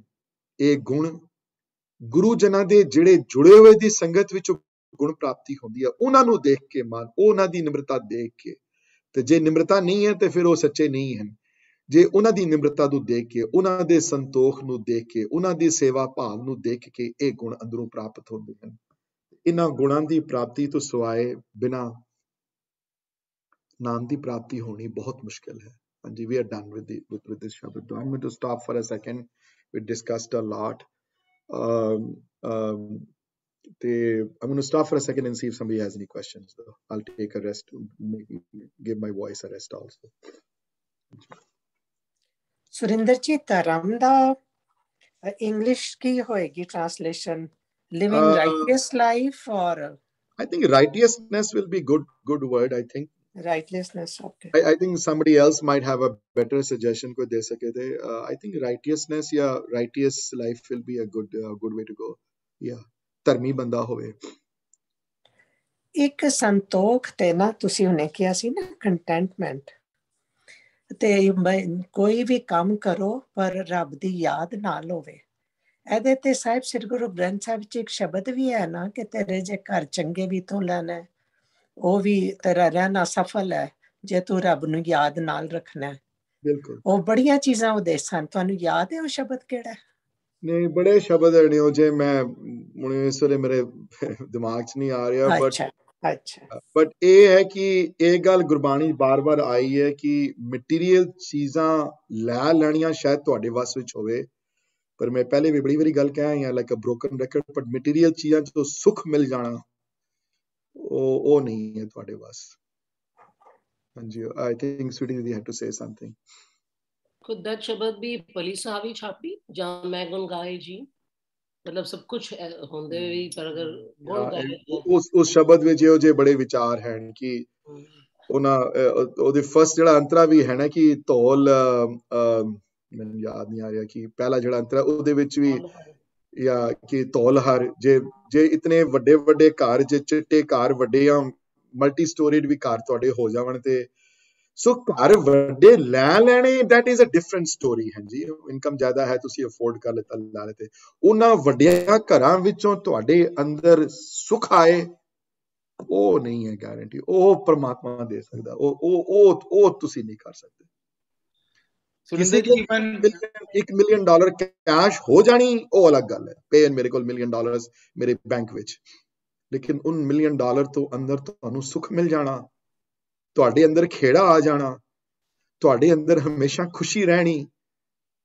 ਇਹ ਗੁਣ ਗੁਰੂ ਜਨਾਂ ਦੇ ਜਿਹੜੇ ਜੁੜੇ ਹੋਏ ਦੀ ਸੰਗਤ ਵਿੱਚ ਗੁਣ ਪ੍ਰਾਪਤੀ ਹੁੰਦੀ ਹੈ ਉਹਨਾਂ ਨੂੰ ਦੇਖ ਕੇ ਮਨ ਉਹਨਾਂ ਦੀ ਨਿਮਰਤਾ ਦੇਖ ਕੇ ਤੇ ਜੇ ਨਿਮਰਤਾ ਨਹੀਂ ਹੈ ਤੇ ਫਿਰ ਉਹ ਸੱਚੇ ਨਹੀਂ ਹਨ ਜੇ ਉਹਨਾਂ ਦੀ ਨਿਮਰਤਾ ਨੂੰ ਦੇਖ ਕੇ ਉਹਨਾਂ ਦੇ ਸੰਤੋਖ ਨੂੰ ਦੇਖ ਕੇ ਉਹਨਾਂ ਦੀ ਸੇਵਾ ਭਾਵ ਨੂੰ ਦੇਖ ਕੇ ਇਹ ਗੁਣ ਅੰਦਰੋਂ ਪ੍ਰਾਪਤ ਹੁੰਦੇ ਹਨ ਇਹਨਾਂ ਗੁਣਾਂ ਦੀ ਪ੍ਰਾਪਤੀ ਤੋਂ ਸਿਵਾਏ ਬਿਨਾ ਨਾਮ ਦੀ ਪ੍ਰਾਪਤੀ ਹੋਣੀ ਬਹੁਤ ਮੁਸ਼ਕਲ ਹੈ ਹਾਂਜੀ we are done with the with this ਸ਼ਬਦ I'm going to stop for a second we discussed a lot um ਤੇ I'm going to stop for a second and see if somebody has any questions all take a rest give my voice a rest also Surinderjit धर्म ਦਾ English ਕੀ ਹੋਏਗੀ translation living righteous life or I think righteousness will be good good word I think righteousness okay I, I think somebody else might have a better suggestion could they say uh, I think righteousness yeah righteous life will be a good uh, good way to go yeah ਧਰਮੀ ਬੰਦਾ ਹੋਵੇ ਇੱਕ ਸੰਤੋਖ ਤੇ ਨਾ ਤੁਸੀਂ ਹੁਣੇ ਕਿਹਾ ਸੀ ਨਾ ਕੰਟੈਂਟਮੈਂਟ ਤੇ ਕੋਈ ਵੀ ਕੰਮ ਕਰੋ ਪਰ ਰੱਬ ਦੀ ਯਾਦ ਨਾਲ ਹੋਵੇ ਇਹਦੇ ਤੇ ਸਾਹਿਬ ਸ੍ਰੀ ਗੁਰੂ ਗ੍ਰੰਥ ਸਾਹਿਬ ਵਿੱਚ ਇੱਕ ਸ਼ਬਦ ਵੀ ਹੈ ਨਾ ਕਿ ਤੇਰੇ ਜੇ ਘਰ ਚੰਗੇ ਵੀ ਤੋਂ ਲੈਣਾ ਉਹ ਵੀ ਤੇਰਾ ਰਹਿਣਾ ਸਫਲ ਹੈ ਜੇ ਤੂੰ ਰੱਬ ਨੂੰ ਯਾਦ ਨਾਲ ਰੱਖਣਾ ਬਿਲਕੁਲ ਉਹ ਬੜੀਆਂ ਚੀਜ਼ਾਂ ਉਦੇਸ਼ ਸਨ ਤੁਹਾਨੂੰ ਯਾਦ ਹੈ ਉਹ ਸ਼ਬਦ ਕਿਹੜਾ ਨਹੀਂ ਬੜੇ ਸ਼ਬਦ ਨੇ ਉਹ ਜੇ ਮੈਂ ਹੁਣ ਇਸ ਵੇਲੇ ਮੇਰੇ ਦਿਮਾਗ 'ਚ ਨਹੀਂ ਆ ਰਿਹਾ ਬਟ ਅੱਛਾ ਬਟ ਇਹ ਹੈ ਕਿ ਇਹ ਗੱਲ ਗੁਰਬਾਣੀ ਬਾਰ-ਬਾਰ ਆਈ ਹੈ ਕਿ ਮਟੀਰੀਅਲ ਚੀਜ਼ਾਂ ਲੈ ਲੈਣੀਆਂ ਸ਼ਾਇਦ ਤੁਹਾਡੇ ਵਾਸ ਵਿੱਚ ਹੋਵੇ ਪਰ ਮੈਂ ਪਹਿਲੇ ਵੀ ਬੜੀ ਵਾਰੀ ਗੱਲ ਕਹਿ ਆ like a broken record but material ਚੀਜ਼ਾਂ ਜੋ ਸੁਖ ਮਿਲ ਜਾਣਾ ਉਹ ਉਹ ਨਹੀਂ ਹੈ ਤੁਹਾਡੇ ਵਾਸ ਹਾਂਜੀ ਆਈ ਥਿੰਕ ਸਵੀਟੀ ਦੀ ਹੈਡ ਟੂ ਸੇ ਸਮਥਿੰਗ ਖੁਦ ਦਾ ਸ਼ਬਦ ਵੀ ਪਲੀ ਸਾਵੀ ਛਾਪੀ ਜਾਂ ਮੈਂ ਗੁਣ ਗਾਏ ਜੀ ਮਤਲਬ ਸਭ ਕੁਝ ਹੁੰਦੇ ਵੀ ਪਰ ਅਗਰ ਗੁਣ ਉਸ ਉਸ ਸ਼ਬਦ ਵਿੱਚ ਇਹੋ ਜੇ ਬੜੇ ਵਿਚਾਰ ਹਨ ਕਿ ਉਹਨਾਂ ਉਹਦੇ ਫਸਟ ਜਿਹੜਾ ਅੰਤਰਾ ਵੀ ਹੈ ਨਾ ਕਿ ਧੌਲ ਮੈਨੂੰ ਯਾਦ ਨਹੀਂ ਆ ਰਿਹਾ ਕਿ ਪਹਿਲਾ ਜਿਹੜਾ ਅੰਤਰਾ ਉਹਦੇ ਵਿੱਚ ਵੀ ਜਾਂ ਕਿ ਹਰ ਜੇ ਜੇ ਇਤਨੇ ਵੱਡੇ ਵੱਡੇ ਘਰ ਜੇ ਚਿੱਟੇ ਘਰ ਵੱਡੇ ਆ ਮਲਟੀ ਸਟੋਰੀਡ ਵੀ ਘਰ ਤੁਹਾਡੇ ਹੋ ਜਾਵਣ ਤੇ ਸੋ ਘਰ ਵੱਡੇ ਲੈ ਲੈਣੇ that is a different story ਹਾਂਜੀ ਇਨਕਮ ਜ਼ਿਆਦਾ ਹੈ ਤੁਸੀਂ ਅਫੋਰਡ ਕਰ ਲੈਤਾ ਲਾ ਲੇਤੇ ਉਹਨਾਂ ਵੱਡਿਆਂ ਘਰਾਂ ਵਿੱਚੋਂ ਤੁਹਾਡੇ ਅੰਦਰ ਸੁਖ ਆਏ ਉਹ ਨਹੀਂ ਹੈ ਗਾਰੰਟੀ ਉਹ ਪਰਮਾਤਮਾ ਦੇ ਸਕਦਾ ਉਹ ਉਹ ਉਹ ਤੁਸੀਂ ਨਹੀਂ ਕਰ ਸਕਦੇ ਕਿਸੇ ਦੀ ਇਵਨ 1 ਮਿਲੀਅਨ ਡਾਲਰ ਕੈਸ਼ ਹੋ ਜਾਣੀ ਉਹ ਅਲੱਗ ਗੱਲ ਹੈ ਪੇਨ ਮੇਰੇ ਕੋਲ ਮਿਲੀਅਨ ਡਾਲਰਸ ਮੇਰੇ ਬੈਂਕ ਵਿੱਚ ਲੇਕਿਨ ਉਹਨ ਮਿਲੀਅਨ ਡਾਲਰ ਤੋਂ ਅੰਦਰ ਤੁਹਾਨੂੰ ਸੁਖ ਮਿਲ ਜਾਣਾ ਤੁਹਾਡੇ ਅੰਦਰ ਖੇੜਾ ਆ ਜਾਣਾ ਤੁਹਾਡੇ ਅੰਦਰ ਹਮੇਸ਼ਾ ਖੁਸ਼ੀ ਰਹਿਣੀ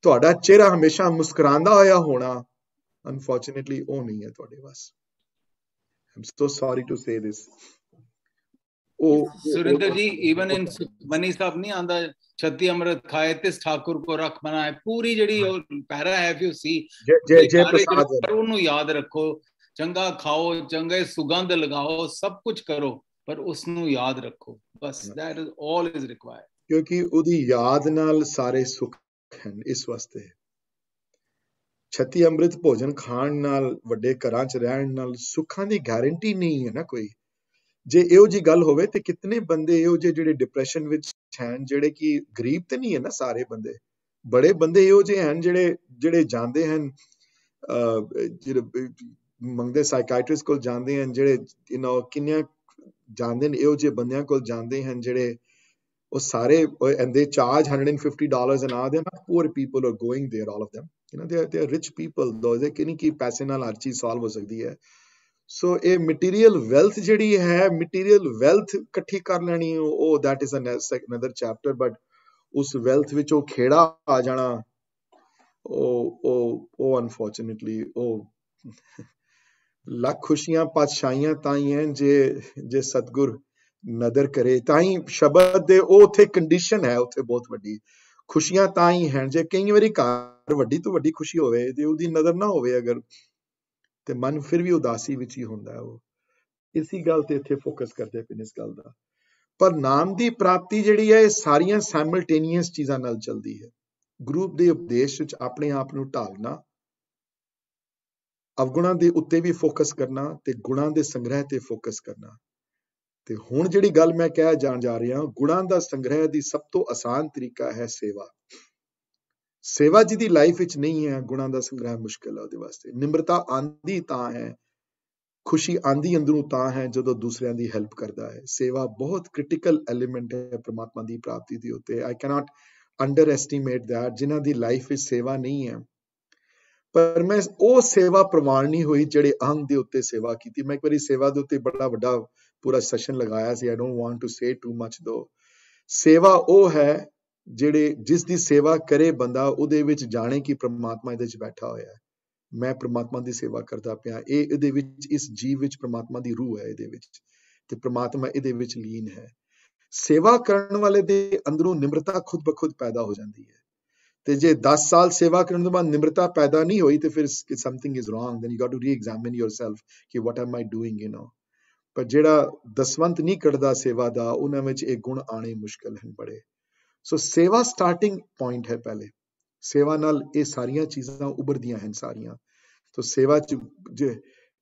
ਤੁਹਾਡਾ ਚਿਹਰਾ ਹਮੇਸ਼ਾ ਮੁਸਕਰਾਉਂਦਾ ਹੋਇਆ ਹੋਣਾ ਅਨਫੋਰਚੂਨੇਟਲੀ ਉਹ ਨਹੀਂ ਹੈ ਤੁਹਾਡੇ ਵਾਸ I'm so sorry to say this ਉਹ ਸੁਰਿੰਦਰ ਜੀ ਇਵਨ ਇਨ ਮਨੀ ਸਾਹਿਬ ਨਹੀਂ ਆਂਦਾ ਛੱਤੀ ਅਮਰਤ ਖਾਏ ਤੇ ਠਾਕੁਰ ਕੋ ਰਖ ਬਣਾਏ ਪੂਰੀ ਜਿਹੜੀ ਉਹ ਪੈਰਾ ਹੈ ਵੀ ਸੀ ਜੇ ਜੇ ਪ੍ਰਸਾਦ ਉਹਨੂੰ ਯਾਦ ਰੱਖੋ ਚੰਗਾ ਖਾਓ ਚੰਗੇ ਸੁਗੰਧ ਲਗਾਓ ਸਭ ਕੁਝ ਕਰੋ ਪਰ ਉਸ ਨੂੰ ਯਾਦ ਰੱਖੋ ਬਸ that is all is required ਕਿਉਂਕਿ ਉਹਦੀ ਯਾਦ ਨਾਲ ਸਾਰੇ ਸੁੱਖ ਹਨ ਇਸ ਵਾਸਤੇ ਛਤੀ ਅੰਮ੍ਰਿਤ ਭੋਜਨ ਖਾਣ ਨਾਲ ਵੱਡੇ ਘਰਾਂ 'ਚ ਰਹਿਣ ਨਾਲ ਸੁੱਖਾਂ ਦੀ ਗਾਰੰਟੀ ਨਹੀਂ ਹੈ ਨਾ ਕੋਈ ਜੇ ਇਹੋ ਜੀ ਗੱਲ ਹੋਵੇ ਤੇ ਕਿੰਨੇ ਬੰਦੇ ਇਹੋ ਜੇ ਜਿਹੜੇ ਡਿਪਰੈਸ਼ਨ ਵਿੱਚ ਹਨ ਜਿਹੜੇ ਕਿ ਗਰੀਬ ਤੇ ਨਹੀਂ ਹੈ ਨਾ ਸਾਰੇ ਬੰਦੇ ਬੜੇ ਬੰਦੇ ਇਹੋ ਜਿਹੇ ਹਨ ਜਿਹੜੇ ਜਿਹੜੇ ਜਾਂਦੇ ਹਨ ਜਿਹੜੇ ਮੰਗਦੇ ਸਾਈਕਾਟ੍ਰਿਸਟ ਕੋਲ ਜਾਂਦੇ ਹਨ ਜਿਹੜੇ ਯੂ نو ਕਿੰਨੀਆਂ ਜਾਣਦੇ ਨੇ ਇਹੋ ਜੇ ਬੰਦਿਆਂ ਕੋਲ ਜਾਂਦੇ ਹਨ ਜਿਹੜੇ ਉਹ ਸਾਰੇ ਇਹਦੇ ਚਾਰਜ 150 ਡਾਲਰਸ ਐਨ ਆ ਦੇ ਨਾ poor people are going there all of them you know they are they are rich people ਦੋ ਦੇ ਕਿਨੀ ਕੀ ਪੈਸੇ ਨਾਲ ਹਰ ਚੀਜ਼ ਸੋਲਵ ਹੋ ਸਕਦੀ ਹੈ ਸੋ ਇਹ ਮਟੀਰੀਅਲ ਵੈਲਥ ਜਿਹੜੀ ਹੈ ਮਟੀਰੀਅਲ ਵੈਲਥ ਇਕੱਠੀ ਕਰ ਲੈਣੀ ਉਹ that is another chapter but ਉਸ ਵੈਲਥ ਵਿੱਚ ਉਹ ਖੇੜਾ ਆ ਜਾਣਾ ਉਹ ਉਹ ਉਹ ਅਨਫੋਰਚੂਨੇਟਲੀ ਉਹ ਲੱਖ ਖੁਸ਼ੀਆਂ ਪਾਤਸ਼ਾਹੀਆਂ ਤਾਂ ਹੀ ਹੈ ਜੇ ਜੇ ਸਤਗੁਰ ਨਦਰ ਕਰੇ ਤਾਂ ਹੀ ਸ਼ਬਦ ਦੇ ਉਹ ਉਥੇ ਕੰਡੀਸ਼ਨ ਹੈ ਉਥੇ ਬਹੁਤ ਵੱਡੀ ਖੁਸ਼ੀਆਂ ਤਾਂ ਹੀ ਹਨ ਜੇ ਕਈ ਵਾਰੀ ਘਰ ਵੱਡੀ ਤੋਂ ਵੱਡੀ ਖੁਸ਼ੀ ਹੋਵੇ ਤੇ ਉਹਦੀ ਨਜ਼ਰ ਨਾ ਹੋਵੇ ਅਗਰ ਤੇ ਮਨ ਫਿਰ ਵੀ ਉਦਾਸੀ ਵਿੱਚ ਹੀ ਹੁੰਦਾ ਹੈ ਉਹ ਇਸੀ ਗੱਲ ਤੇ ਇੱਥੇ ਫੋਕਸ ਕਰਦੇ ਪਿੰਨ ਇਸ ਗੱਲ ਦਾ ਪਰ ਨਾਮ ਦੀ ਪ੍ਰਾਪਤੀ ਜਿਹੜੀ ਹੈ ਇਹ ਸਾਰੀਆਂ ਸਾਈਮਲਟੇਨੀਅਸ ਚੀਜ਼ਾਂ ਨਾਲ ਚੱਲਦੀ ਹੈ ਗਰੁੱਪ ਦੇ ਉਪਦੇਸ਼ ਵਿੱਚ ਆਪਣੇ ਆਪ ਨੂੰ ਢਾਲਣਾ ਅਵਗੁਣਾਂ ਦੇ ਉੱਤੇ ਵੀ ਫੋਕਸ ਕਰਨਾ ਤੇ ਗੁਣਾਂ ਦੇ ਸੰਗ੍ਰਹਿ ਤੇ ਫੋਕਸ ਕਰਨਾ ਤੇ ਹੁਣ ਜਿਹੜੀ ਗੱਲ ਮੈਂ ਕਹਿ ਜਾਣ ਜਾ ਰਿਹਾ ਗੁਣਾਂ ਦਾ ਸੰਗ੍ਰਹਿ ਦੀ ਸਭ ਤੋਂ ਆਸਾਨ ਤਰੀਕਾ ਹੈ ਸੇਵਾ ਸੇਵਾ ਜਿਹਦੀ ਲਾਈਫ ਵਿੱਚ ਨਹੀਂ ਹੈ ਗੁਣਾਂ ਦਾ ਸੰਗ੍ਰਹਿ ਮੁਸ਼ਕਲ ਹੈ ਉਹਦੇ ਵਾਸਤੇ ਨਿਮਰਤਾ ਆਂਦੀ ਤਾਂ ਹੈ ਖੁਸ਼ੀ ਆਂਦੀ ਅੰਦਰੋਂ ਤਾਂ ਹੈ ਜਦੋਂ ਦੂਸਰਿਆਂ ਦੀ ਹੈਲਪ ਕਰਦਾ ਹੈ ਸੇਵਾ ਬਹੁਤ ਕ੍ਰਿਟੀਕਲ ਐਲੀਮੈਂਟ ਹੈ ਪ੍ਰਮਾਤਮਾ ਦੀ ਪ੍ਰਾਪਤੀ ਦੇ ਉੱਤੇ I can't underestimate that ਜਿਨ੍ਹਾਂ ਦੀ ਲਾਈਫ ਵਿੱਚ ਸੇਵਾ ਨਹੀਂ ਹੈ ਪਰ ਮੈਂ ਉਹ ਸੇਵਾ ਪ੍ਰਮਾਣ ਨਹੀਂ ਹੋਈ ਜਿਹੜੇ ਅੰਗ ਦੇ ਉੱਤੇ ਸੇਵਾ ਕੀਤੀ ਮੈਂ ਇੱਕ ਵਾਰੀ ਸੇਵਾ ਦੇ ਉੱਤੇ ਬੜਾ ਵੱਡਾ ਪੂਰਾ ਸੈਸ਼ਨ ਲਗਾਇਆ ਸੀ I don't want to say too much though ਸੇਵਾ ਉਹ ਹੈ ਜਿਹੜੇ ਜਿਸ ਦੀ ਸੇਵਾ ਕਰੇ ਬੰਦਾ ਉਹਦੇ ਵਿੱਚ ਜਾਣੇ ਕਿ ਪ੍ਰਮਾਤਮਾ ਇਹਦੇ ਵਿੱਚ ਬੈਠਾ ਹੋਇਆ ਹੈ ਮੈਂ ਪ੍ਰਮਾਤਮਾ ਦੀ ਸੇਵਾ ਕਰਦਾ ਪਿਆ ਇਹ ਇਹਦੇ ਵਿੱਚ ਇਸ ਜੀਵ ਵਿੱਚ ਪ੍ਰਮਾਤਮਾ ਦੀ ਰੂਹ ਹੈ ਇਹਦੇ ਵਿੱਚ ਤੇ ਪ੍ਰਮਾਤਮਾ ਇਹਦੇ ਵਿੱਚ ਲੀਨ ਹੈ ਸੇਵਾ ਕਰਨ ਵਾਲੇ ਦੇ ਅੰਦਰੋਂ ਨਿਮਰਤਾ ਖੁਦ ਬਖੁਦ ਪੈਦਾ ਹੋ ਜਾਂਦੀ ਹੈ ਤੇ ਜੇ 10 ਸਾਲ ਸੇਵਾ ਕਰਨ ਤੋਂ ਬਾਅਦ ਨਿਮਰਤਾ ਪੈਦਾ ਨਹੀਂ ਹੋਈ ਤੇ ਫਿਰ something is wrong then you got to reexamine yourself ਕਿ what am I doing you know ਪਰ ਜਿਹੜਾ ਦਸਵੰਤ ਨਹੀਂ ਕੱਢਦਾ ਸੇਵਾ ਦਾ ਉਹਨਾਂ ਵਿੱਚ ਇਹ ਗੁਣ ਆਣੇ ਮੁਸ਼ਕਲ ਹਨ ਬੜੇ ਸੋ ਸੇਵਾ ਸਟਾਰਟਿੰਗ ਪੁਆਇੰਟ ਹੈ ਪਹਿਲੇ ਸੇਵਾ ਨਾਲ ਇਹ ਸਾਰੀਆਂ ਚੀਜ਼ਾਂ ਉਭਰਦੀਆਂ ਹਨ ਸਾਰੀਆਂ ਸੋ ਸੇਵਾ ਚ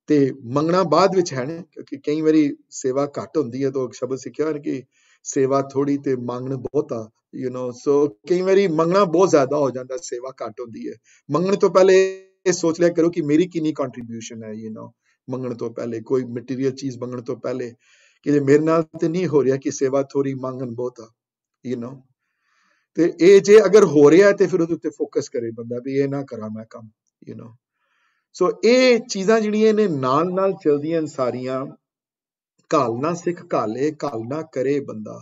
ਤੇ ਮੰਗਣਾ ਬਾਅਦ ਵਿੱਚ ਹੈ ਨਾ ਕਿਉਂਕਿ ਕਈ ਵਾਰੀ ਸੇਵਾ ਘੱਟ ਹੁੰਦੀ ਹੈ ਤਾਂ ਸ਼ਬਦ ਸਿੱਖਿਆ ਕਿ ਸੇਵਾ ਥੋੜੀ ਤੇ ਮੰਗਣ ਬਹੁਤਾ ਯੂ نو ਸੋ ਕਈ ਵਾਰੀ ਮੰਗਣਾ ਬਹੁਤ ਜ਼ਿਆਦਾ ਹੋ ਜਾਂਦਾ ਸੇਵਾ ਘੱਟ ਹੁੰਦੀ ਹੈ ਮੰਗਣ ਤੋਂ ਪਹਿਲੇ ਇਹ ਸੋਚ ਲਿਆ ਕਰੋ ਕਿ ਮੇਰੀ ਕਿੰਨੀ ਕੰਟਰੀਬਿਊਸ਼ਨ ਹੈ ਯੂ نو ਮੰਗਣ ਤੋਂ ਪਹਿਲੇ ਕੋਈ ਮਟੀਰੀਅਲ ਚੀਜ਼ ਮੰਗਣ ਤੋਂ ਪਹਿਲੇ ਕਿ ਜੇ ਮੇਰੇ ਨਾਲ ਤੇ ਨਹੀਂ ਹੋ ਰਿਹਾ ਕਿ ਸੇਵਾ ਥੋੜੀ ਮੰਗਣ ਬਹੁਤਾ ਯੂ نو ਤੇ ਇਹ ਜੇ ਅਗਰ ਹੋ ਰਿਹਾ ਤੇ ਫਿਰ ਉਹਦੇ ਉੱਤੇ ਫੋਕਸ ਕਰੇ ਬੰਦਾ ਵੀ ਇਹ ਨਾ ਕਰਾਂ ਮੈਂ ਕੰਮ ਯੂ نو ਸੋ ਇਹ ਚੀਜ਼ਾਂ ਜਿਹੜੀਆਂ ਨੇ ਨਾਲ ਨਾਲ ਚਲਦੀਆਂ ਸਾਰੀਆਂ ਘਾਲਣਾ ਸਿੱਖ ਘਾਲੇ ਘਾਲਣਾ ਕਰੇ ਬੰਦਾ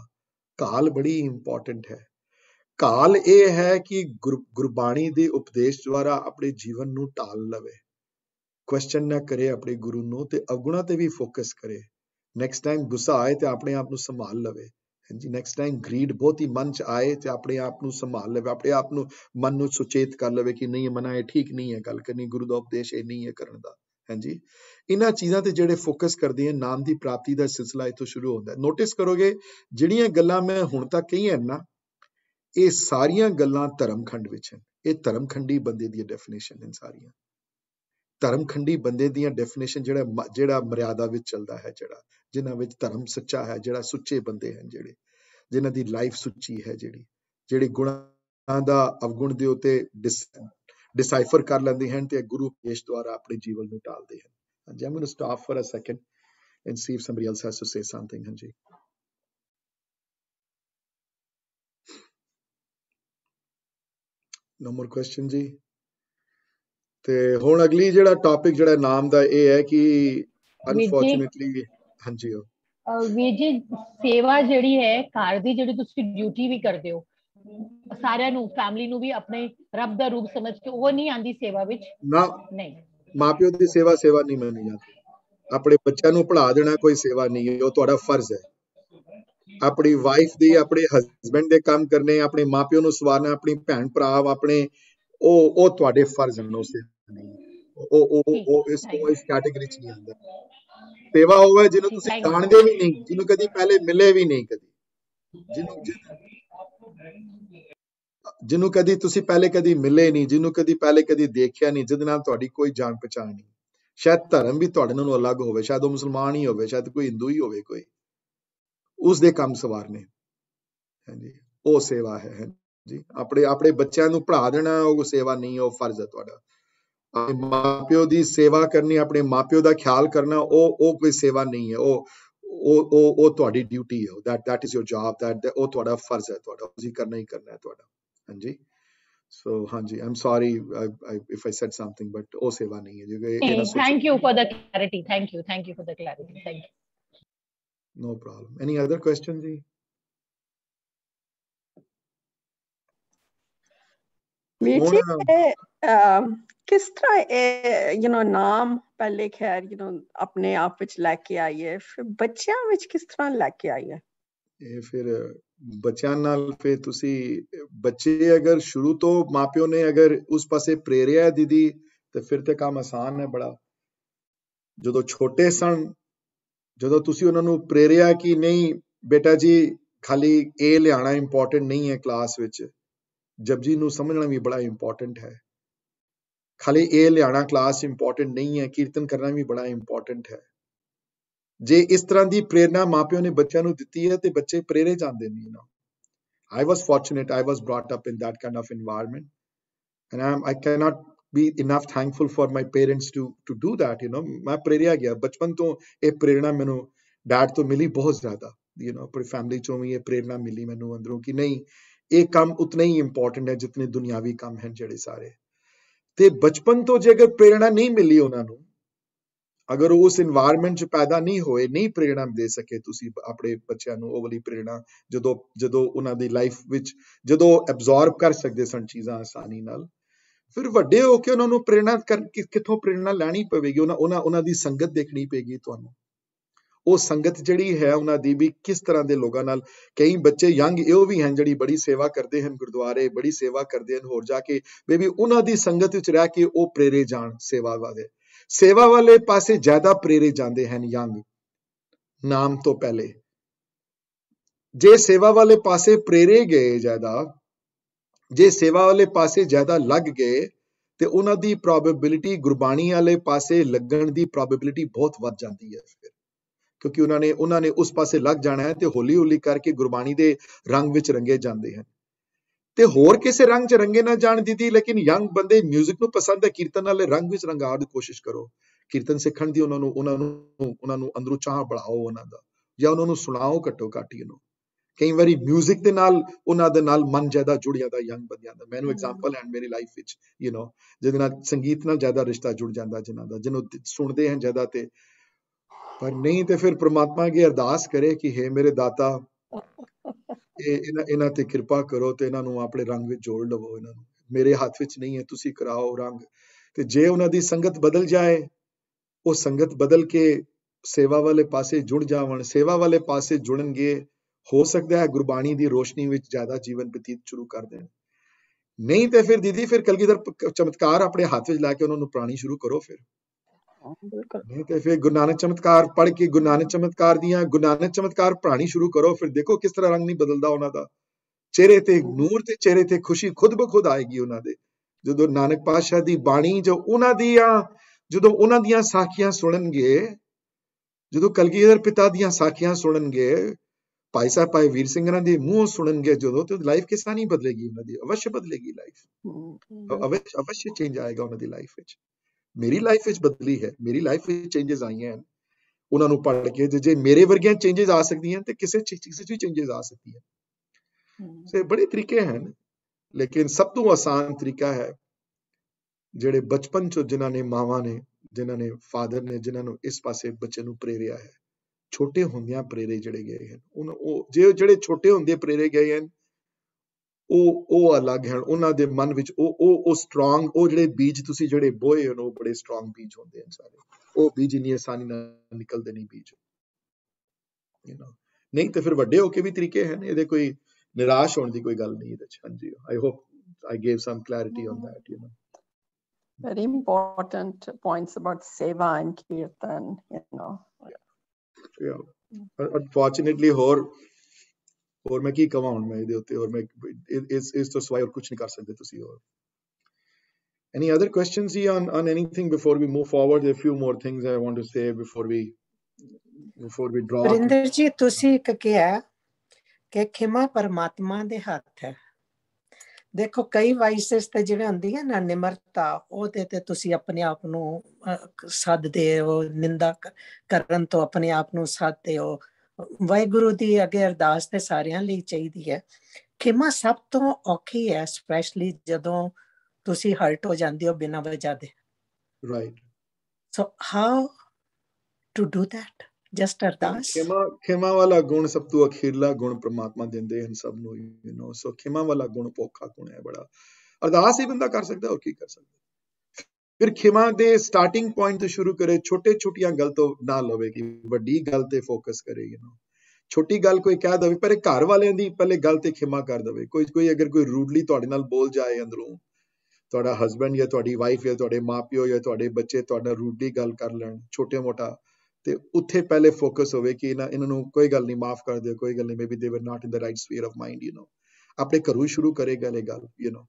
ਘਾਲ ਬੜੀ ਇੰਪੋਰਟੈਂਟ ਹੈ ਘਾਲ ਇਹ ਹੈ ਕਿ ਗੁਰਬਾਣੀ ਦੇ ਉਪਦੇਸ਼ ਦੁਆਰਾ ਆਪਣੇ ਜੀਵਨ ਨੂੰ ਢਾਲ ਲਵੇ ਕੁਐਸਚਨ ਨਾ ਕਰੇ ਆਪਣੇ ਗੁਰੂ ਨੂੰ ਤੇ ਅਗੁਣਾ ਤੇ ਵੀ ਫੋਕਸ ਕਰੇ ਨੈਕਸਟ ਟਾਈਮ ਗੁੱਸਾ ਆਏ ਤੇ ਆਪਣੇ ਆਪ ਨੂੰ ਸੰਭਾਲ ਲਵੇ ਹਾਂਜੀ ਨੈਕਸਟ ਟਾਈਮ ਗਰੀਡ ਬਹੁਤ ਹੀ ਮਨ ਚ ਆਏ ਤੇ ਆਪਣੇ ਆਪ ਨੂੰ ਸੰਭਾਲ ਲਵੇ ਆਪਣੇ ਆਪ ਨੂੰ ਮਨ ਨੂੰ ਸੁਚੇਤ ਕਰ ਲਵੇ ਕਿ ਨਹੀਂ ਇਹ ਮਨਾਏ ਠੀਕ ਨਹੀਂ ਹੈ ਗੱਲ ਕਰਨੀ ਗੁਰੂ ਦਾ ਉਪਦੇਸ਼ ਇਹ ਨਹੀਂ ਹੈ ਕਰਨ ਦਾ ਹਾਂਜੀ ਇਹਨਾਂ ਚੀਜ਼ਾਂ ਤੇ ਜਿਹੜੇ ਫੋਕਸ ਕਰਦੇ ਆ ਨਾਮ ਦੀ ਪ੍ਰਾਪਤੀ ਦਾ ਸਿਲਸਿਲਾ ਇਥੋਂ ਸ਼ੁਰੂ ਹੁੰਦਾ ਹੈ ਨੋਟਿਸ ਕਰੋਗੇ ਜਿਹੜੀਆਂ ਗੱਲਾਂ ਮੈਂ ਹੁਣ ਤੱਕ ਕਹੀਆਂ ਨਾ ਇਹ ਸਾਰੀਆਂ ਗੱਲਾਂ ਧਰਮਖੰਡ ਵਿੱਚ ਹਨ ਇਹ ਧਰਮਖੰਡੀ ਬੰਦੇ ਦੀ ਡੈਫੀਨੇਸ਼ਨ ਹਨ ਸਾਰੀਆਂ ਧਰਮਖੰਡੀ ਬੰਦੇ ਦੀਆਂ ਡੈਫੀਨੇਸ਼ਨ ਜਿਹੜਾ ਜਿਹੜਾ ਮਰਿਆਦਾ ਵਿੱਚ ਚੱਲਦਾ ਹੈ ਜਿਹੜਾ ਜਿਨ੍ਹਾਂ ਵਿੱਚ ਧਰਮ ਸੱਚਾ ਹੈ ਜਿਹੜਾ ਸੁੱਚੇ ਬੰਦੇ ਹਨ ਜਿਹੜੇ ਜਿਨ੍ਹਾਂ ਦੀ ਲਾਈਫ ਸੁੱਚੀ ਹੈ ਜਿਹੜੀ ਜਿਹੜੇ ਗੁਣਾਂ ਦਾ ਅਵਗੁਣ ਦੇ ਉਤੇ ਡਿਸਾਈਫਰ ਕਰ ਲੈਂਦੇ ਹਨ ਤੇ ਗੁਰੂ ਪੇਸ਼ ਦੁਆਰਾ ਆਪਣੇ ਜੀਵਨ ਨੂੰ ਟਾਲਦੇ ਹਨ ਹਾਂਜੀ I'm going to stop for a second and see if somebody else has to say something ਹਾਂਜੀ ਨੋ ਮੋਰ ਕੁਐਸਚਨ ਜੀ ਤੇ ਹੁਣ ਅਗਲੀ ਜਿਹੜਾ ਟਾਪਿਕ ਜਿਹੜਾ ਨਾਮ ਦਾ ਇਹ ਹੈ ਕਿ ਅਨਫੋਰਚੂਨੇਟਲੀ ਹਾਂਜੀ ਉਹ ਵੀ ਜੀ ਸੇਵਾ ਜਿਹੜੀ ਹੈ ਘਰ ਦੀ ਜਿਹੜੀ ਤੁਸੀਂ ਡਿਊਟੀ ਵੀ ਕਰਦੇ ਹੋ ਸਾਰਿਆਂ ਨੂੰ ਫੈਮਿਲੀ ਨੂੰ ਵੀ ਆਪਣੇ ਰੱਬ ਦਾ ਰੂਪ ਸਮਝ ਕੇ ਉਹ ਨਹੀਂ ਆਂਦੀ ਸੇਵਾ ਵਿੱਚ ਨਾ ਨਹੀਂ ਮਾਪਿਓ ਦੀ ਸੇਵਾ ਸੇਵਾ ਨਹੀਂ ਮੰਨੀ ਜਾਂਦੀ ਆਪਣੇ ਬੱਚਿਆਂ ਨੂੰ ਪੜਾ ਦੇਣਾ ਕੋਈ ਸੇਵਾ ਨਹੀਂ ਹੈ ਉਹ ਤੁਹਾਡਾ ਫਰਜ਼ ਹੈ ਆਪਣੀ ਵਾਈਫ ਦੀ ਆਪਣੇ ਹਸਬੰਡ ਦੇ ਕੰਮ ਕਰਨੇ ਆਪਣੇ ਮਾਪਿਓ ਨੂੰ ਸਵਾਰਨਾ ਆਪਣੀ ਭੈਣ ਭਰਾ ਆਪਣੇ ਉਹ ਉਹ ਤੁਹਾਡੇ ਫਰਜ਼ ਹਨ ਉਸੇ ਉਹ ਉਹ ਉਹ ਇਸ ਤੋਂ ਇਸ ਕੈਟਾਗਰੀ ਚ ਨਹੀਂ ਆਉਂਦਾ ਸੇਵਾ ਹੋਵੇ ਜਿਹਨੂੰ ਤੁਸੀਂ ਜਾਣਦੇ ਵੀ ਨਹੀਂ ਜਿਹਨੂੰ ਕਦੀ ਪਹਿਲੇ ਮਿਲੇ ਵੀ ਨਹੀਂ ਕਦੀ ਜਿਹਨੂੰ ਜਿਹਨੂੰ ਕਦੀ ਤੁਸੀਂ ਪਹਿਲੇ ਕਦੀ ਮਿਲੇ ਨਹੀਂ ਜਿਹਨੂੰ ਕਦੀ ਪਹਿਲੇ ਕਦੀ ਦੇਖਿਆ ਨਹੀਂ ਜਿਹਦੇ ਨਾਲ ਤੁਹਾਡੀ ਕੋਈ ਜਾਣ ਪਛਾਣ ਨਹੀਂ ਸ਼ਾਇਦ ਧਰਮ ਵੀ ਤੁਹਾਡੇ ਨਾਲੋਂ ਅਲੱਗ ਹੋਵੇ ਸ਼ਾਇਦ ਉਹ ਮੁਸਲਮਾਨ ਹੀ ਹੋਵੇ ਸ਼ਾਇਦ ਕੋਈ ਹਿੰਦੂ ਹੀ ਹੋਵੇ ਕੋਈ ਉਸ ਦੇ ਕੰਮ ਸਵਾਰ ਨੇ ਹਾਂਜੀ ਉਹ ਸੇਵਾ ਹੈ ਜੀ ਆਪਣੇ ਆਪਣੇ ਬੱਚਿਆਂ ਨੂੰ ਪੜ੍ਹਾ ਦੇਣਾ ਉਹ ਸੇਵਾ ਨਹੀਂ ਉਹ ਫਰਜ਼ ਹੈ ਤੁਹਾਡਾ ਆਪਣੇ ਮਾਪਿਓ ਦੀ ਸੇਵਾ ਕਰਨੀ ਆਪਣੇ ਮਾਪਿਓ ਦਾ ਖਿਆਲ ਕਰਨਾ ਉਹ ਉਹ ਕੋਈ ਸੇਵਾ ਨਹੀਂ ਹੈ ਉਹ ਉਹ ਉਹ ਉਹ ਤੁਹਾਡੀ ਡਿਊਟੀ ਹੈ that that is your job that ਉਹ ਤੁਹਾਡਾ ਫਰਜ਼ ਹੈ ਤੁਹਾਡਾ ਤੁਸੀਂ ਕਰਨਾ ਹੀ ਕਰਨਾ ਹੈ ਤੁਹਾਡਾ ਹਾਂਜੀ ਸੋ ਹਾਂਜੀ I'm sorry if I said something but ਉਹ ਸੇਵਾ ਨਹੀਂ ਹੈ ਜਿਵੇਂ thank you for the clarity thank you thank you for the clarity thank you no problem any other question ਜੀ ਮੇਰੀ ਕਿਸ ਤਰ੍ਹਾਂ ਇਹ ਯੂ نو ਨਾਮ ਪਹਿਲੇ ਖੈਰ ਯੂ نو ਆਪਣੇ ਆਪ ਵਿੱਚ ਲੈ ਕੇ ਆਈਏ ਫਿਰ ਬੱਚਿਆਂ ਵਿੱਚ ਕਿਸ ਤਰ੍ਹਾਂ ਲੈ ਕੇ ਆਈ ਹੈ ਇਹ ਫਿਰ ਬੱਚਿਆਂ ਨਾਲ ਫੇ ਤੁਸੀਂ ਬੱਚੇ ਅਗਰ ਸ਼ੁਰੂ ਤੋਂ ਮਾਪਿਓ ਨੇ ਅਗਰ ਉਸ ਪਾਸੇ ਪ੍ਰੇਰਿਆ ਹੈ ਦੀਦੀ ਤੇ ਫਿਰ ਤੇ ਕੰਮ ਆਸਾਨ ਹੈ ਬੜਾ ਜਦੋਂ ਛੋਟੇ ਸਨ ਜਦੋਂ ਤੁਸੀਂ ਉਹਨਾਂ ਨੂੰ ਪ੍ਰੇਰਿਆ ਕਿ ਨਹੀਂ ਬੇਟਾ ਜੀ ਖਾਲੀ ਏ ਲਿਆਣਾ ਇੰਪੋਰਟੈਂਟ ਨਹੀਂ ਹੈ ਕਲਾਸ ਵਿੱਚ ਜਪਜੀ ਨੂੰ ਸਮਝਣਾ ਵੀ ਬੜਾ ਇੰਪੋਰਟੈਂਟ ਹੈ ਖਾਲੀ ਇਹ ਲਿਆਣਾ ਕਲਾਸ ਇੰਪੋਰਟੈਂਟ ਨਹੀਂ ਹੈ ਕੀਰਤਨ ਕਰਨਾ ਵੀ ਬੜਾ ਇੰਪੋਰਟੈਂਟ ਹੈ ਜੇ ਇਸ ਤਰ੍ਹਾਂ ਦੀ ਪ੍ਰੇਰਣਾ ਮਾਪਿਆਂ ਨੇ ਬੱਚਿਆਂ ਨੂੰ ਦਿੱਤੀ ਹੈ ਤੇ ਬੱਚੇ ਪ੍ਰੇਰੇ ਜਾਂਦੇ ਨੇ ਨਾ I was fortunate I was brought up in that kind of environment and um I can't be enough thankful for my parents to to do that you know ਮੈਂ ਪ੍ਰੇਰਿਆ ਗਿਆ ਬਚਪਨ ਤੋਂ ਇਹ ਪ੍ਰੇਰਣਾ ਮੈਨੂੰ ਡੈਡ ਤੋਂ ਮਿਲੀ ਬਹੁਤ ਜ਼ਿਆਦਾ ਯੂ نو ਆਪਣੀ ਫੈਮਿਲੀ ਚੋਂ ਵੀ ਇਹ ਪ੍ਰੇਰਣਾ ਮਿਲੀ ਮੈਨੂੰ ਅੰਦਰੋਂ ਕਿ ਨਹੀਂ ਇਹ ਕੰਮ ਉਤਨੇ ਹੀ ਇੰਪੋਰਟੈਂਟ ਹੈ ਜਿੰਨੇ ਦੁਨਿਆਵੀ ਕੰਮ ਹਨ ਜਿਹੜੇ ਸਾਰੇ ਤੇ ਬਚਪਨ ਤੋਂ ਜੇ ਅਗਰ ਪ੍ਰੇਰਣਾ ਨਹੀਂ ਮਿਲੀ ਉਹਨਾਂ ਨੂੰ ਅਗਰ ਉਸ এনवायरमेंट 'ਚ ਪੈਦਾ ਨਹੀਂ ਹੋਏ ਨਹੀਂ ਪ੍ਰੇਰਣਾ ਦੇ ਸਕੇ ਤੁਸੀਂ ਆਪਣੇ ਬੱਚਿਆਂ ਨੂੰ ਉਹ ਵਾਲੀ ਪ੍ਰੇਰਣਾ ਜਦੋਂ ਜਦੋਂ ਉਹਨਾਂ ਦੀ ਲਾਈਫ ਵਿੱਚ ਜਦੋਂ ਐਬਜ਼ਾਰਬ ਕਰ ਸਕਦੇ ਸਨ ਚੀਜ਼ਾਂ ਆਸਾਨੀ ਨਾਲ ਫਿਰ ਵੱਡੇ ਹੋ ਕੇ ਉਹਨਾਂ ਨੂੰ ਪ੍ਰੇਰਣਾ ਕਿੱਥੋਂ ਪ੍ਰੇਰਣਾ ਲੈਣੀ ਪਵੇਗੀ ਉਹਨਾਂ ਉਹਨਾਂ ਦੀ ਸੰਗਤ ਦੇਖਣੀ ਪਏਗੀ ਤੁਹਾਨੂੰ ਉਹ ਸੰਗਤ ਜਿਹੜੀ ਹੈ ਉਹਨਾਂ ਦੀ ਵੀ ਕਿਸ ਤਰ੍ਹਾਂ ਦੇ ਲੋਕਾਂ ਨਾਲ ਕਈ ਬੱਚੇ ਯੰਗ ਇਹੋ ਵੀ ਹਨ ਜਿਹੜੀ ਬੜੀ ਸੇਵਾ ਕਰਦੇ ਹਨ ਗੁਰਦੁਆਰੇ ਬੜੀ ਸੇਵਾ ਕਰਦੇ ਹਨ ਹੋਰ ਜਾ ਕੇ ਬੇਬੀ ਉਹਨਾਂ ਦੀ ਸੰਗਤ ਵਿੱਚ ਰਹਿ ਕੇ ਉਹ ਪ੍ਰੇਰੇ ਜਾਣ ਸੇਵਾ ਵਾਲੇ ਸੇਵਾ ਵਾਲੇ ਪਾਸੇ ਜ਼ਿਆਦਾ ਪ੍ਰੇਰੇ ਜਾਂਦੇ ਹਨ ਯੰਗ ਨਾਮ ਤੋਂ ਪਹਿਲੇ ਜੇ ਸੇਵਾ ਵਾਲੇ ਪਾਸੇ ਪ੍ਰੇਰੇ ਗਏ ਜ਼ਿਆਦਾ ਜੇ ਸੇਵਾ ਵਾਲੇ ਪਾਸੇ ਜ਼ਿਆਦਾ ਲੱਗ ਗਏ ਤੇ ਉਹਨਾਂ ਦੀ ਪ੍ਰੋਬੈਬਿਲਿਟੀ ਗੁਰਬਾਣੀ ਵਾਲੇ ਪਾਸੇ ਲੱਗਣ ਦੀ ਪ੍ਰੋਬੈਬਿਲਿਟੀ ਬਹੁਤ ਵੱਧ ਜਾਂਦੀ ਹੈ ਕਿਉਂਕਿ ਉਹਨਾਂ ਨੇ ਉਹਨਾਂ ਨੇ ਉਸ ਪਾਸੇ ਲੱਗ ਜਾਣਾ ਹੈ ਤੇ ਹੌਲੀ ਹੌਲੀ ਕਰਕੇ ਗੁਰਬਾਣੀ ਦੇ ਰੰਗ ਵਿੱਚ ਰੰਗੇ ਜਾਂਦੇ ਹਨ ਤੇ ਹੋਰ ਕਿਸੇ ਰੰਗ 'ਚ ਰੰਗੇ ਨਾ ਜਾਣ ਦਿੱਤੀ ਲੇਕਿਨ ਯੰਗ ਬੰਦੇ 뮤직 ਨੂੰ ਪਸੰਦ ਹੈ ਕੀਰਤਨ ਵਾਲੇ ਰੰਗ ਵਿੱਚ ਰੰਗਾਉਣ ਦੀ ਕੋਸ਼ਿਸ਼ ਕਰੋ ਕੀਰਤਨ ਸਿੱਖਣ ਦੀ ਉਹਨਾਂ ਨੂੰ ਉਹਨਾਂ ਨੂੰ ਉਹਨਾਂ ਨੂੰ ਅੰਦਰੋਂ ਚਾਹ ਬੜਾਓ ਉਹਨਾਂ ਦਾ ਜਾਂ ਉਹਨਾਂ ਨੂੰ ਸੁਣਾਓ ਘੱਟੋ ਘੱਟ ਨੂੰ ਕਈ ਵਾਰੀ 뮤직 ਦੇ ਨਾਲ ਉਹਨਾਂ ਦੇ ਨਾਲ ਮਨ ਜ਼ਿਆਦਾ ਜੁੜ ਜਾਂਦਾ ਯੰਗ ਬੰਦਿਆਂ ਦਾ ਮੈਨੂੰ ਐਗਜ਼ਾਮਪਲ ਐਂਡ ਮੇਰੀ ਲਾਈਫ ਵਿੱਚ ਯੂ نو ਜਿਹਦੇ ਨਾਲ ਸੰਗੀਤ ਨਾਲ ਜ਼ਿਆਦਾ ਰਿਸ਼ਤਾ ਜੁੜ ਜਾਂਦਾ ਜਿਨ੍ਹਾਂ ਦਾ ਜਿਹਨੂੰ ਸੁਣਦੇ ਹਨ ਜ਼ਿਆਦਾ ਤੇ ਪਰ ਨਹੀਂ ਤੇ ਫਿਰ ਪ੍ਰਮਾਤਮਾ ਅਗੇ ਅਰਦਾਸ ਕਰੇ ਕਿ हे ਮੇਰੇ ਦਾਤਾ ਇਹ ਇਹਨਾਂ ਤੇ ਕਿਰਪਾ ਕਰੋ ਤੇ ਇਹਨਾਂ ਨੂੰ ਆਪਣੇ ਰੰਗ ਵਿੱਚ ਜੋੜ ਲਵੋ ਇਹਨਾਂ ਨੂੰ ਮੇਰੇ ਹੱਥ ਵਿੱਚ ਨਹੀਂ ਹੈ ਤੁਸੀਂ ਕਰਾਓ ਰੰਗ ਤੇ ਜੇ ਉਹਨਾਂ ਦੀ ਸੰਗਤ ਬਦਲ ਜਾਏ ਉਹ ਸੰਗਤ ਬਦਲ ਕੇ ਸੇਵਾ ਵਾਲੇ ਪਾਸੇ ਜੁੜ ਜਾਵਣ ਸੇਵਾ ਵਾਲੇ ਪਾਸੇ ਜੁੜਨਗੇ ਹੋ ਸਕਦਾ ਹੈ ਗੁਰਬਾਣੀ ਦੀ ਰੋਸ਼ਨੀ ਵਿੱਚ ਜ਼ਿਆਦਾ ਜੀਵਨ ਬਤੀਤ ਸ਼ੁਰੂ ਕਰ ਦੇਣ ਨਹੀਂ ਤੇ ਫਿਰ ਦੀਦੀ ਫਿਰ ਕਲਗੀਧਰ ਚਮਤਕਾਰ ਆਪਣੇ ਹੱਥ ਵਿੱਚ ਲੈ ਕੇ ਉਹਨਾਂ ਨੂੰ ਪ੍ਰਾਣੀ ਸ਼ੁਰੂ ਕਰੋ ਫਿਰ ਨਹੀਂ ਤੇ ਫਿਰ ਗੁਰੂ ਨਾਨਕ ਚਮਤਕਾਰ ਪੜ੍ਹ ਕੇ ਗੁਰੂ ਨਾਨਕ ਚਮਤਕਾਰ ਦੀਆਂ ਗੁਰੂ ਨਾਨਕ ਚਮਤਕਾਰ ਪੜਾਣੀ ਸ਼ੁਰੂ ਕਰੋ ਫਿਰ ਦੇਖੋ ਕਿਸ ਤਰ੍ਹਾਂ ਰੰਗ ਨਹੀਂ ਬਦਲਦਾ ਉਹਨਾਂ ਦਾ ਚਿਹਰੇ ਤੇ ਨੂਰ ਤੇ ਚਿਹਰੇ ਤੇ ਖੁਸ਼ੀ ਖੁਦ ਬਖੁਦ ਆਏਗੀ ਉਹਨਾਂ ਦੇ ਜਦੋਂ ਨਾਨਕ ਪਾਤਸ਼ਾਹ ਦੀ ਬਾਣੀ ਜੋ ਉਹਨਾਂ ਦੀਆਂ ਜਦੋਂ ਉਹਨਾਂ ਦੀਆਂ ਸਾਖੀਆਂ ਸੁਣਨਗੇ ਜਦੋਂ ਕਲਗੀਧਰ ਪਿਤਾ ਦੀਆਂ ਸਾਖੀਆਂ ਸੁਣਨਗੇ ਭਾਈ ਸਾਹਿਬ ਭਾਈ ਵੀਰ ਸਿੰਘ ਜੀ ਦੇ ਮੂੰਹੋਂ ਸੁਣਨਗੇ ਜਦੋਂ ਤੇ ਲਾਈਫ ਕਿਸ ਤਰ੍ਹਾਂ ਨਹੀਂ ਬਦਲੇਗੀ ਉਹਨਾਂ ਦੀ ਅਵਸ਼ਯ ਬਦਲੇਗੀ ਲਾਈਫ ਅਵਸ਼ਯ ਅਵਸ਼ਯ ਚੇਂਜ ਆਏਗਾ ਉਹਨਾਂ ਦੀ ਲਾਈਫ ਵਿੱਚ ਮੇਰੀ ਲਾਈਫ ਵਿੱਚ ਬਦਲੀ ਹੈ ਮੇਰੀ ਲਾਈਫ ਵਿੱਚ ਚੇਂਜਸ ਆਈਆਂ ਹਨ ਉਹਨਾਂ ਨੂੰ ਪੜ੍ਹ ਕੇ ਜੇ ਮੇਰੇ ਵਰਗੀਆਂ ਚੇਂਜਸ ਆ ਸਕਦੀਆਂ ਤੇ ਕਿਸੇ ਚੀਜ਼ ਵਿੱਚ ਵੀ ਚੇਂਜਸ ਆ ਸਕਦੀ ਹੈ ਸੇ ਬੜੇ ਤਰੀਕੇ ਹਨ ਲੇਕਿਨ ਸਭ ਤੋਂ ਆਸਾਨ ਤਰੀਕਾ ਹੈ ਜਿਹੜੇ ਬਚਪਨ ਚ ਜਿਨ੍ਹਾਂ ਨੇ ਮਾਵਾਂ ਨੇ ਜਿਨ੍ਹਾਂ ਨੇ ਫਾਦਰ ਨੇ ਜਿਨ੍ਹਾਂ ਨੂੰ ਇਸ ਪਾਸੇ ਬੱਚੇ ਨੂੰ ਪ੍ਰੇਰਿਆ ਹੈ ਛੋਟੇ ਹੁੰਦਿਆਂ ਪ੍ਰੇਰੇ ਜਿਹੜੇ ਗਏ ਹਨ ਉਹ ਜਿਹੜੇ ਛੋਟੇ ਹੁੰਦੇ ਪ੍ਰੇਰੇ ਗਏ ਹਨ ਉਹ ਉਹ ਅਲੱਗ ਹਨ ਉਹਨਾਂ ਦੇ ਮਨ ਵਿੱਚ ਉਹ ਉਹ ਉਹ ਸਟਰੋਂਗ ਉਹ ਜਿਹੜੇ ਬੀਜ ਤੁਸੀਂ ਜਿਹੜੇ ਬੋਏ ਹੋ ਉਹ ਬੜੇ ਸਟਰੋਂਗ ਬੀਜ ਹੁੰਦੇ ਹਨ ਸਾਰੇ ਉਹ ਬੀਜ ਨਹੀਂ ਆਸਾਨੀ ਨਾਲ ਨਿਕਲਦੇ ਨਹੀਂ ਬੀਜ ਯੂ نو ਨਹੀਂ ਤੇ ਫਿਰ ਵੱਡੇ ਹੋ ਕੇ ਵੀ ਤਰੀਕੇ ਹਨ ਇਹਦੇ ਕੋਈ ਨਿਰਾਸ਼ ਹੋਣ ਦੀ ਕੋਈ ਗੱਲ ਨਹੀਂ ਇਹਦੇ ਚ ਹਾਂਜੀ I hope I gave some clarity on that you know very important points about ਸੇਵਾ ਐਂਡ ਕੀਰਤਨ ਯੂ نو ਯਾ unfortunately ਹੋਰ ਹੋਰ ਮੈਂ ਕੀ ਕਵਾਂ ਹੁਣ ਮੈਂ ਇਹਦੇ ਉੱਤੇ ਹੋਰ ਮੈਂ ਇਸ ਇਸ ਤੋਂ ਸਵਾਈ ਹੋਰ ਕੁਝ ਨਹੀਂ ਕਰ ਸਕਦੇ ਤੁਸੀਂ ਹੋਰ ਐਨੀ ਅਦਰ ਕੁਐਸਚਨਸ ਹੀ on on anything before we move forward a few more things I want to say before we before we drop Rinder ji ਤੁਸੀਂ ਇੱਕ ਕਿਹਾ ਕਿ ਖਿਮਾ ਪਰਮਾਤਮਾ ਦੇ ਹੱਥ ਹੈ ਦੇਖੋ ਕਈ ਵਾਈਸਸ ਤੇ ਜਿਹੜੇ ਹੁੰਦੀ ਹੈ ਨਾ ਨਿਮਰਤਾ ਉਹਦੇ ਤੇ ਤੁਸੀਂ ਆਪਣੇ ਆਪ ਨੂੰ ਸੱਦਦੇ ਹੋ ਨਿੰਦਾ ਕਰਨ ਤੋਂ ਆਪਣੇ ਆਪ ਨੂੰ ਸੱਦਦੇ ਹੋ ਵਾਹਿਗੁਰੂ ਦੀ ਅਗੇ ਅਰਦਾਸ ਤੇ ਸਾਰਿਆਂ ਲਈ ਚਾਹੀਦੀ ਹੈ ਖਿਮਾ ਸਭ ਤੋਂ ਔਖੀ ਹੈ ਸਪੈਸ਼ਲੀ ਜਦੋਂ ਤੁਸੀਂ ਹਰਟ ਹੋ ਜਾਂਦੇ ਹੋ ਬਿਨਾਂ ਵਜ੍ਹਾ ਦੇ right so how to do that just ਅਰਦਾਸ ਖਿਮਾ ਖਿਮਾ ਵਾਲਾ ਗੁਣ ਸਭ ਤੋਂ ਅਖੀਰਲਾ ਗੁਣ ਪ੍ਰਮਾਤਮਾ ਦਿੰਦੇ ਹਨ ਸਭ ਨੂੰ ਯੂ نو ਸੋ ਖਿਮਾ ਵਾਲਾ ਗੁਣ ਪੋਖਾ ਗੁਣ ਹੈ ਬੜਾ ਅਰਦਾਸ ਹੀ ਬੰਦਾ ਕਰ ਸਕਦਾ ਹੋਰ ਕੀ ਕਰ ਸਕਦਾ ਫਿਰ ਖਿਮਾ ਦੇ ਸਟਾਰਟਿੰਗ ਪੁਆਇੰਟ ਤੋਂ ਸ਼ੁਰੂ ਕਰੇ ਛੋਟੇ ਛੋਟੀਆਂ ਗੱਲ ਤੋਂ ਨਾ ਲਵੇਗੀ ਵੱਡੀ ਗੱਲ ਤੇ ਫੋਕਸ ਕਰੇਗੀ ਨਾ ਛੋਟੀ ਗੱਲ ਕੋਈ ਕਹਿ ਦਵੇ ਪਰ ਇਹ ਘਰ ਵਾਲਿਆਂ ਦੀ ਪਹਿਲੇ ਗੱਲ ਤੇ ਖਿਮਾ ਕਰ ਦਵੇ ਕੋਈ ਕੋਈ ਅਗਰ ਕੋਈ ਰੂਡਲੀ ਤੁਹਾਡੇ ਨਾਲ ਬੋਲ ਜਾਏ ਅੰਦਰੋਂ ਤੁਹਾਡਾ ਹਸਬੰਡ ਜਾਂ ਤੁਹਾਡੀ ਵਾਈਫ ਜਾਂ ਤੁਹਾਡੇ ਮਾਪਿਓ ਜਾਂ ਤੁਹਾਡੇ ਬੱਚੇ ਤੁਹਾਡਾ ਰੂਡਲੀ ਗੱਲ ਕਰ ਲੈਣ ਛੋਟੇ ਮੋਟਾ ਤੇ ਉੱਥੇ ਪਹਿਲੇ ਫੋਕਸ ਹੋਵੇ ਕਿ ਇਹਨਾਂ ਇਹਨਾਂ ਨੂੰ ਕੋਈ ਗੱਲ ਨਹੀਂ ਮਾਫ ਕਰ ਦਿਓ ਕੋਈ ਗੱਲ ਨਹੀਂ maybe they were not in the right sphere of mind you know ਆਪਣੇ ਘਰੋਂ ਸ਼ੁਰੂ ਕਰੇਗਾ ਇਹ ਗੱਲ ਯੂ نو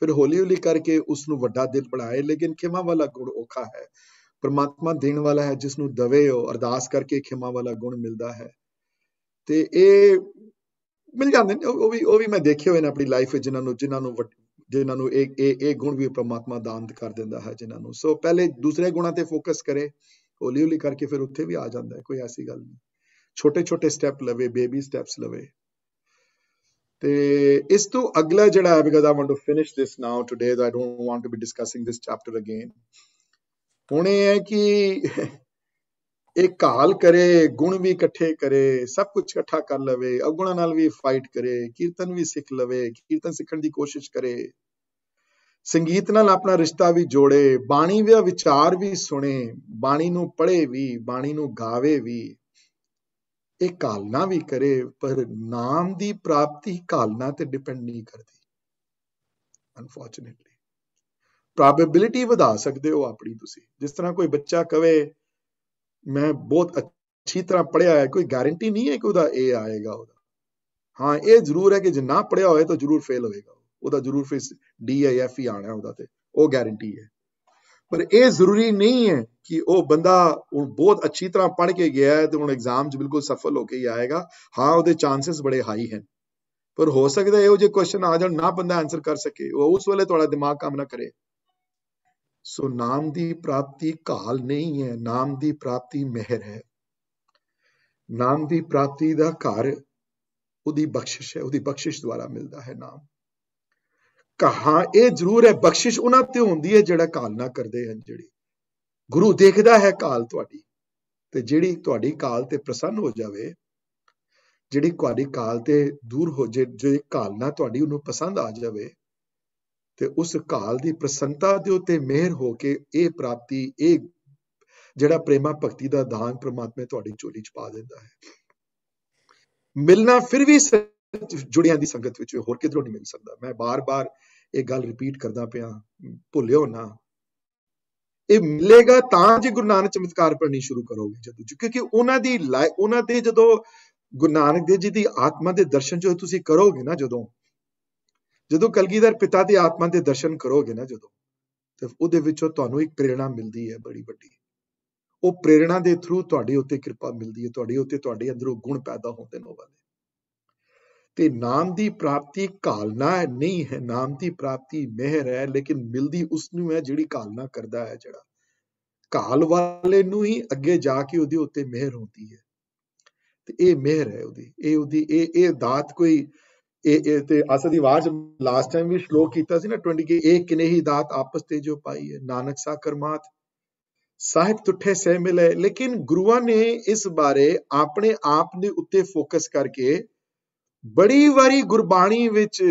ਫਿਰ ਹੌਲੀ ਹੌਲੀ ਕਰਕੇ ਉਸ ਨੂੰ ਵੱਡਾ ਦਿਲ ਬਣਾਏ ਲੇਕਿਨ ਖਿਮਾ ਵਾਲਾ ਗੁਣ ਔਖਾ ਹੈ ਪਰਮਾਤਮਾ ਦੇਣ ਵਾਲਾ ਹੈ ਜਿਸ ਨੂੰ ਦਵੇ ਹੋ ਅਰਦਾਸ ਕਰਕੇ ਖਿਮਾ ਵਾਲਾ ਗੁਣ ਮਿਲਦਾ ਹੈ ਤੇ ਇਹ ਮਿਲ ਜਾਂਦੇ ਨੇ ਉਹ ਵੀ ਉਹ ਵੀ ਮੈਂ ਦੇਖੇ ਹੋਏ ਨੇ ਆਪਣੀ ਲਾਈਫ ਵਿੱਚ ਜਿਨ੍ਹਾਂ ਨੂੰ ਜਿਨ੍ਹਾਂ ਨੂੰ ਜਿਨ੍ਹਾਂ ਨੂੰ ਇਹ ਇਹ ਇਹ ਗੁਣ ਵੀ ਪਰਮਾਤਮਾ ਦਾਨ ਕਰ ਦਿੰਦਾ ਹੈ ਜਿਨ੍ਹਾਂ ਨੂੰ ਸੋ ਪਹਿਲੇ ਦੂਸਰੇ ਗੁਣਾਂ ਤੇ ਫੋਕਸ ਕਰੇ ਹੌਲੀ ਹੌਲੀ ਕਰਕੇ ਫਿਰ ਉੱਥੇ ਵੀ ਆ ਜਾਂਦਾ ਹੈ ਕੋਈ ਐਸੀ ਗੱਲ ਨਹੀਂ ਛੋਟੇ ਛੋਟੇ ਸਟੈਪ ਲਵੇ ਬੇਬੀ ਸਟੈਪਸ ਲਵੇ ਤੇ ਇਸ ਤੋਂ ਅਗਲਾ ਜਿਹੜਾ ਹੈ because I want to finish this now today I don't want to be discussing this chapter again ਹੁਣ ਹੈ ਕਿ ਇਹ ਕਾਲ ਕਰੇ ਗੁਣ ਵੀ ਇਕੱਠੇ ਕਰੇ ਸਭ ਕੁਝ ਇਕੱਠਾ ਕਰ ਲਵੇ ਅਗੁਣਾ ਨਾਲ ਵੀ ਫਾਈਟ ਕਰੇ ਕੀਰਤਨ ਵੀ ਸਿੱਖ ਲਵੇ ਕੀਰਤਨ ਸਿੱਖਣ ਦੀ ਕੋਸ਼ਿਸ਼ ਕਰੇ ਸੰਗੀਤ ਨਾਲ ਆਪਣਾ ਰਿਸ਼ਤਾ ਵੀ ਜੋੜੇ ਬਾਣੀ ਦਾ ਵਿਚਾਰ ਵੀ ਸੁਣੇ ਬਾਣੀ ਨੂੰ ਪੜ੍ਹੇ ਵੀ ਬਾਣੀ ਨੂੰ ਗਾਵੇ ਵੀ ਇਹ ਕਾਲਨਾ ਵੀ ਕਰੇ ਪਰ ਨਾਮ ਦੀ ਪ੍ਰਾਪਤੀ ਕਾਲਨਾ ਤੇ ਡਿਪੈਂਡ ਨਹੀਂ ਕਰਦੀ ਅਨਫੋਰਚੂਨੇਟਲੀ ਪ੍ਰੋਬੇਬਿਲਿਟੀ ਵਧਾ ਸਕਦੇ ਹੋ ਆਪਣੀ ਤੁਸੀਂ ਜਿਸ ਤਰ੍ਹਾਂ ਕੋਈ ਬੱਚਾ ਕਵੇ ਮੈਂ ਬਹੁਤ ਅੱਛੀ ਤਰ੍ਹਾਂ ਪੜਿਆ ਹੈ ਕੋਈ ਗਾਰੰਟੀ ਨਹੀਂ ਹੈ ਕਿ ਉਹਦਾ A ਆਏਗਾ ਉਹਦਾ ਹਾਂ ਇਹ ਜ਼ਰੂਰ ਹੈ ਕਿ ਜੇ ਨਾ ਪੜਿਆ ਹੋਏ ਤਾਂ ਜ਼ਰੂਰ ਫੇਲ ਹੋਏਗਾ ਉਹਦਾ ਜ਼ਰੂਰ ਫੇਸ D ਆਈ F ਹੀ e ਆਣਾ ਉਹਦਾ ਤੇ ਉਹ ਗਾਰੰਟੀ ਹੈ ਪਰ ਇਹ ਜ਼ਰੂਰੀ ਨਹੀਂ ਹੈ ਕਿ ਉਹ ਬੰਦਾ ਹੁਣ ਬਹੁਤ ਅੱਛੀ ਤਰ੍ਹਾਂ ਪੜ੍ਹ ਕੇ ਗਿਆ ਹੈ ਤੇ ਹੁਣ ਐਗਜ਼ਾਮ 'ਚ ਬਿਲਕੁਲ ਸਫਲ ਹੋ ਕੇ ਹੀ ਆਏਗਾ ਹਾਂ ਉਹਦੇ ਚਾਂਸਸ ਬੜੇ ਹਾਈ ਹਨ ਪਰ ਹੋ ਸਕਦਾ ਇਹੋ ਜਿਹੇ ਕੁਐਸਚਨ ਆ ਜਾਣ ਨਾ ਬੰਦਾ ਆਨਸਰ ਕਰ ਸਕੇ ਉਹ ਉਸ ਵੇਲੇ ਤੁਹਾਡਾ ਦਿਮਾਗ ਕੰਮ ਨਾ ਕਰੇ ਸੋ ਨਾਮ ਦੀ ਪ੍ਰਾਪਤੀ ਕਾਲ ਨਹੀਂ ਹੈ ਨਾਮ ਦੀ ਪ੍ਰਾਪਤੀ ਮਿਹਰ ਹੈ ਨਾਮ ਦੀ ਪ੍ਰਾਪਤੀ ਦਾ ਘਰ ਉਹਦੀ ਬਖਸ਼ਿਸ਼ ਹੈ ਉਹਦੀ ਬਖਸ਼ਿਸ਼ ਦੁਆਰਾ ਮਿਲਦਾ ਹੈ ਨਾਮ ਕਹਾ ਇਹ ਜ਼ਰੂਰ ਹੈ ਬਖਸ਼ਿਸ਼ ਉਹਨਾਂ ਤੇ ਹੁੰਦੀ ਹੈ ਜਿਹੜਾ ਕਾਲ ਨਾ ਕਰਦੇ ਹਨ ਜਿਹੜੀ ਗੁਰੂ ਦੇਖਦਾ ਹੈ ਕਾਲ ਤੁਹਾਡੀ ਤੇ ਜਿਹੜੀ ਤੁਹਾਡੀ ਕਾਲ ਤੇ ਪ੍ਰਸੰਨ ਹੋ ਜਾਵੇ ਜਿਹੜੀ ਤੁਹਾਡੀ ਕਾਲ ਤੇ ਦੂਰ ਹੋ ਜੇ ਜੇ ਕਾਲ ਨਾ ਤੁਹਾਡੀ ਉਹਨੂੰ ਪਸੰਦ ਆ ਜਾਵੇ ਤੇ ਉਸ ਕਾਲ ਦੀ ਪ੍ਰਸੰਤਾ ਦੇ ਉਤੇ ਮਿਹਰ ਹੋ ਕੇ ਇਹ ਪ੍ਰਾਪਤੀ ਇਹ ਜਿਹੜਾ ਪ੍ਰੇਮਾ ਭਗਤੀ ਦਾ ਦਾਨ ਪ੍ਰਮਾਤਮਾ ਤੁਹਾਡੀ ਝੋਲੀ ਚ ਪਾ ਦਿੰਦਾ ਹੈ ਮਿਲਣਾ ਫਿਰ ਵੀ ਜੁੜਿਆਂ ਦੀ ਸੰਗਤ ਵਿੱਚ ਹੋਰ ਕਿਧਰੋਂ ਨਹੀਂ ਮਿਲ ਸਕਦਾ ਮੈਂ ਬਾਰ-ਬਾਰ ਇਹ ਗੱਲ ਰਿਪੀਟ ਕਰਦਾ ਪਿਆ ਭੁੱਲਿਓ ਨਾ ਇਹ ਮਿਲੇਗਾ ਤਾਂ ਜੇ ਗੁਰੂ ਨਾਨਕ ਚਮਤਕਾਰ ਪੜਨੀ ਸ਼ੁਰੂ ਕਰੋਗੇ ਜਦੋਂ ਕਿਉਂਕਿ ਉਹਨਾਂ ਦੀ ਉਹਨਾਂ ਦੇ ਜਦੋਂ ਗੁਰੂ ਨਾਨਕ ਦੇਵ ਜੀ ਦੀ ਆਤਮਾ ਦੇ ਦਰਸ਼ਨ ਜੋ ਤੁਸੀਂ ਕਰੋਗੇ ਨਾ ਜਦੋਂ ਜਦੋਂ ਕਲਗੀਧਰ ਪਿਤਾ ਦੀ ਆਤਮਾ ਦੇ ਦਰਸ਼ਨ ਕਰੋਗੇ ਨਾ ਜਦੋਂ ਤੇ ਉਹਦੇ ਵਿੱਚੋਂ ਤੁਹਾਨੂੰ ਇੱਕ ਪ੍ਰੇਰਣਾ ਮਿਲਦੀ ਹੈ ਬੜੀ ਵੱਡੀ ਉਹ ਪ੍ਰੇਰਣਾ ਦੇ ਥਰੂ ਤੁਹਾਡੇ ਉੱਤੇ ਕਿਰਪਾ ਮਿਲਦੀ ਹੈ ਤੁਹਾਡੇ ਉੱਤੇ ਤੁਹਾਡੇ ਅੰਦਰੋਂ ਗੁਣ ਪੈਦਾ ਹੁੰਦੇ ਨੇ ਉਹ ਵਾਲੇ ਤੇ ਨਾਮ ਦੀ ਪ੍ਰਾਪਤੀ ਕਾਲਨਾ ਨਹੀਂ ਹੈ ਨਾਮ ਦੀ ਪ੍ਰਾਪਤੀ ਮਿਹਰ ਹੈ ਲੇਕਿਨ ਮਿਲਦੀ ਉਸ ਨੂੰ ਹੈ ਜਿਹੜੀ ਕਾਲਨਾ ਕਰਦਾ ਹੈ ਜਿਹੜਾ ਕਾਲ ਵਾਲੇ ਨੂੰ ਹੀ ਅੱਗੇ ਜਾ ਕੇ ਉਹਦੇ ਉੱਤੇ ਮਿਹਰ ਹੁੰਦੀ ਹੈ ਤੇ ਇਹ ਮਿਹਰ ਹੈ ਉਹਦੀ ਇਹ ਉਹਦੀ ਇਹ ਇਹ ਦਾਤ ਕੋਈ ਇਹ ਇਹ ਤੇ ਅਸਾਂ ਦੀ ਵਾਰ ਲਾਸਟ ਟਾਈਮ ਵੀ ਸ਼ਲੋਕ ਕੀਤਾ ਸੀ ਨਾ 20 ਕੇ ਇਹ ਕਿਨੇ ਹੀ ਦਾਤ ਆਪਸ ਤੇ ਜੋ ਪਾਈ ਹੈ ਨਾਨਕ ਸਾ ਕਰਮਾਤ ਸਾਹਿਬ ਤੁਠੇ ਸਹਿ ਮਿਲੇ ਲੇਕਿਨ ਗੁਰੂਆਂ ਨੇ ਇਸ ਬਾਰੇ ਆਪਣੇ ਆਪ ਦੇ ਉੱਤੇ ਫੋਕਸ ਕਰਕੇ ਬੜੀ ਵਾਰੀ ਗੁਰਬਾਣੀ ਵਿੱਚ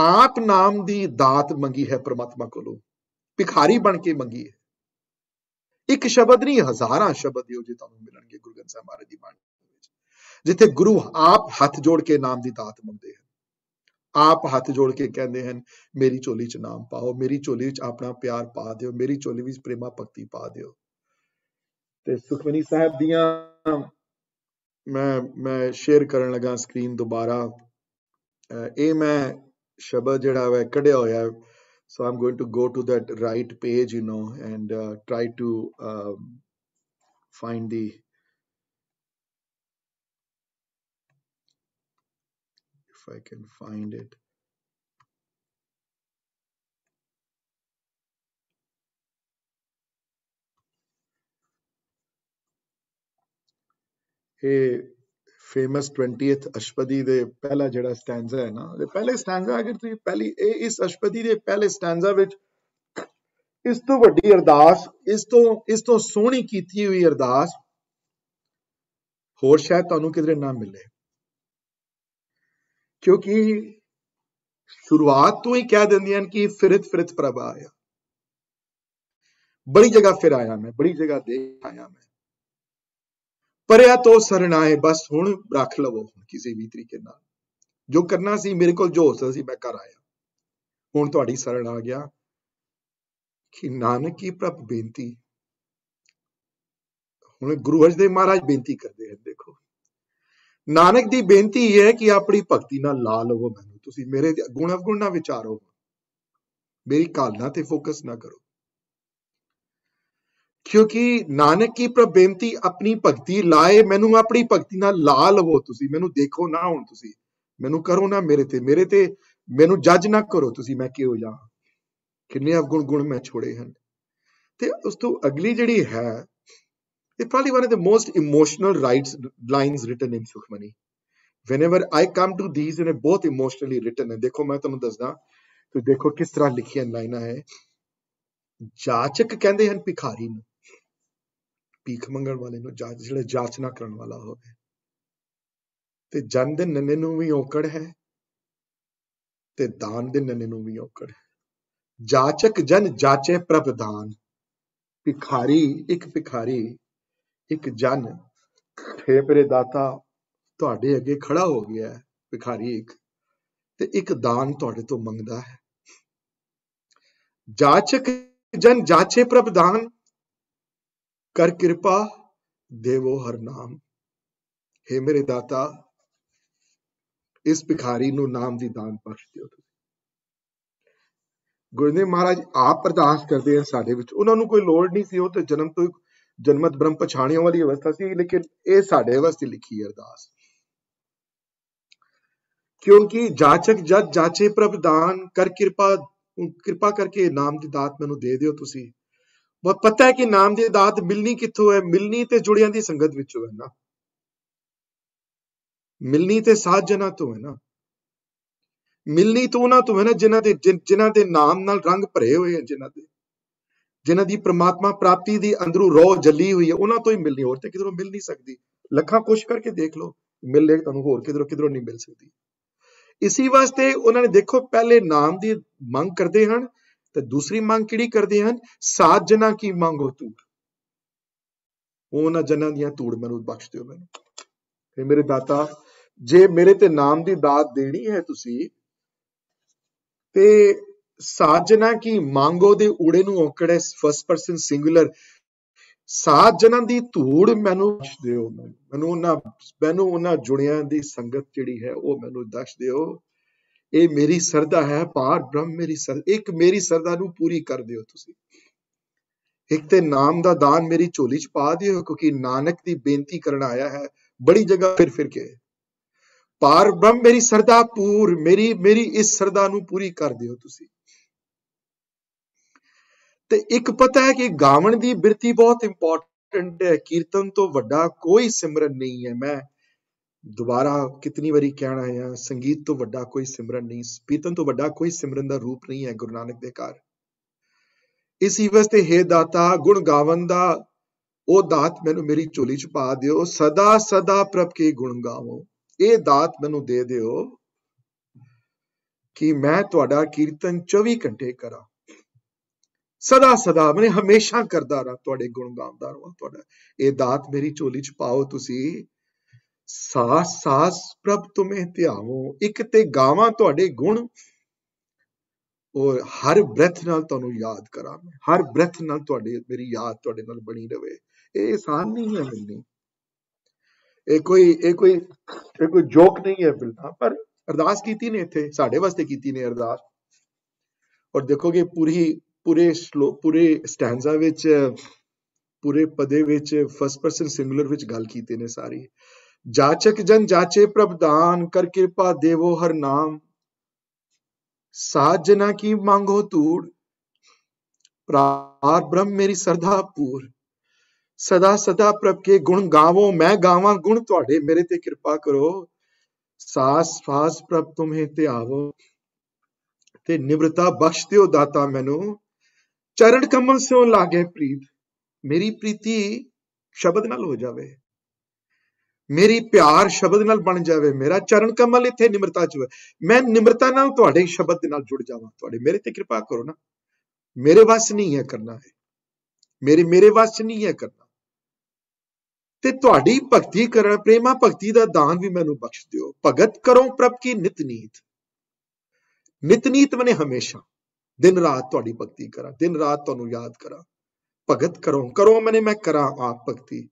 ਆਪ ਨਾਮ ਦੀ ਦਾਤ ਮੰਗੀ ਹੈ ਪ੍ਰਮਾਤਮਾ ਕੋਲੋਂ ਭਿਖਾਰੀ ਬਣ ਕੇ ਮੰਗੀ ਹੈ ਇੱਕ ਸ਼ਬਦ ਨਹੀਂ ਹਜ਼ਾਰਾਂ ਸ਼ਬਦ ਹੋ ਜੇ ਤੁਹਾਨੂੰ ਮਿਲਣਗੇ ਗੁਰੂ ਗ੍ਰੰਥ ਸਾਹਿਬ ਮਹਾਰਾਜ ਦੀ ਬਾਣੀ ਵਿੱਚ ਜਿੱਥੇ ਗੁਰੂ ਆਪ ਹੱਥ ਜੋੜ ਕੇ ਨਾਮ ਦੀ ਦਾਤ ਮੰਗਦੇ ਹਨ ਆਪ ਹੱਥ ਜੋੜ ਕੇ ਕਹਿੰਦੇ ਹਨ ਮੇਰੀ ਝੋਲੀ 'ਚ ਨਾਮ ਪਾਓ ਮੇਰੀ ਝੋਲੀ ਵਿੱਚ ਆਪਣਾ ਪਿਆਰ ਪਾ ਦਿਓ ਮੇਰੀ ਝੋਲੀ ਵਿੱਚ ਪ੍ਰੇਮਾ ਭਗਤੀ ਪਾ ਦਿਓ ਤੇ ਸੁਖਮਨੀ ਸਾਹਿਬ ਦੀਆਂ ਮੈਂ ਮੈਂ ਸ਼ੇਅਰ ਕਰਨ ਲੱਗਾ ਸਕਰੀਨ ਦੁਬਾਰਾ ਇਹ ਮੈਂ ਸ਼ਬਦ ਜਿਹੜਾ ਹੈ ਕੱਢਿਆ ਹੋਇਆ so i'm going to go to that right page you know and uh, try to um, find the if i can find it ਇਹ ਫੇਮਸ 20th ਅਸ਼ਪਦੀ ਦੇ ਪਹਿਲਾ ਜਿਹੜਾ ਸਟੈਂਜ਼ਾ ਹੈ ਨਾ ਤੇ ਪਹਿਲੇ ਸਟੈਂਜ਼ਾ ਅਗਰ ਤੁਸੀਂ ਪਹਿਲੀ ਇਹ ਇਸ ਅਸ਼ਪਦੀ ਦੇ ਪਹਿਲੇ ਸਟੈਂਜ਼ਾ ਵਿੱਚ ਇਸ ਤੋਂ ਵੱਡੀ ਅਰਦਾਸ ਇਸ ਤੋਂ ਇਸ ਤੋਂ ਸੋਹਣੀ ਕੀਤੀ ਹੋਈ ਅਰਦਾਸ ਹੋਰ ਸ਼ਾਇਦ ਤੁਹਾਨੂੰ ਕਿਧਰੇ ਨਾ ਮਿਲੇ ਕਿਉਂਕਿ ਸ਼ੁਰੂਆਤ ਤੋਂ ਹੀ ਕਹਿ ਦਿੰਦੀਆਂ ਕਿ ਫਿਰਤ ਫਿਰਤ ਪ੍ਰਭ ਆਇਆ ਬੜੀ ਜਗ੍ਹਾ ਫਿਰ ਆਇਆ ਮੈਂ ਬੜੀ ਜਗ੍ਹਾ ਦੇਖ ਆਇਆ ਮੈਂ ਪਰਿਆ ਤੋਂ ਸਰਣਾਏ ਬਸ ਹੁਣ ਰੱਖ ਲਵੋ ਕਿਸੇ ਵੀ ਤਰੀਕੇ ਨਾਲ ਜੋ ਕਰਨਾ ਸੀ ਮੇਰੇ ਕੋਲ ਜੋ ਹੋ ਸੀ ਮੈਂ ਕਰ ਆਇਆ ਹੁਣ ਤੁਹਾਡੀ ਸਰਣ ਆ ਗਿਆ ਕਿ ਨਾਨਕ ਕੀ ਪ੍ਰਭ ਬੇਨਤੀ ਹੁਣ ਗੁਰੂ ਅਰਜਨ ਦੇਵ ਮਹਾਰਾਜ ਬੇਨਤੀ ਕਰਦੇ ਹਨ ਦੇਖੋ ਨਾਨਕ ਦੀ ਬੇਨਤੀ ਇਹ ਹੈ ਕਿ ਆਪਣੀ ਭਗਤੀ ਨਾਲ ਲਾ ਲਵੋ ਮੈਨੂੰ ਤੁਸੀਂ ਮੇਰੇ ਗੁਣ ਅਵਗੁਣ ਨਾ ਵਿਚਾਰੋ ਮੇਰੀ ਕਾਲਨਾ ਤੇ ਫੋਕਸ ਨਾ ਕਰੋ ਕਿਉਂਕਿ ਨਾਨਕ ਕੀ ਪ੍ਰਭ ਬੇਨਤੀ ਆਪਣੀ ਭਗਤੀ ਲਾਏ ਮੈਨੂੰ ਆਪਣੀ ਭਗਤੀ ਨਾਲ ਲਾ ਲਵੋ ਤੁਸੀਂ ਮੈਨੂੰ ਦੇਖੋ ਨਾ ਹੁਣ ਤੁਸੀਂ ਮੈਨੂੰ ਕਰੋ ਨਾ ਮੇਰੇ ਤੇ ਮੇਰੇ ਤੇ ਮੈਨੂੰ ਜੱਜ ਨਾ ਕਰੋ ਤੁਸੀਂ ਮੈਂ ਕਿਹੋ ਜਾ ਕਿੰਨੇ ਅਗੁਣ ਗੁਣ ਮੈਂ ਛੋੜੇ ਹਨ ਤੇ ਉਸ ਤੋਂ ਅਗਲੀ ਜਿਹੜੀ ਹੈ ਇਹ probably one of the most emotional writes lines written in Sukhmani whenever I come to these in a both emotionally written ਹੈ ਦੇਖੋ ਮੈਂ ਤੁਹਾਨੂੰ ਦੱਸਦਾ ਤੇ ਦੇਖੋ ਕਿਸ ਤਰ੍ਹਾਂ ਲਿਖਿਆ ਲਾਈਨਾਂ ਹੈ ਜਾਚਕ ਕਹਿੰਦੇ ਹਨ ਭਿਖਾਰੀ ਨੂੰ ਭੀਖ ਮੰਗਣ ਵਾਲੇ ਨੂੰ ਜਾਂ ਜਿਹੜਾ ਜਾਚਨਾ ਕਰਨ ਵਾਲਾ ਹੋਵੇ ਤੇ ਜਨ ਦੇ ਨੰਨੇ ਨੂੰ ਵੀ ਔਕੜ ਹੈ ਤੇ ਦਾਨ ਦੇ ਨੰਨੇ ਨੂੰ ਵੀ ਔਕੜ ਹੈ ਜਾਚਕ ਜਨ ਜਾਚੇ ਪ੍ਰਭ ਦਾਨ ਭਿਖਾਰੀ ਇੱਕ ਭਿਖਾਰੀ ਇੱਕ ਜਨ ਹੇ ਮੇਰੇ ਦਾਤਾ ਤੁਹਾਡੇ ਅੱਗੇ ਖੜਾ ਹੋ ਗਿਆ ਹੈ ਭਿਖਾਰੀ ਇੱਕ ਤੇ ਇੱਕ ਦਾਨ ਤੁਹਾਡੇ ਤੋਂ ਮੰਗਦਾ ਹੈ ਜਾਚਕ ਜਨ ਜਾਚੇ ਪ੍ਰਭ ਦਾਨ ਕਰ ਕਿਰਪਾ ਦੇਵੋ ਹਰ ਨਾਮ हे ਮੇਰੇ ਦਾਤਾ ਇਸ ਭਿਖਾਰੀ ਨੂੰ ਨਾਮ ਦੀ ਦਾਨ ਬਖਸ਼ ਦਿਓ ਗੁਰਨੇ ਮਹਾਰਾਜ ਆਪ ਪ੍ਰਦਾਸ ਕਰਦੇ ਆ ਸਾਡੇ ਵਿੱਚ ਉਹਨਾਂ ਨੂੰ ਕੋਈ ਲੋੜ ਨਹੀਂ ਸੀ ਉਹ ਤੇ ਜਨਮ ਤੋਂ ਜਨਮਤ ਬ੍ਰਹਮ ਪਛਾਣਿਆ ਵਾਲੀ ਅਵਸਥਾ ਸੀ ਲੇਕਿਨ ਇਹ ਸਾਡੇ ਵਾਸਤੇ ਲਿਖੀ ਅਰਦਾਸ ਕਿਉਂਕਿ ਜਾਚਕ ਜਦ ਜਾਚੇ ਪ੍ਰਭ ਦਾਨ ਕਰ ਕਿਰਪਾ ਕਿਰਪਾ ਕਰਕੇ ਨਾਮ ਦੀ ਦਾਤ ਮੈਨੂੰ ਦੇ ਦਿਓ ਤੁਸੀਂ ਬਹੁਤ ਪਤਾ ਹੈ ਕਿ ਨਾਮ ਦੀ ਦਾਤ ਮਿਲਣੀ ਕਿੱਥੋਂ ਹੈ ਮਿਲਣੀ ਤੇ ਜੁੜਿਆਂ ਦੀ ਸੰਗਤ ਵਿੱਚੋਂ ਹੈ ਨਾ ਮਿਲਣੀ ਤੇ ਸਾਧ ਜਨਾਂ ਤੋਂ ਹੈ ਨਾ ਮਿਲਣੀ ਤੋਂ ਉਹਨਾਂ ਤੋਂ ਹੈ ਨਾ ਜਿਨ੍ਹਾਂ ਦੇ ਜਿਨ੍ਹਾਂ ਦੇ ਨਾਮ ਨਾਲ ਰੰਗ ਭਰੇ ਹੋਏ ਹੈ ਜਿਨ੍ਹਾਂ ਦੇ ਜਿਨ੍ਹਾਂ ਦੀ ਪ੍ਰਮਾਤਮਾ ਪ੍ਰਾਪਤੀ ਦੀ ਅੰਦਰੋਂ ਰੋਹ ਜਲੀ ਹੋਈ ਹੈ ਉਹਨਾਂ ਤੋਂ ਹੀ ਮਿਲਣੀ ਹੋਰ ਤੇ ਕਿਧਰੋਂ ਮਿਲ ਨਹੀਂ ਸਕਦੀ ਲੱਖਾਂ ਕੋਸ਼ਿਸ਼ ਕਰਕੇ ਦੇਖ ਲਓ ਮਿਲ ਲੈ ਤੁਹਾਨੂੰ ਹੋਰ ਕਿਧਰੋਂ ਕਿਧਰੋਂ ਨਹੀਂ ਮਿਲ ਸਕਦੀ ਇਸੇ ਵਾਸਤੇ ਉਹਨਾਂ ਨੇ ਦੇਖੋ ਪਹਿਲੇ ਨਾਮ ਦੀ ਮੰਗ ਕਰਦੇ ਹਨ ਤੇ ਦੂਸਰੀ ਮੰਗ ਕਿਹੜੀ ਕਰਦੇ ਹਨ ਸਾਤ ਜਨਾਂ ਕੀ ਮੰਗੋ ਤੂੜ ਉਹਨਾਂ ਜਨਾਂ ਦੀਆਂ ਤੂੜ ਮੈਨੂੰ ਬਖਸ਼ ਦਿਓ ਮੈਨੂੰ ਤੇ ਮੇਰੇ ਦਾਤਾ ਜੇ ਮੇਰੇ ਤੇ ਨਾਮ ਦੀ ਦਾਤ ਦੇਣੀ ਹੈ ਤੁਸੀਂ ਤੇ ਸਾਤ ਜਨਾਂ ਕੀ ਮੰਗੋ ਦੇ ਊੜੇ ਨੂੰ ਔਕੜੇ ਫਸਟ ਪਰਸਨ ਸਿੰਗੂਲਰ ਸਾਤ ਜਨਾਂ ਦੀ ਧੂੜ ਮੈਨੂੰ ਬਖਸ਼ ਦਿਓ ਮੈਨੂੰ ਉਹਨਾਂ ਮੈਨੂੰ ਉਹਨਾਂ ਜੁੜਿਆਂ ਦੀ ਸੰਗਤ ਜਿਹੜੀ ਹੈ ਉਹ ਮੈਨੂੰ ਦੱਸ ਦਿਓ ਇਹ ਮੇਰੀ ਸਰਦਾ ਹੈ ਪਾਰ ਬ੍ਰਹਮ ਮੇਰੀ ਸਰ ਇੱਕ ਮੇਰੀ ਸਰਦਾ ਨੂੰ ਪੂਰੀ ਕਰ ਦਿਓ ਤੁਸੀਂ ਇੱਕ ਤੇ ਨਾਮ ਦਾ ਦਾਨ ਮੇਰੀ ਝੋਲੀ 'ਚ ਪਾ ਦਿਓ ਕਿਉਂਕਿ ਨਾਨਕ ਦੀ ਬੇਨਤੀ ਕਰਨ ਆਇਆ ਹੈ ਬੜੀ ਜਗ੍ਹਾ ਫਿਰ ਫਿਰ ਕੇ ਪਾਰ ਬ੍ਰਹਮ ਮੇਰੀ ਸਰਦਾ ਪੂਰ ਮੇਰੀ ਮੇਰੀ ਇਸ ਸਰਦਾ ਨੂੰ ਪੂਰੀ ਕਰ ਦਿਓ ਤੁਸੀਂ ਤੇ ਇੱਕ ਪਤਾ ਹੈ ਕਿ ਗਾਵਣ ਦੀ ਬਿਰਤੀ ਬਹੁਤ ਇੰਪੋਰਟੈਂਟ ਹੈ ਕੀਰਤਨ ਤੋਂ ਵੱਡਾ ਕੋਈ ਸਿਮਰਨ ਨਹੀਂ ਹੈ ਮੈਂ ਦੁਬਾਰਾ ਕਿੰਨੀ ਵਾਰੀ ਕਹਿਣਾ ਹੈ ਸੰਗੀਤ ਤੋਂ ਵੱਡਾ ਕੋਈ ਸਿਮਰਨ ਨਹੀਂ ਸਪੀਤਨ ਤੋਂ ਵੱਡਾ ਕੋਈ ਸਿਮਰਨ ਦਾ ਰੂਪ ਨਹੀਂ ਹੈ ਗੁਰੂ ਨਾਨਕ ਦੇ ਘਰ ਇਸੀ ਵਾਸਤੇ ਹੈ ਦਾਤਾ ਗੁਣ ਗਾਵਨ ਦਾ ਉਹ ਦਾਤ ਮੈਨੂੰ ਮੇਰੀ ਝੋਲੀ ਚ ਪਾ ਦਿਓ ਸਦਾ ਸਦਾ ਪ੍ਰਭ ਕੇ ਗੁਣ ਗਾਵੋ ਇਹ ਦਾਤ ਮੈਨੂੰ ਦੇ ਦਿਓ ਕਿ ਮੈਂ ਤੁਹਾਡਾ ਕੀਰਤਨ 24 ਘੰਟੇ ਕਰਾਂ ਸਦਾ ਸਦਾ ਮੈਂ ਹਮੇਸ਼ਾ ਕਰਦਾ ਰਹਾ ਤੁਹਾਡੇ ਗੁਣ ਗਾਉਂਦਾ ਰਹਾ ਤੁਹਾਡਾ ਇਹ ਦਾਤ ਮੇਰੀ ਝੋਲੀ ਚ ਪਾਓ ਤੁਸੀਂ ਸਾਸ ਸਾਸ ਪ੍ਰਭ ਤੁਮੇ ਧਿਆਵੋ ਇੱਕ ਤੇ ਗਾਵਾਂ ਤੁਹਾਡੇ ਗੁਣ ਔਰ ਹਰ ਬ੍ਰੈਥ ਨਾਲ ਤੁਹਾਨੂੰ ਯਾਦ ਕਰਾਂ ਮੈਂ ਹਰ ਬ੍ਰੈਥ ਨਾਲ ਤੁਹਾਡੇ ਮੇਰੀ ਯਾਦ ਤੁਹਾਡੇ ਨਾਲ ਬਣੀ ਰਵੇ ਇਹ ਆਸਾਨ ਨਹੀਂ ਹੈ ਮਿਲਣੀ ਇਹ ਕੋਈ ਇਹ ਕੋਈ ਇਹ ਕੋਈ ਜੋਕ ਨਹੀਂ ਹੈ ਬਿਲਕੁਲ ਪਰ ਅਰਦਾਸ ਕੀਤੀ ਨੇ ਇੱਥੇ ਸਾਡੇ ਵਾਸਤੇ ਕੀਤੀ ਨੇ ਅਰਦਾਸ ਔਰ ਦੇਖੋਗੇ ਪੂਰੀ ਪੂਰੇ ਸ਼ਲੋਕ ਪੂਰੇ ਸਟੈਂਜ਼ਾ ਵਿੱਚ ਪੂਰੇ ਪਦੇ ਵਿੱਚ ਫਸਟ ਪਰਸਨ ਸਿੰਗੂਲਰ ਵਿੱਚ ਗੱਲ ਕੀਤੀ ਨੇ ਸਾਰੀ ਜਾਚਕ ਜਨ ਜਾਚੇ ਪ੍ਰਭਦਾਨ ਕਰ ਕਿਰਪਾ ਦੇਵੋ ਹਰ ਨਾਮ ਸਾਜਨਾ ਕੀ ਮੰਗੋ ਤੂੜ ਪ੍ਰਾਰ ਬ੍ਰਹਮ ਮੇਰੀ ਸਰਧਾ ਪੂਰ ਸਦਾ ਸਦਾ ਪ੍ਰਭ ਕੇ ਗੁਣ ਗਾਵੋ ਮੈਂ ਗਾਵਾਂ ਗੁਣ ਤੁਹਾਡੇ ਮੇਰੇ ਤੇ ਕਿਰਪਾ ਕਰੋ ਸਾਸ ਫਾਸ ਪ੍ਰਭ ਤੁਮੇ ਤੇ ਆਵੋ ਤੇ ਨਿਵਰਤਾ ਬਖਸ਼ ਦਿਓ ਦਾਤਾ ਮੈਨੂੰ ਚਰਨ ਕਮਲ ਸੋ ਲਾਗੇ ਪ੍ਰੀਤ ਮੇਰੀ ਪ੍ਰੀਤੀ ਸ਼ਬਦ ਨਾਲ ਹੋ ਜਾਵੇ ਮੇਰੀ ਪਿਆਰ ਸ਼ਬਦ ਨਾਲ ਬਣ ਜਾਵੇ ਮੇਰਾ ਚਰਨ ਕਮਲ ਇੱਥੇ ਨਿਮਰਤਾ ਚ ਮੈਂ ਨਿਮਰਤਾ ਨਾਲ ਤੁਹਾਡੇ ਸ਼ਬਦ ਦੇ ਨਾਲ ਜੁੜ ਜਾਵਾਂ ਤੁਹਾਡੇ ਮੇਰੇ ਤੇ ਕਿਰਪਾ ਕਰੋ ਨਾ ਮੇਰੇ ਵਾਸ ਨਹੀਂ ਹੈ ਕਰਨਾ ਹੈ ਮੇਰੇ ਮੇਰੇ ਵਾਸ ਨਹੀਂ ਹੈ ਕਰਨਾ ਤੇ ਤੁਹਾਡੀ ਭਗਤੀ ਕਰਨ ਪ੍ਰੇਮਾ ਭਗਤੀ ਦਾ ਦਾਨ ਵੀ ਮੈਨੂੰ ਬਖਸ਼ ਦਿਓ ਭਗਤ ਕਰੋ ਪ੍ਰਭ ਕੀ ਨਿਤਨੀਤ ਨਿਤਨੀਤ ਮਨੇ ਹਮੇਸ਼ਾ ਦਿਨ ਰਾਤ ਤੁਹਾਡੀ ਭਗਤੀ ਕਰਾਂ ਦਿਨ ਰਾਤ ਤੁਹਾਨੂੰ ਯਾਦ ਕਰਾਂ ਭਗਤ ਕਰੋ ਕਰੋ ਮਨੇ ਮੈਂ ਕਰਾਂ ਆਪ ਭਗਤੀ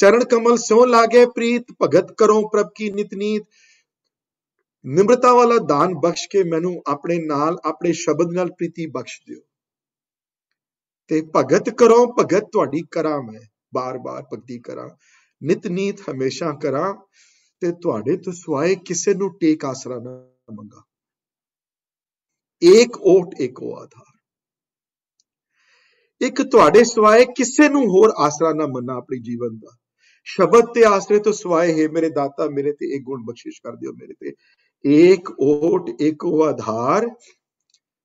ਚਰਨ ਕਮਲ ਸੋ ਲਾਗੇ ਪ੍ਰੀਤ ਭਗਤ ਕਰੋ ਪ੍ਰਭ ਕੀ ਨਿਤਨੀਤ ਨਿਮਰਤਾ ਵਾਲਾ ਦਾਨ ਬਖਸ਼ ਕੇ ਮੈਨੂੰ ਆਪਣੇ ਨਾਲ ਆਪਣੇ ਸ਼ਬਦ ਨਾਲ ਪ੍ਰੀਤੀ ਬਖਸ਼ ਦਿਓ ਤੇ ਭਗਤ ਕਰੋ ਭਗਤ ਤੁਹਾਡੀ ਕਰਾਂ ਮੈਂ ਬਾਰ-ਬਾਰ ਭਗਤੀ ਕਰਾਂ ਨਿਤਨੀਤ ਹਮੇਸ਼ਾ ਕਰਾਂ ਤੇ ਤੁਹਾਡੇ ਤੋਂ ਸਵਾਏ ਕਿਸੇ ਨੂੰ ਟੇਕ ਆਸਰਾ ਨਾ ਮੰਗਾ ਇੱਕ ਓਟ ਇੱਕੋ ਆਧਾਰ ਇੱਕ ਤੁਹਾਡੇ ਸਵਾਏ ਕਿਸੇ ਨੂੰ ਹੋਰ ਆਸਰਾ ਨਾ ਮੰਨਾ ਆਪਣੇ ਜੀਵਨ ਦਾ ਸ਼ਬਦ ਤੇ ਆਸਰੇ ਤੋਂ ਸਵਾਏ ਹੈ ਮੇਰੇ ਦਾਤਾ ਮੇਰੇ ਤੇ ਇੱਕ ਗੁਣ ਬਖਸ਼ਿਸ਼ ਕਰ ਦਿਓ ਮੇਰੇ ਤੇ ਇੱਕ ਓਟ ਇੱਕ ਉਹ ਆਧਾਰ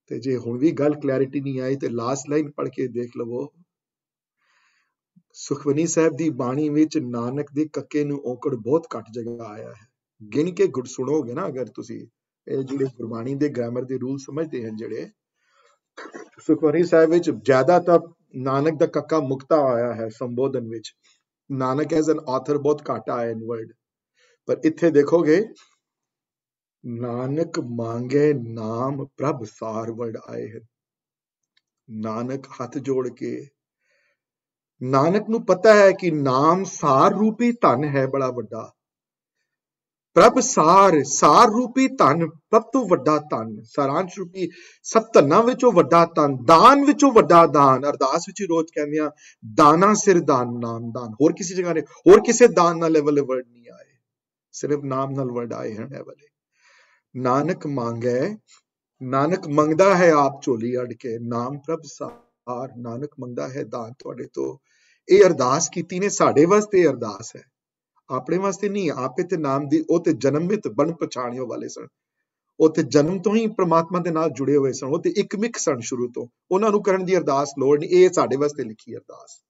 ਤੇ ਜੇ ਹੁਣ ਵੀ ਗੱਲ ਕਲੈਰਿਟੀ ਨਹੀਂ ਆਈ ਤੇ ਲਾਸਟ ਲਾਈਨ ਪੜ੍ਹ ਕੇ ਦੇਖ ਲਵੋ ਸੁਖਵਨੀ ਸਾਹਿਬ ਦੀ ਬਾਣੀ ਵਿੱਚ ਨਾਨਕ ਦੇ ਕੱਕੇ ਨੂੰ ਔਕੜ ਬਹੁਤ ਘੱਟ ਜਗ੍ਹਾ ਆਇਆ ਹੈ ਗਿਣ ਕੇ ਗੁੜ ਸੁਣੋਗੇ ਨਾ ਅਗਰ ਤੁਸੀਂ ਇਹ ਜਿਹੜੇ ਗੁਰਬਾਣੀ ਦੇ ਗ੍ਰਾਮਰ ਦੇ ਰੂਲ ਸਮਝਦੇ ਹਨ ਜਿਹੜੇ ਸੁਖਵਨੀ ਸਾਹਿਬ ਵਿੱਚ ਜ਼ਿਆਦਾ ਤਾਂ ਨਾਨਕ ਦਾ ਕੱਕਾ ਮੁਕਤਾ ਆਇਆ ਹੈ ਸੰਬੋਧਨ ਵਿੱਚ ਨਾਨਕ ਐਜ਼ ਐਨ ਆਥਰ ਬਹੁਤ ਘੱਟ ਆਇਆ ਇਨ ਵਰਡ ਪਰ ਇੱਥੇ ਦੇਖੋਗੇ ਨਾਨਕ ਮੰਗੇ ਨਾਮ ਪ੍ਰਭ ਸਾਰ ਵਰਡ ਆਏ ਹੈ ਨਾਨਕ ਹੱਥ ਜੋੜ ਕੇ ਨਾਨਕ ਨੂੰ ਪਤਾ ਹੈ ਕਿ ਨਾਮ ਸਾਰ ਰੂਪੀ ਧਨ ਹੈ ਬੜਾ ਵੱਡਾ ਪ੍ਰਭ ਸਾਰ ਸਾਰ ਰੂਪੀ ਧਨ ਸਭ ਤੋਂ ਵੱਡਾ ਧਨ ਸਾਰਾਂਸ਼ ਰੂਪੀ ਸਭ ਧਨਾਂ ਵਿੱਚੋਂ ਵੱਡਾ ਧਨ ਦਾਨ ਵਿੱਚੋਂ ਵੱਡਾ ਦਾਨ ਅਰਦਾਸ ਵਿੱਚ ਰੋਜ਼ ਕਹਿੰਦੇ ਆ ਦਾਨਾ ਸਿਰ ਦਾਨ ਨਾਮ ਦਾਨ ਹੋਰ ਕਿਸੇ ਜਗ੍ਹਾ ਨੇ ਹੋਰ ਕਿਸੇ ਦਾਨ ਨਾਲ ਲੈਵਲ ਵਰਡ ਨਹੀਂ ਆਏ ਸਿਰਫ ਨਾਮ ਨਾਲ ਵਰਡ ਆਏ ਹਨ ਇਹ ਵਾਲੇ ਨਾਨਕ ਮੰਗੇ ਨਾਨਕ ਮੰਗਦਾ ਹੈ ਆਪ ਝੋਲੀ ਅੜ ਕੇ ਨਾਮ ਪ੍ਰਭ ਸਾਰ ਨਾਨਕ ਮੰਗਦਾ ਹੈ ਦਾਨ ਤੁਹਾਡੇ ਤੋਂ ਇਹ ਅਰਦਾਸ ਕੀਤੀ ਨੇ ਸਾਡੇ ਵਾਸਤੇ ਅਰਦਾਸ ਹੈ ਆਪਣੇ ਵਾਸਤੇ ਨਹੀਂ ਆਪੇ ਤੇ ਨਾਮ ਦੀ ਉਹ ਤੇ ਜਨਮਿਤ ਬਣ ਪਛਾਣਿਓ ਵਾਲੇ ਸਨ ਉਹ ਤੇ ਜਨਮ ਤੋਂ ਹੀ ਪ੍ਰਮਾਤਮਾ ਦੇ ਨਾਲ ਜੁੜੇ ਹੋਏ ਸਨ ਉਹ ਤੇ ਇੱਕ ਮਿਕ ਸਨ ਸ਼ੁਰੂ ਤੋਂ ਉਹਨਾਂ ਨੂੰ ਕਰਨ ਦੀ ਅਰਦਾਸ ਲੋੜ ਨਹੀਂ ਇਹ ਸਾਡੇ ਵਾਸਤੇ ਲਿਖੀ ਅਰਦਾਸ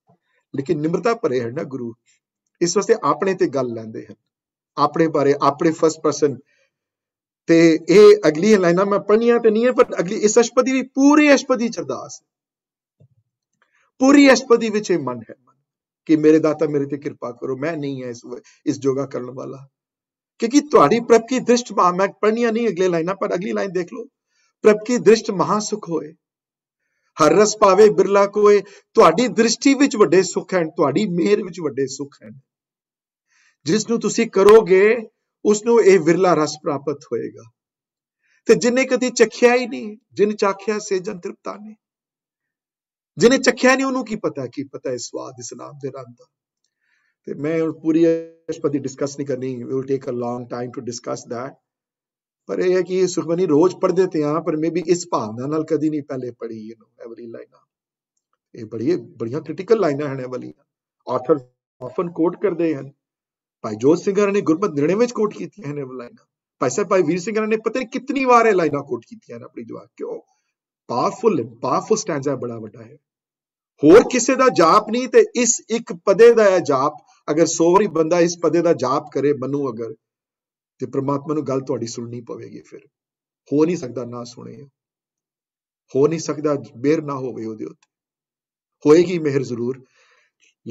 ਲੇਕਿਨ ਨਿਮਰਤਾ ਭਰੇ ਹਨ ਨਾ ਗੁਰੂ ਇਸ ਵਾਸਤੇ ਆਪਣੇ ਤੇ ਗੱਲ ਲੈਂਦੇ ਹਨ ਆਪਣੇ ਬਾਰੇ ਆਪਣੇ ਫਸਟ ਪਰਸਨ ਤੇ ਇਹ ਅਗਲੀ ਲਾਈਨਾਂ ਮੈਂ ਪੜਨੀਆਂ ਤੇ ਨਹੀਂ ਹੈ ਪਰ ਅਗਲੀ ਇਸ ਅਸ਼ਪਦੀ ਵੀ ਪੂਰੀ ਅਸ਼ਪਦੀ ਚ ਅਰਦਾਸ ਪੂਰੀ ਅਸ਼ਪਦੀ ਵਿੱਚ ਇਹ ਮਨ ਹੈ ਕਿ ਮੇਰੇ ਦਾਤਾ ਮੇਰੇ ਤੇ ਕਿਰਪਾ ਕਰੋ ਮੈਂ ਨਹੀਂ ਐ ਇਸ ਇਸ ਜੋਗਾ ਕਰਨ ਵਾਲਾ ਕਿਉਂਕਿ ਤੁਹਾਡੀ ਪ੍ਰਭ ਕੀ ਦ੍ਰਿਸ਼ਟ ਮੈਂ ਪੜਨੀਆਂ ਨਹੀਂ ਅਗਲੇ ਲਾਈਨਾਂ ਪਰ ਅਗਲੀ ਲਾਈਨ ਦੇਖ ਲਓ ਪ੍ਰਭ ਕੀ ਦ੍ਰਿਸ਼ਟ ਮਹਾ ਸੁਖ ਹੋਏ ਹਰ ਰਸ ਪਾਵੇ ਬਿਰਲਾ ਕੋਏ ਤੁਹਾਡੀ ਦ੍ਰਿਸ਼ਟੀ ਵਿੱਚ ਵੱਡੇ ਸੁਖ ਹਨ ਤੁਹਾਡੀ ਮਿਹਰ ਵਿੱਚ ਵੱਡੇ ਸੁਖ ਹਨ ਜਿਸ ਨੂੰ ਤੁਸੀਂ ਕਰੋਗੇ ਉਸ ਨੂੰ ਇਹ ਵਿਰਲਾ ਰਸ ਪ੍ਰਾਪਤ ਹੋਏਗਾ ਤੇ ਜਿਨੇ ਕਦੀ ਚਖਿਆ ਹੀ ਨਹੀਂ ਜਿਨ ਚਾਖਿਆ ਸੇ ਜਨ ਤ੍ਰਿਪਤਾ ਨੇ ਜਿਹਨੇ ਚੱਖਿਆ ਨਹੀਂ ਉਹਨੂੰ ਕੀ ਪਤਾ ਕੀ ਪਤਾ ਇਸ ਸਵਾਦ ਇਸ ਨਾਮ ਦੇ ਰੰਗ ਦਾ ਤੇ ਮੈਂ ਪੂਰੀ ਅਸ਼ਪਦੀ ਡਿਸਕਸ ਨਹੀਂ ਕਰਨੀ we will take a long time to discuss that ਪਰ ਇਹ ਹੈ ਕਿ ਸੁਖਮਨੀ ਰੋਜ਼ ਪੜ੍ਹਦੇ ਤੇ ਆ ਪਰ ਮੇਬੀ ਇਸ ਭਾਵਨਾ ਨਾਲ ਕਦੀ ਨਹੀਂ ਪਹਿਲੇ ਪੜ੍ਹੀ ਯੂ نو ਐਵਰੀ ਲਾਈਨ ਇਹ ਬੜੀ ਬੜੀਆਂ ਕ੍ਰਿਟੀਕਲ ਲਾਈਨਾਂ ਹਨ ਵਾਲੀਆਂ ਆਥਰ ਆਫਨ ਕੋਟ ਕਰਦੇ ਹਨ ਭਾਈ ਜੋਤ ਸਿੰਘ ਸਿੰਘਰ ਨੇ ਗੁਰਮਤ ਨਿਰਣੇ ਵਿੱਚ ਕੋਟ ਕੀਤੀਆਂ ਹਨ ਇਹ ਲਾਈਨਾਂ ਭਾਈ ਸਾਹਿਬ ਭਾਈ ਵੀਰ ਸਿੰਘ ਸਿੰਘਰ ਨੇ ਪਤਾ ਨਹੀਂ ਕਿੰਨੀ ਵਾਰ ਇਹ ਲਾਈਨਾਂ ਕੋਟ ਕੀਤੀਆਂ ਨੇ ਆਪਣੀ ਜਵਾਬ ਕਿਉਂ ਪਾਵਰਫੁਲ ਪਾਵਰਫੁਲ ਸਟੈਂਜਾ ਬੜਾ ਵੱਡਾ ਹੈ ਹੋਰ ਕਿਸੇ ਦਾ ਜਾਪ ਨਹੀਂ ਤੇ ਇਸ ਇੱਕ ਪਦੇ ਦਾ ਹੈ ਜਾਪ ਅਗਰ 100 ਹੀ ਬੰਦਾ ਇਸ ਪਦੇ ਦਾ ਜਾਪ ਕਰੇ ਮਨੂ ਅਗਰ ਤੇ ਪ੍ਰਮਾਤਮਾ ਨੂੰ ਗੱਲ ਤੁਹਾਡੀ ਸੁਣਨੀ ਪਵੇਗੀ ਫਿਰ ਹੋ ਨਹੀਂ ਸਕਦਾ ਨਾ ਸੁਣੇ ਹੋ ਨਹੀਂ ਸਕਦਾ ਬੇਰ ਨਾ ਹੋਵੇ ਉਹਦੇ ਉੱਤੇ ਹੋਏਗੀ ਮਿਹਰ ਜ਼ਰੂਰ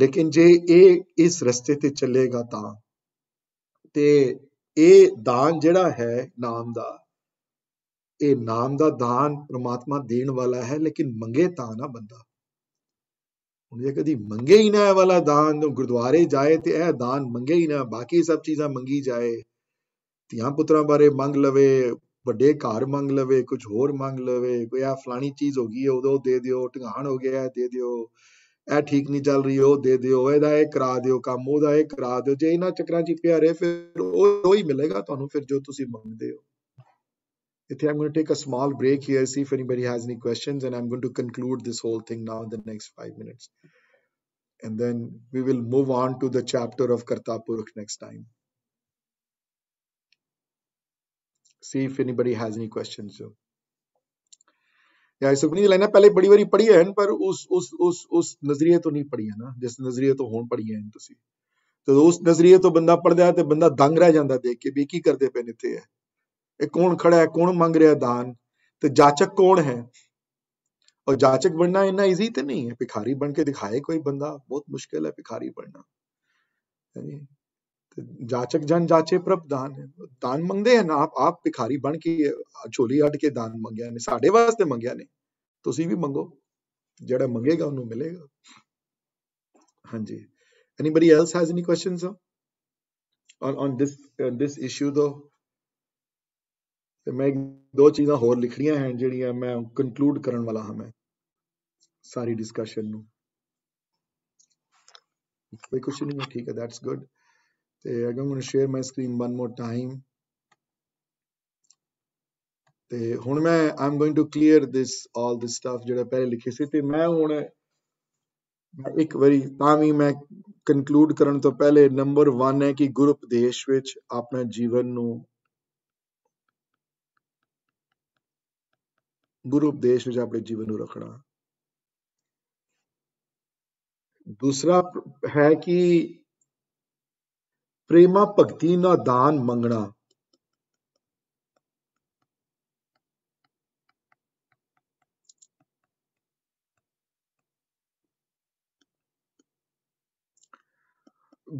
ਲੇਕਿਨ ਜੇ ਇਹ ਇਸ ਰਸਤੇ ਤੇ ਚੱਲੇਗਾ ਤਾਂ ਤੇ ਇਹ ਦਾਨ ਜਿਹੜਾ ਹੈ ਨਾਮ ਦਾ ਇਹ ਨਾਮ ਦਾ ਦਾਨ ਪ੍ਰਮਾਤਮਾ ਦੇਣ ਵਾਲਾ ਹੈ ਲੇਕਿਨ ਮੰਗੇ ਤਾਂ ਨਾ ਬੰਦਾ ਹੁਣ ਜੇ ਕਦੀ ਮੰਗੇ ਹੀ ਨਾ ਵਾਲਾ ਦਾਨ ਨੂੰ ਗੁਰਦੁਆਰੇ ਜਾਏ ਤੇ ਇਹ ਦਾਨ ਮੰਗੇ ਹੀ ਨਾ ਬਾਕੀ ਸਭ ਚੀਜ਼ਾਂ ਮੰਗੀ ਜਾਏ ਧੀਆਂ ਪੁੱਤਰਾਂ ਬਾਰੇ ਮੰਗ ਲਵੇ ਵੱਡੇ ਘਰ ਮੰਗ ਲਵੇ ਕੁਝ ਹੋਰ ਮੰਗ ਲਵੇ ਕੋਈ ਆ ਫਲਾਣੀ ਚੀਜ਼ ਹੋ ਗਈ ਹੈ ਦੇ ਦਿਓ ਟਿਕਾਣ ਹੋ ਗਿਆ ਦੇ ਦਿਓ ਇਹ ਠੀਕ ਨਹੀਂ ਚੱਲ ਰਹੀ ਉਹ ਦੇ ਦਿਓ ਇਹਦਾ ਇਹ ਕਰਾ ਦਿਓ ਕੰਮ ਉਹਦਾ ਇਹ ਕਰਾ ਦਿਓ ਜੇ ਇਹਨਾਂ ਚੱਕਰਾਂ 'ਚ ਪਿਆ ਰਹੇ ਫਿਰ ਉਹ ਹੀ ਮਿਲੇਗਾ ਤੁਹਾਨੂੰ ਫਿਰ ਜੋ ਤੁਸੀਂ ਮੰਗਦੇ ਹੋ I think I'm going to take a small break here, see if anybody has any questions, and I'm going to conclude this whole thing now in the next five minutes. And then we will move on to the chapter of Kartapurk next time. See if anybody has any questions. So. many, सुखनी लाइना पहले बड़ी बारी पढ़ी है पर us, us, उस उस नजरिए तो नहीं पढ़ी है ना जिस नजरिए तो होन पढ़ी है ਤੁਸੀਂ ਤੇ ਉਸ ਨਜ਼ਰੀਏ banda ਬੰਦਾ ਪੜਦਾ ਤੇ ਬੰਦਾ ਦੰਗ ਰਹਿ ਜਾਂਦਾ ਇਹ ਕੌਣ ਖੜਾ ਹੈ ਕੌਣ ਮੰਗ ਰਿਹਾ ਦਾਨ ਤੇ ਜਾਚਕ ਕੌਣ ਹੈ ਔਰ ਜਾਚਕ ਬਣਨਾ ਇੰਨਾ ਈਜ਼ੀ ਤੇ ਨਹੀਂ ਹੈ ਭਿਖਾਰੀ ਬਣ ਕੇ ਦਿਖਾਏ ਕੋਈ ਬੰਦਾ ਬਹੁਤ ਮੁਸ਼ਕਿਲ ਹੈ ਭਿਖਾਰੀ ਬਣਨਾ ਹਾਂਜੀ ਜਾਚਕ ਜਨ ਜਾਚੇ ਪ੍ਰਭ ਦਾਨ ਦਾਨ ਮੰਗਦੇ ਹਨ ਆਪ ਆਪ ਭਿਖਾਰੀ ਬਣ ਕੇ ਝੋਲੀ ਅੱਡ ਕੇ ਦਾਨ ਮੰਗਿਆ ਨੇ ਸਾਡੇ ਵਾਸਤੇ ਮੰਗਿਆ ਨੇ ਤੁਸੀਂ ਵੀ ਮੰਗੋ ਜਿਹੜਾ ਮੰਗੇਗਾ ਉਹਨੂੰ ਮਿਲੇਗਾ ਹਾਂਜੀ anybody else has any questions on on this this issue though मैं दो चीजा होर लिखनिया हैं जो मैं कंक्लूड करने वाला हाँ मैं सारी डिस्कशन कोई कुछ नहीं है ठीक है that's good share my screen one more time कि गुरु उपदेश अपने जीवन ਗੁਰੂ ਉਪਦੇਸ਼ ਵਿੱਚ ਆਪਣੇ ਜੀਵਨ ਨੂੰ ਰੱਖਣਾ ਦੂਸਰਾ ਹੈ ਕਿ ਪ੍ਰੇਮਾ ਭਗਤੀ ਦਾ ਦਾਨ ਮੰਗਣਾ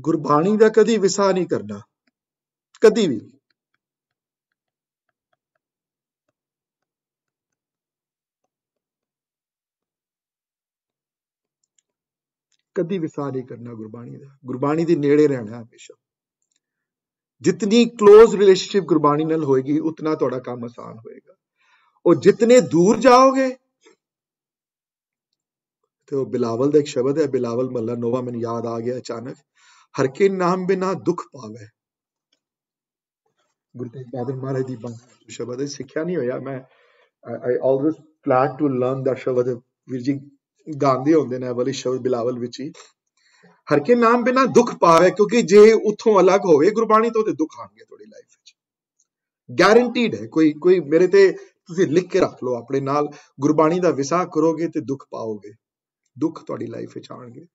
ਗੁਰਬਾਣੀ ਦਾ ਕਦੀ ਵਿਸਾ ਨਹੀਂ ਕਰਨਾ ਕਦੀ ਵੀ ਕਦੀ ਵਿਸਾ ਨਹੀਂ ਕਰਨਾ ਗੁਰਬਾਣੀ ਦਾ ਗੁਰਬਾਣੀ ਦੇ ਨੇੜੇ ਰਹਿਣਾ ਹਮੇਸ਼ਾ ਜਿਤਨੀ ক্লোਜ਼ ਰਿਲੇਸ਼ਨਸ਼ਿਪ ਗੁਰਬਾਣੀ ਨਾਲ ਹੋਏਗੀ ਉਤਨਾ ਤੁਹਾਡਾ ਕੰਮ ਆਸਾਨ ਹੋਏਗਾ ਉਹ ਜਿਤਨੇ ਦੂਰ ਜਾਓਗੇ ਤੇ ਉਹ ਬਿਲਾਵਲ ਦਾ ਇੱਕ ਸ਼ਬਦ ਹੈ ਬਿਲਾਵਲ ਮੱਲਾ ਨੋਵਾ ਮੈਨੂੰ ਯਾਦ ਆ ਗਿਆ ਅਚਾਨਕ ਹਰ ਕੇ ਨਾਮ ਬਿਨਾ ਦੁੱਖ ਪਾਵੇ ਗੁਰੂ ਤੇਗ ਬਹਾਦਰ ਮਹਾਰਾਜ ਦੀ ਬਾਣੀ ਸ਼ਬਦ ਹੈ ਸਿੱਖਿਆ ਨਹੀਂ ਹੋਇਆ ਮੈਂ I always plan to learn the ਸ਼ਬਦ ਵੀਰ ਜੀ ਗਾਉਂਦੇ ਹੁੰਦੇ ਨੇ ਵਾਲੀ ਸ਼ਬਦ ਬਿਲਾਵਲ ਵਿੱਚ ਹੀ ਹਰ ਕੇ ਨਾਮ ਬਿਨਾ ਦੁੱਖ ਪਾਵੇ ਕਿਉਂਕਿ ਜੇ ਉਥੋਂ ਅਲੱਗ ਹੋਵੇ ਗੁਰਬਾਣੀ ਤੋਂ ਤੇ ਦੁੱਖ ਆਣਗੇ ਤੁਹਾਡੀ ਲਾਈਫ ਵਿੱਚ ਗਾਰੰਟੀਡ ਹੈ ਕੋਈ ਕੋਈ ਮੇਰੇ ਤੇ ਤੁਸੀਂ ਲਿਖ ਕੇ ਰੱਖ ਲਓ ਆਪਣੇ ਨਾਲ ਗੁਰਬਾਣੀ ਦਾ ਵਿਸਾਹ ਕਰੋਗੇ ਤੇ ਦੁੱਖ ਪਾਓਗੇ ਦੁੱਖ ਤੁਹਾਡੀ ਲਾਈਫ ਵਿੱਚ ਆਣਗੇ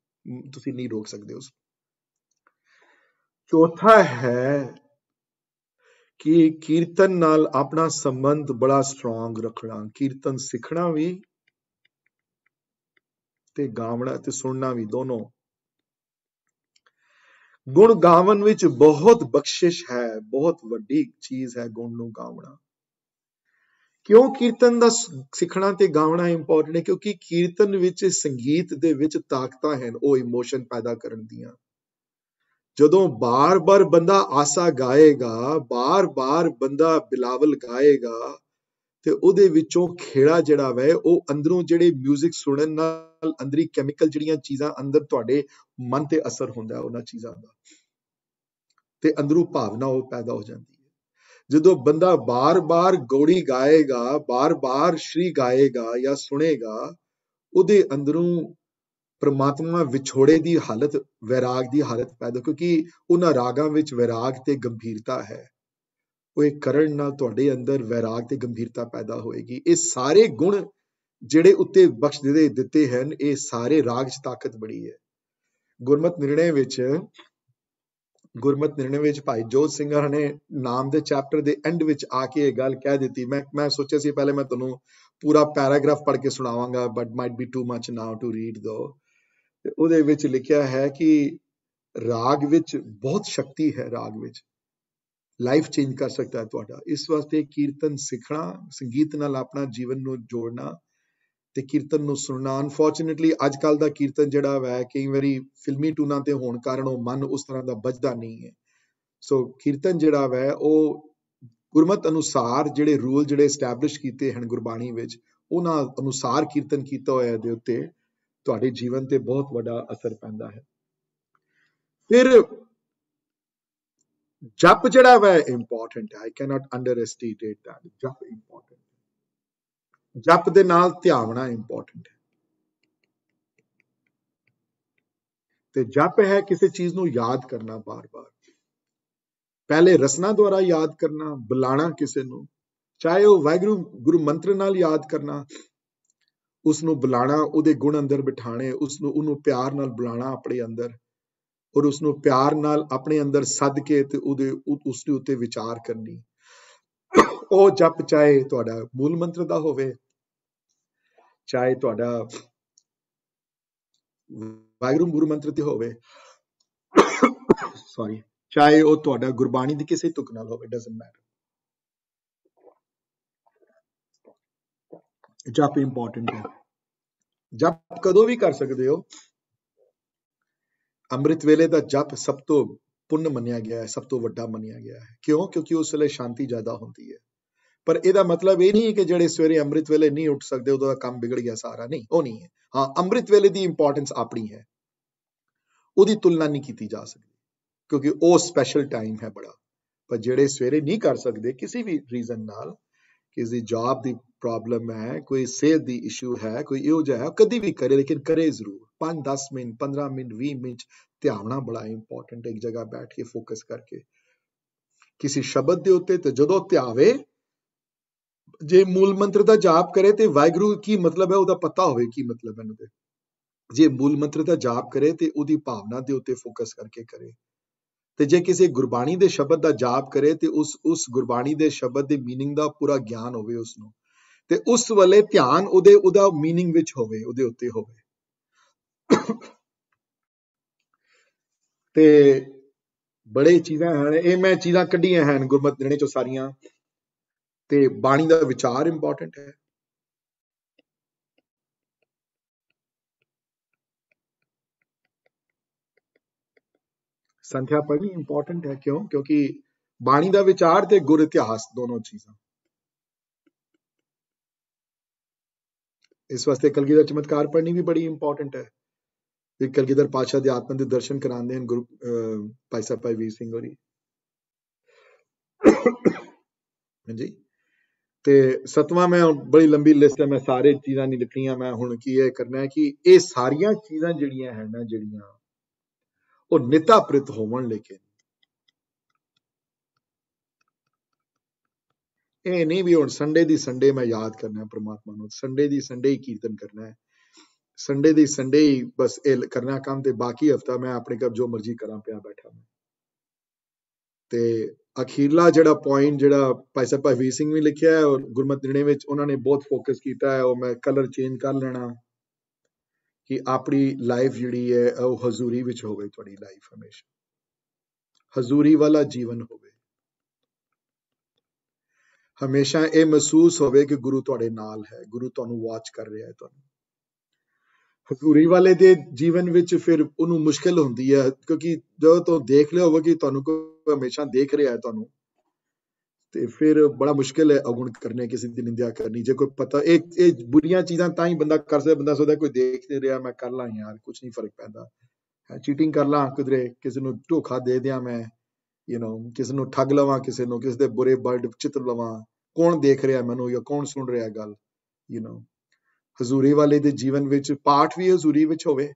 ਤੁਸੀਂ ਨਹੀਂ ਰੋਕ ਸਕਦੇ ਉਸ ਚੌਥਾ ਹੈ ਕਿ ਕੀਰਤਨ ਨਾਲ ਆਪਣਾ ਸੰਬੰਧ ਬੜਾ ਸਟਰੋਂਗ ਰੱਖਣਾ ਕੀਰਤਨ ਸਿੱਖਣਾ ਵੀ ਤੇ ਗਾਵਣਾ ਤੇ ਸੁਣਨਾ ਵੀ ਦੋਨੋਂ ਗੁਣ ਗਾਵਨ ਵਿੱਚ ਬਹੁਤ ਬਖਸ਼ਿਸ਼ ਹੈ ਬਹੁਤ ਵੱਡੀ ਚੀਜ਼ ਹੈ ਗੁਣ ਨੂੰ ਗਾਵਣਾ ਕਿਉਂ ਕੀਰਤਨ ਦਾ ਸਿੱਖਣਾ ਤੇ ਗਾਉਣਾ ਇੰਪੋਰਟੈਂਟ ਹੈ ਕਿਉਂਕਿ ਕੀਰਤਨ ਵਿੱਚ ਸੰਗੀਤ ਦੇ ਵਿੱਚ ਤਾਕਤਾਂ ਹਨ ਉਹ ਇਮੋਸ਼ਨ ਪੈਦਾ ਕਰਨ ਦੀਆਂ ਜਦੋਂ ਬਾਰ-ਬਾਰ ਬੰਦਾ ਆਸਾ ਗਾਏਗਾ ਬਾਰ-ਬਾਰ ਬੰਦਾ ਬਿਲਾਵਲ ਗਾਏਗਾ ਤੇ ਉਹਦੇ ਵਿੱਚੋਂ ਖੇੜਾ ਜਿਹੜਾ ਵੈ ਉਹ ਅੰਦਰੋਂ ਜਿਹੜੇ 뮤직 ਸੁਣਨ ਨਾਲ ਅੰਦਰੀ ਕੈਮੀਕਲ ਜਿਹੜੀਆਂ ਚੀਜ਼ਾਂ ਅੰਦਰ ਤੁਹਾਡੇ ਮਨ ਤੇ ਅਸਰ ਹੁੰਦਾ ਉਹਨਾਂ ਚੀਜ਼ਾਂ ਦਾ ਤੇ ਅੰਦਰੋਂ ਭਾਵਨਾ ਉਹ ਪੈਦਾ ਹੋ ਜਾਂਦੀ ਹੈ ਜਦੋਂ ਬੰਦਾ ਬਾਰ-ਬਾਰ ਗੋੜੀ ਗਾਏਗਾ ਬਾਰ-ਬਾਰ ਸ਼੍ਰੀ ਗਾਏਗਾ ਜਾਂ ਸੁਣੇਗਾ ਉਹਦੇ ਅੰਦਰੋਂ ਪ੍ਰਮਾਤਮਾ ਵਿਛੋੜੇ ਦੀ ਹਾਲਤ ਵਿਰਾਗ ਦੀ ਹਾਲਤ ਪੈਦਾ ਕਿਉਂਕਿ ਉਹਨਾਂ ਰਾਗਾਂ ਵਿੱਚ ਵਿਰਾਗ ਤੇ ਗੰਭੀਰਤਾ ਹੈ ਉਹ ਕਰਨ ਨਾਲ ਤੁਹਾਡੇ ਅੰਦਰ ਵਿਰਾਗ ਤੇ ਗੰਭੀਰਤਾ ਪੈਦਾ ਹੋਏਗੀ ਇਹ ਸਾਰੇ ਗੁਣ ਜਿਹੜੇ ਉੱਤੇ ਬਖਸ਼ ਦੇ ਦਿੱਤੇ ਹਨ ਇਹ ਸਾਰੇ ਰਾਗ 'ਚ ਤਾਕਤ ਬੜੀ ਹੈ ਗੁਰਮਤ ਨਿਰਣੇ ਵਿੱਚ ਗੁਰਮਤ ਨਿਰਣੇ ਵਿੱਚ ਭਾਈ ਜੋਤ ਸਿੰਘਰ ਨੇ ਨਾਮ ਦੇ ਚੈਪਟਰ ਦੇ ਐਂਡ ਵਿੱਚ ਆ ਕੇ ਇਹ ਗੱਲ ਕਹਿ ਦਿੱਤੀ ਮੈਂ ਮੈਂ ਸੋਚਿਆ ਸੀ ਪਹਿਲੇ ਮੈਂ ਤੁਹਾਨੂੰ ਪੂਰਾ ਪੈਰਾਗ੍ਰਾਫ ਪੜ੍ਹ ਕੇ ਸੁਣਾਵਾਂਗਾ but might be too much now to read though ਉਹਦੇ ਵਿੱਚ ਲਿਖਿਆ ਹੈ ਕਿ ਰਾਗ ਵਿੱਚ ਬਹੁਤ ਸ਼ਕਤੀ ਹੈ ਰਾਗ ਵਿੱਚ ਲਾਈਫ ਚੇਂਜ ਕਰ ਸਕਦਾ ਹੈ ਤੁਹਾਡਾ ਇਸ ਵਾਸਤੇ ਕੀਰਤਨ ਸਿੱਖਣਾ ਸੰਗੀਤ ਨਾਲ ਆਪਣਾ ਜੀਵਨ ਨੂੰ ਜੋੜਨਾ ਤੇ ਕੀਰਤਨ ਨੂੰ ਸੁਣਨਾ ਅਨਫੋਰਚੂਨੇਟਲੀ ਅੱਜ ਕੱਲ ਦਾ ਕੀਰਤਨ ਜਿਹੜਾ ਹੈ ਕਈ ਵਾਰੀ ਫਿਲਮੀ ਟੂਨਾਂ ਤੇ ਹੋਣ ਕਾਰਨ ਉਹ ਮਨ ਉਸ ਤਰ੍ਹਾਂ ਦਾ ਵੱਜਦਾ ਨਹੀਂ ਹੈ ਸੋ ਕੀਰਤਨ ਜਿਹੜਾ ਹੈ ਉਹ ਗੁਰਮਤ ਅਨੁਸਾਰ ਜਿਹੜੇ ਰੂਲ ਜਿਹੜੇ ਐਸਟੈਬਲਿਸ਼ ਕੀਤੇ ਹਨ ਗੁਰਬਾਣੀ ਵਿੱਚ ਉਹਨਾਂ ਅਨੁਸਾਰ ਕੀਰਤਨ ਕੀਤਾ ਹੋਇਆ ਦੇ ਉੱਤੇ ਤੁਹਾਡੇ ਜੀਵਨ ਤੇ ਬਹੁਤ ਵੱਡਾ ਅਸਰ ਪੈਂਦਾ ਹੈ ਫਿਰ ਜਪ ਜਿਹੜਾ ਵੈ ਇੰਪੋਰਟੈਂਟ ਹੈ ਆਈ ਕੈਨਟ ਅੰਡਰਐਸਟੀਮੇਟ ਦੈਟ ਜਪ ਇੰਪੋਰਟੈਂਟ ਜਪ ਦੇ ਨਾਲ ਧਿਆਵਣਾ ਇੰਪੋਰਟੈਂਟ ਹੈ ਤੇ ਜਪ ਹੈ ਕਿਸੇ ਚੀਜ਼ ਨੂੰ ਯਾਦ ਕਰਨਾ ਬਾਰ-ਬਾਰ ਪਹਿਲੇ ਰਸਨਾ ਦੁਆਰਾ ਯਾਦ ਕਰਨਾ ਬੁਲਾਣਾ ਕਿਸੇ ਨੂੰ ਚਾਹੇ ਉਹ ਵੈਗਰੂ ਗੁਰੂ ਮੰਤਰ ਨਾਲ ਯਾਦ ਕਰਨਾ ਉਸ ਨੂੰ ਬੁਲਾਣਾ ਉਹਦੇ ਗੁਣ ਅੰਦਰ ਬਿਠਾਣੇ ਉਸ ਨੂੰ ਉਹਨੂੰ ਪਿਆਰ ਨਾਲ ਬੁਲਾਣਾ ਆਪਣੇ ਅੰਦਰ ਔਰ ਉਸ ਨੂੰ ਪਿਆਰ ਨਾਲ ਆਪਣੇ ਅੰਦਰ ਸੱਦ ਕੇ ਤੇ ਉਹਦੇ ਉਸ ਦੇ ਉੱਤੇ ਵਿਚਾਰ ਕਰਨੀ ਉਹ ਜਪ ਚਾਹੇ ਤੁਹਾਡਾ ਮੂਲ ਮੰਤਰ ਦਾ ਹੋਵੇ ਚਾਹੇ ਤੁਹਾਡਾ ਵਾਹਿਗੁਰੂ ਗੁਰੂ ਮੰਤਰ ਤੇ ਹੋਵੇ ਸੌਰੀ ਚਾਹੇ ਉਹ ਤੁਹਾਡਾ ਗੁਰਬਾਣੀ ਦੀ ਕਿਸੇ ਤੁਕ ਨਾਲ ਹੋਵੇ ਡਸਨਟ ਮੈਟਰ ਜਪ ਇੰਪੋਰਟੈਂਟ ਹੈ ਜਪ ਕਦੋਂ ਵੀ ਕਰ ਸਕਦੇ ਹੋ ਅੰਮ੍ਰਿਤ ਵੇਲੇ ਦਾ ਜਪ ਸਭ ਤੋਂ ਪੁੰਨ ਮੰਨਿਆ ਗਿਆ ਹੈ ਸਭ ਤੋਂ ਵੱਡਾ ਮੰਨਿਆ ਗਿਆ ਹੈ ਕਿਉਂ ਕਿਉਂਕਿ ਉਸ ਵੇਲੇ ਸ਼ਾਂਤੀ ਜ਼ਿਆਦਾ ਹੁੰਦੀ ਹੈ ਪਰ ਇਹਦਾ ਮਤਲਬ ਇਹ ਨਹੀਂ ਕਿ ਜਿਹੜੇ ਸਵੇਰੇ ਅੰਮ੍ਰਿਤ ਵੇਲੇ ਨਹੀਂ ਉੱਠ ਸਕਦੇ ਉਹਦਾ ਕੰਮ ਵਿਗੜ ਗਿਆ ਸਾਰਾ ਨਹੀਂ ਉਹ ਨਹੀਂ ਹੈ ਹਾਂ ਅੰਮ੍ਰਿਤ ਵੇਲੇ ਦੀ ਇੰਪੋਰਟੈਂਸ ਆਪਣੀ ਹੈ ਉਹਦੀ ਤੁਲਨਾ ਨਹੀਂ ਕੀਤੀ ਜਾ ਸਕਦੀ ਕਿਉਂਕਿ ਉਹ ਸਪੈਸ਼ਲ ਟਾਈਮ ਹੈ ਬੜਾ ਪਰ ਜਿਹੜੇ ਸਵੇਰੇ ਨਹੀਂ ਕਰ ਸਕਦੇ ਕਿਸੇ ਵੀ ਰੀਜ਼ਨ ਨਾਲ ਕਿਸੇ ਜੌਬ ਦੀ ਪ੍ਰੋਬਲਮ ਹੈ ਕੋਈ ਸਿਹਤ ਦੀ ਇਸ਼ੂ ਹੈ ਕੋਈ ਇਹੋ ਜਿਹਾ ਹੈ ਕਦੀ ਵੀ ਕਰੇ ਲੇਕਿਨ ਕਰੇ ਜ਼ਰੂਰ 5 10 ਮਿੰਟ 15 ਮਿੰਟ 20 ਮਿੰਟ ਧਿਆਵਣਾ ਬੜਾ ਇੰਪੋਰਟੈਂਟ ਹੈ ਇੱਕ ਜਗ੍ਹਾ ਬੈਠ ਕੇ ਫੋਕਸ ਕਰਕੇ ਕਿਸੇ ਸ਼ਬਦ ਦੇ ਉੱਤੇ ਤੇ ਜਦੋਂ ਧਿਆਵੇ ਜੇ ਮੂਲ ਮੰਤਰ ਦਾ ਜਾਪ ਕਰੇ ਤੇ ਵਾਹਿਗੁਰੂ ਕੀ ਮਤਲਬ ਹੈ ਉਹਦਾ ਪਤਾ ਹੋਵੇ ਕੀ ਮਤਲਬ ਹੈ ਉਹਦੇ ਜੇ ਮੂਲ ਮੰਤਰ ਦਾ ਜਾਪ ਕਰੇ ਤੇ ਉਹਦੀ ਭਾਵਨਾ ਦੇ ਉੱਤੇ ਫੋਕਸ ਕਰਕੇ ਕਰੇ ਤੇ ਜੇ ਕਿਸੇ ਗੁਰਬਾਣੀ ਦੇ ਸ਼ਬਦ ਦਾ ਜਾਪ ਕਰੇ ਤੇ ਉਸ ਉਸ ਗੁਰਬਾਣੀ ਦੇ ਸ਼ਬਦ ਦੇ मीनिंग ਦਾ ਪੂਰਾ ਗਿਆਨ ਹੋਵੇ ਉਸ ਨੂੰ ਤੇ ਉਸ ਵੱਲੇ ਧਿਆਨ ਉਹਦੇ ਉਹਦਾ मीनिंग ਵਿੱਚ ਹੋਵੇ ਉਹਦੇ ਉੱਤੇ ਹੋਵੇ ਤੇ ਬੜੇ ਚੀਜ਼ਾਂ ਹਨ ਇਹ ਮੈਂ ਚੀਜ਼ਾਂ ਕੱਢੀਆਂ ਹਨ ਗੁਰਮਤ ਦੇਣੇ ਚੋਂ ਸਾਰੀਆਂ ਤੇ ਬਾਣੀ ਦਾ ਵਿਚਾਰ ਇੰਪੋਰਟੈਂਟ ਹੈ ਸੰਖਿਆ ਪੜ੍ਹਨੀ ਇੰਪੋਰਟੈਂਟ ਹੈ ਕਿਉਂ ਕਿਉਂਕਿ ਬਾਣੀ ਦਾ ਵਿਚਾਰ ਤੇ ਗੁਰ ਇਤਿਹਾਸ ਦੋਨੋਂ ਚੀਜ਼ਾਂ ਇਸ ਵਾਸਤੇ ਕਲਗੀਧਰ ਚਮਤਕਾਰ ਪੜ੍ਹਨੀ ਵੀ ਬੜੀ ਇੰਪੋਰਟੈਂਟ ਹੈ ਇਹ ਕਲਗੀਧਰ ਪਾਤਸ਼ਾਹ ਦੇ ਆਤਮਾ ਦੇ ਦਰਸ਼ਨ ਕਰਾਉਂਦੇ ਹਨ ਗੁਰੂ ਭਾਈ ਸਾਹਿਬ ਭਾਈ ਵੀਰ ਸਿੰਘ ਹੋਰੀ ਹਾਂਜੀ ਤੇ ਸਤਵਾਂ ਮੈਂ ਬੜੀ ਲੰਬੀ ਲਿਸਟ ਹੈ ਮੈਂ ਸਾਰੇ ਚੀਜ਼ਾਂ ਨਹੀਂ ਲਿਖਣੀਆਂ ਮੈਂ ਹੁਣ ਕੀ ਇਹ ਕਰਨਾ ਹੈ ਕਿ ਇਹ ਸਾਰੀਆਂ ਚੀਜ਼ਾਂ ਜਿਹੜੀਆਂ ਹਨ ਨਾ ਜਿਹੜੀਆਂ ਉਹ ਨਿਤਾਪ੍ਰਿਤ ਹੋਵਣ ਲੇਕਿਨ ਇਹ ਨਹੀਂ ਵੀ ਹੁਣ ਸੰਡੇ ਦੀ ਸੰਡੇ ਮੈਂ ਯਾਦ ਕਰਨਾ ਹੈ ਪ੍ਰਮਾਤਮਾ ਨੂੰ ਸੰਡੇ ਦੀ ਸੰਡੇ ਹੀ ਕੀਰਤਨ ਕਰਨਾ ਹੈ ਸੰਡੇ ਦੀ ਸੰਡੇ ਹੀ ਬਸ ਇਹ ਕਰਨਾ ਕੰਮ ਤੇ ਬਾਕੀ ਹਫਤਾ ਮੈਂ ਆਪਣੇ ਘਰ ਜੋ ਮਰਜ਼ੀ ਕਰਾਂ ਪਿਆ ਬੈਠਾ ਮੈਂ ਤੇ ਅਖੀਰਲਾ ਜਿਹੜਾ ਪੁਆਇੰਟ ਜਿਹੜਾ ਭਾਈ ਸਾਹਿਬ ਭਾਈ ਵੀ ਸਿੰਘ ਵੀ ਲਿਖਿਆ ਹੈ ਔਰ ਗੁਰਮਤਿ ਨਿਰਣੇ ਵਿੱਚ ਉਹਨਾਂ ਨੇ ਬਹੁਤ ਫੋਕਸ ਕੀਤਾ ਹੈ ਉਹ ਮੈਂ ਕਲਰ ਚੇਂਜ ਕਰ ਲੈਣਾ ਕਿ ਆਪਣੀ ਲਾਈਫ ਜਿਹੜੀ ਹੈ ਉਹ ਹਜ਼ੂਰੀ ਵਿੱਚ ਹੋਵੇ ਤੁਹਾਡੀ ਲਾਈਫ ਹਮੇਸ਼ਾ ਹਜ਼ੂਰੀ ਵਾਲਾ ਜੀਵਨ ਹੋਵੇ ਹਮੇਸ਼ਾ ਇਹ ਮਹਿਸੂਸ ਹੋਵੇ ਕਿ ਗੁਰੂ ਤੁਹਾਡੇ ਨਾਲ ਹੈ ਗੁਰੂ ਤੁਹਾਨੂੰ ਵਾਚ ਕਰ ਰਿਹਾ ਹੈ ਤੁਹਾਨੂੰ ਹਜ਼ੂਰੀ ਵਾਲੇ ਦੇ ਜੀਵਨ ਵਿੱਚ ਫਿਰ ਉਹਨੂੰ ਮੁਸ਼ਕਲ ਹੁੰਦੀ ਹੈ ਕਿਉਂਕਿ ਜਦੋਂ ਤੋਂ ਦੇਖ ਲਿਆ ਹੋਵੇ ਕਿ ਤੁਹਾਨੂੰ ਕੋਈ ਹਮੇਸ਼ਾ ਦੇਖ ਰਿਹਾ ਹੈ ਤੁਹਾਨੂੰ ਤੇ ਫਿਰ ਬੜਾ ਮੁਸ਼ਕਲ ਹੈ ਅਗੁਣ ਕਰਨੇ ਕਿਸੇ ਦੀ ਨਿੰਦਿਆ ਕਰਨੀ ਜੇ ਕੋਈ ਪਤਾ ਇਹ ਇਹ ਬੁਰੀਆਂ ਚੀਜ਼ਾਂ ਤਾਂ ਹੀ ਬੰਦਾ ਕਰ ਸਕਦਾ ਬੰਦਾ ਸੋਚਦਾ ਕੋਈ ਦੇਖ ਤੇ ਰਿਹਾ ਮੈਂ ਕਰ ਲਾਂ ਯਾਰ ਕੁਝ ਨਹੀਂ ਫਰਕ ਪੈਂਦਾ ਚੀਟਿੰਗ ਕਰ ਲਾਂ ਕਿਦਰੇ ਕਿਸੇ ਨੂੰ ਧੋਖਾ ਦੇ ਦਿਆਂ ਮੈਂ ਯੂ نو ਕਿਸ ਨੂੰ ਠੱਗ ਲਵਾਂ ਕਿਸੇ ਨੂੰ ਕਿਸ ਦੇ ਬੁਰੇ ਬਲਡ ਚਿੱਤਰ ਲਵਾਂ ਕੌਣ ਦੇਖ ਰਿਹਾ ਮੈਨੂੰ ਜਾਂ ਕੌਣ ਸੁਣ ਰਿਹਾ ਗੱਲ ਯੂ نو ਹਜ਼ੂਰੀ ਵਾਲੇ ਦੇ ਜੀਵਨ ਵਿੱਚ ਪਾਠ ਵੀ ਹਜ਼ੂਰੀ ਵਿੱਚ ਹੋਵੇ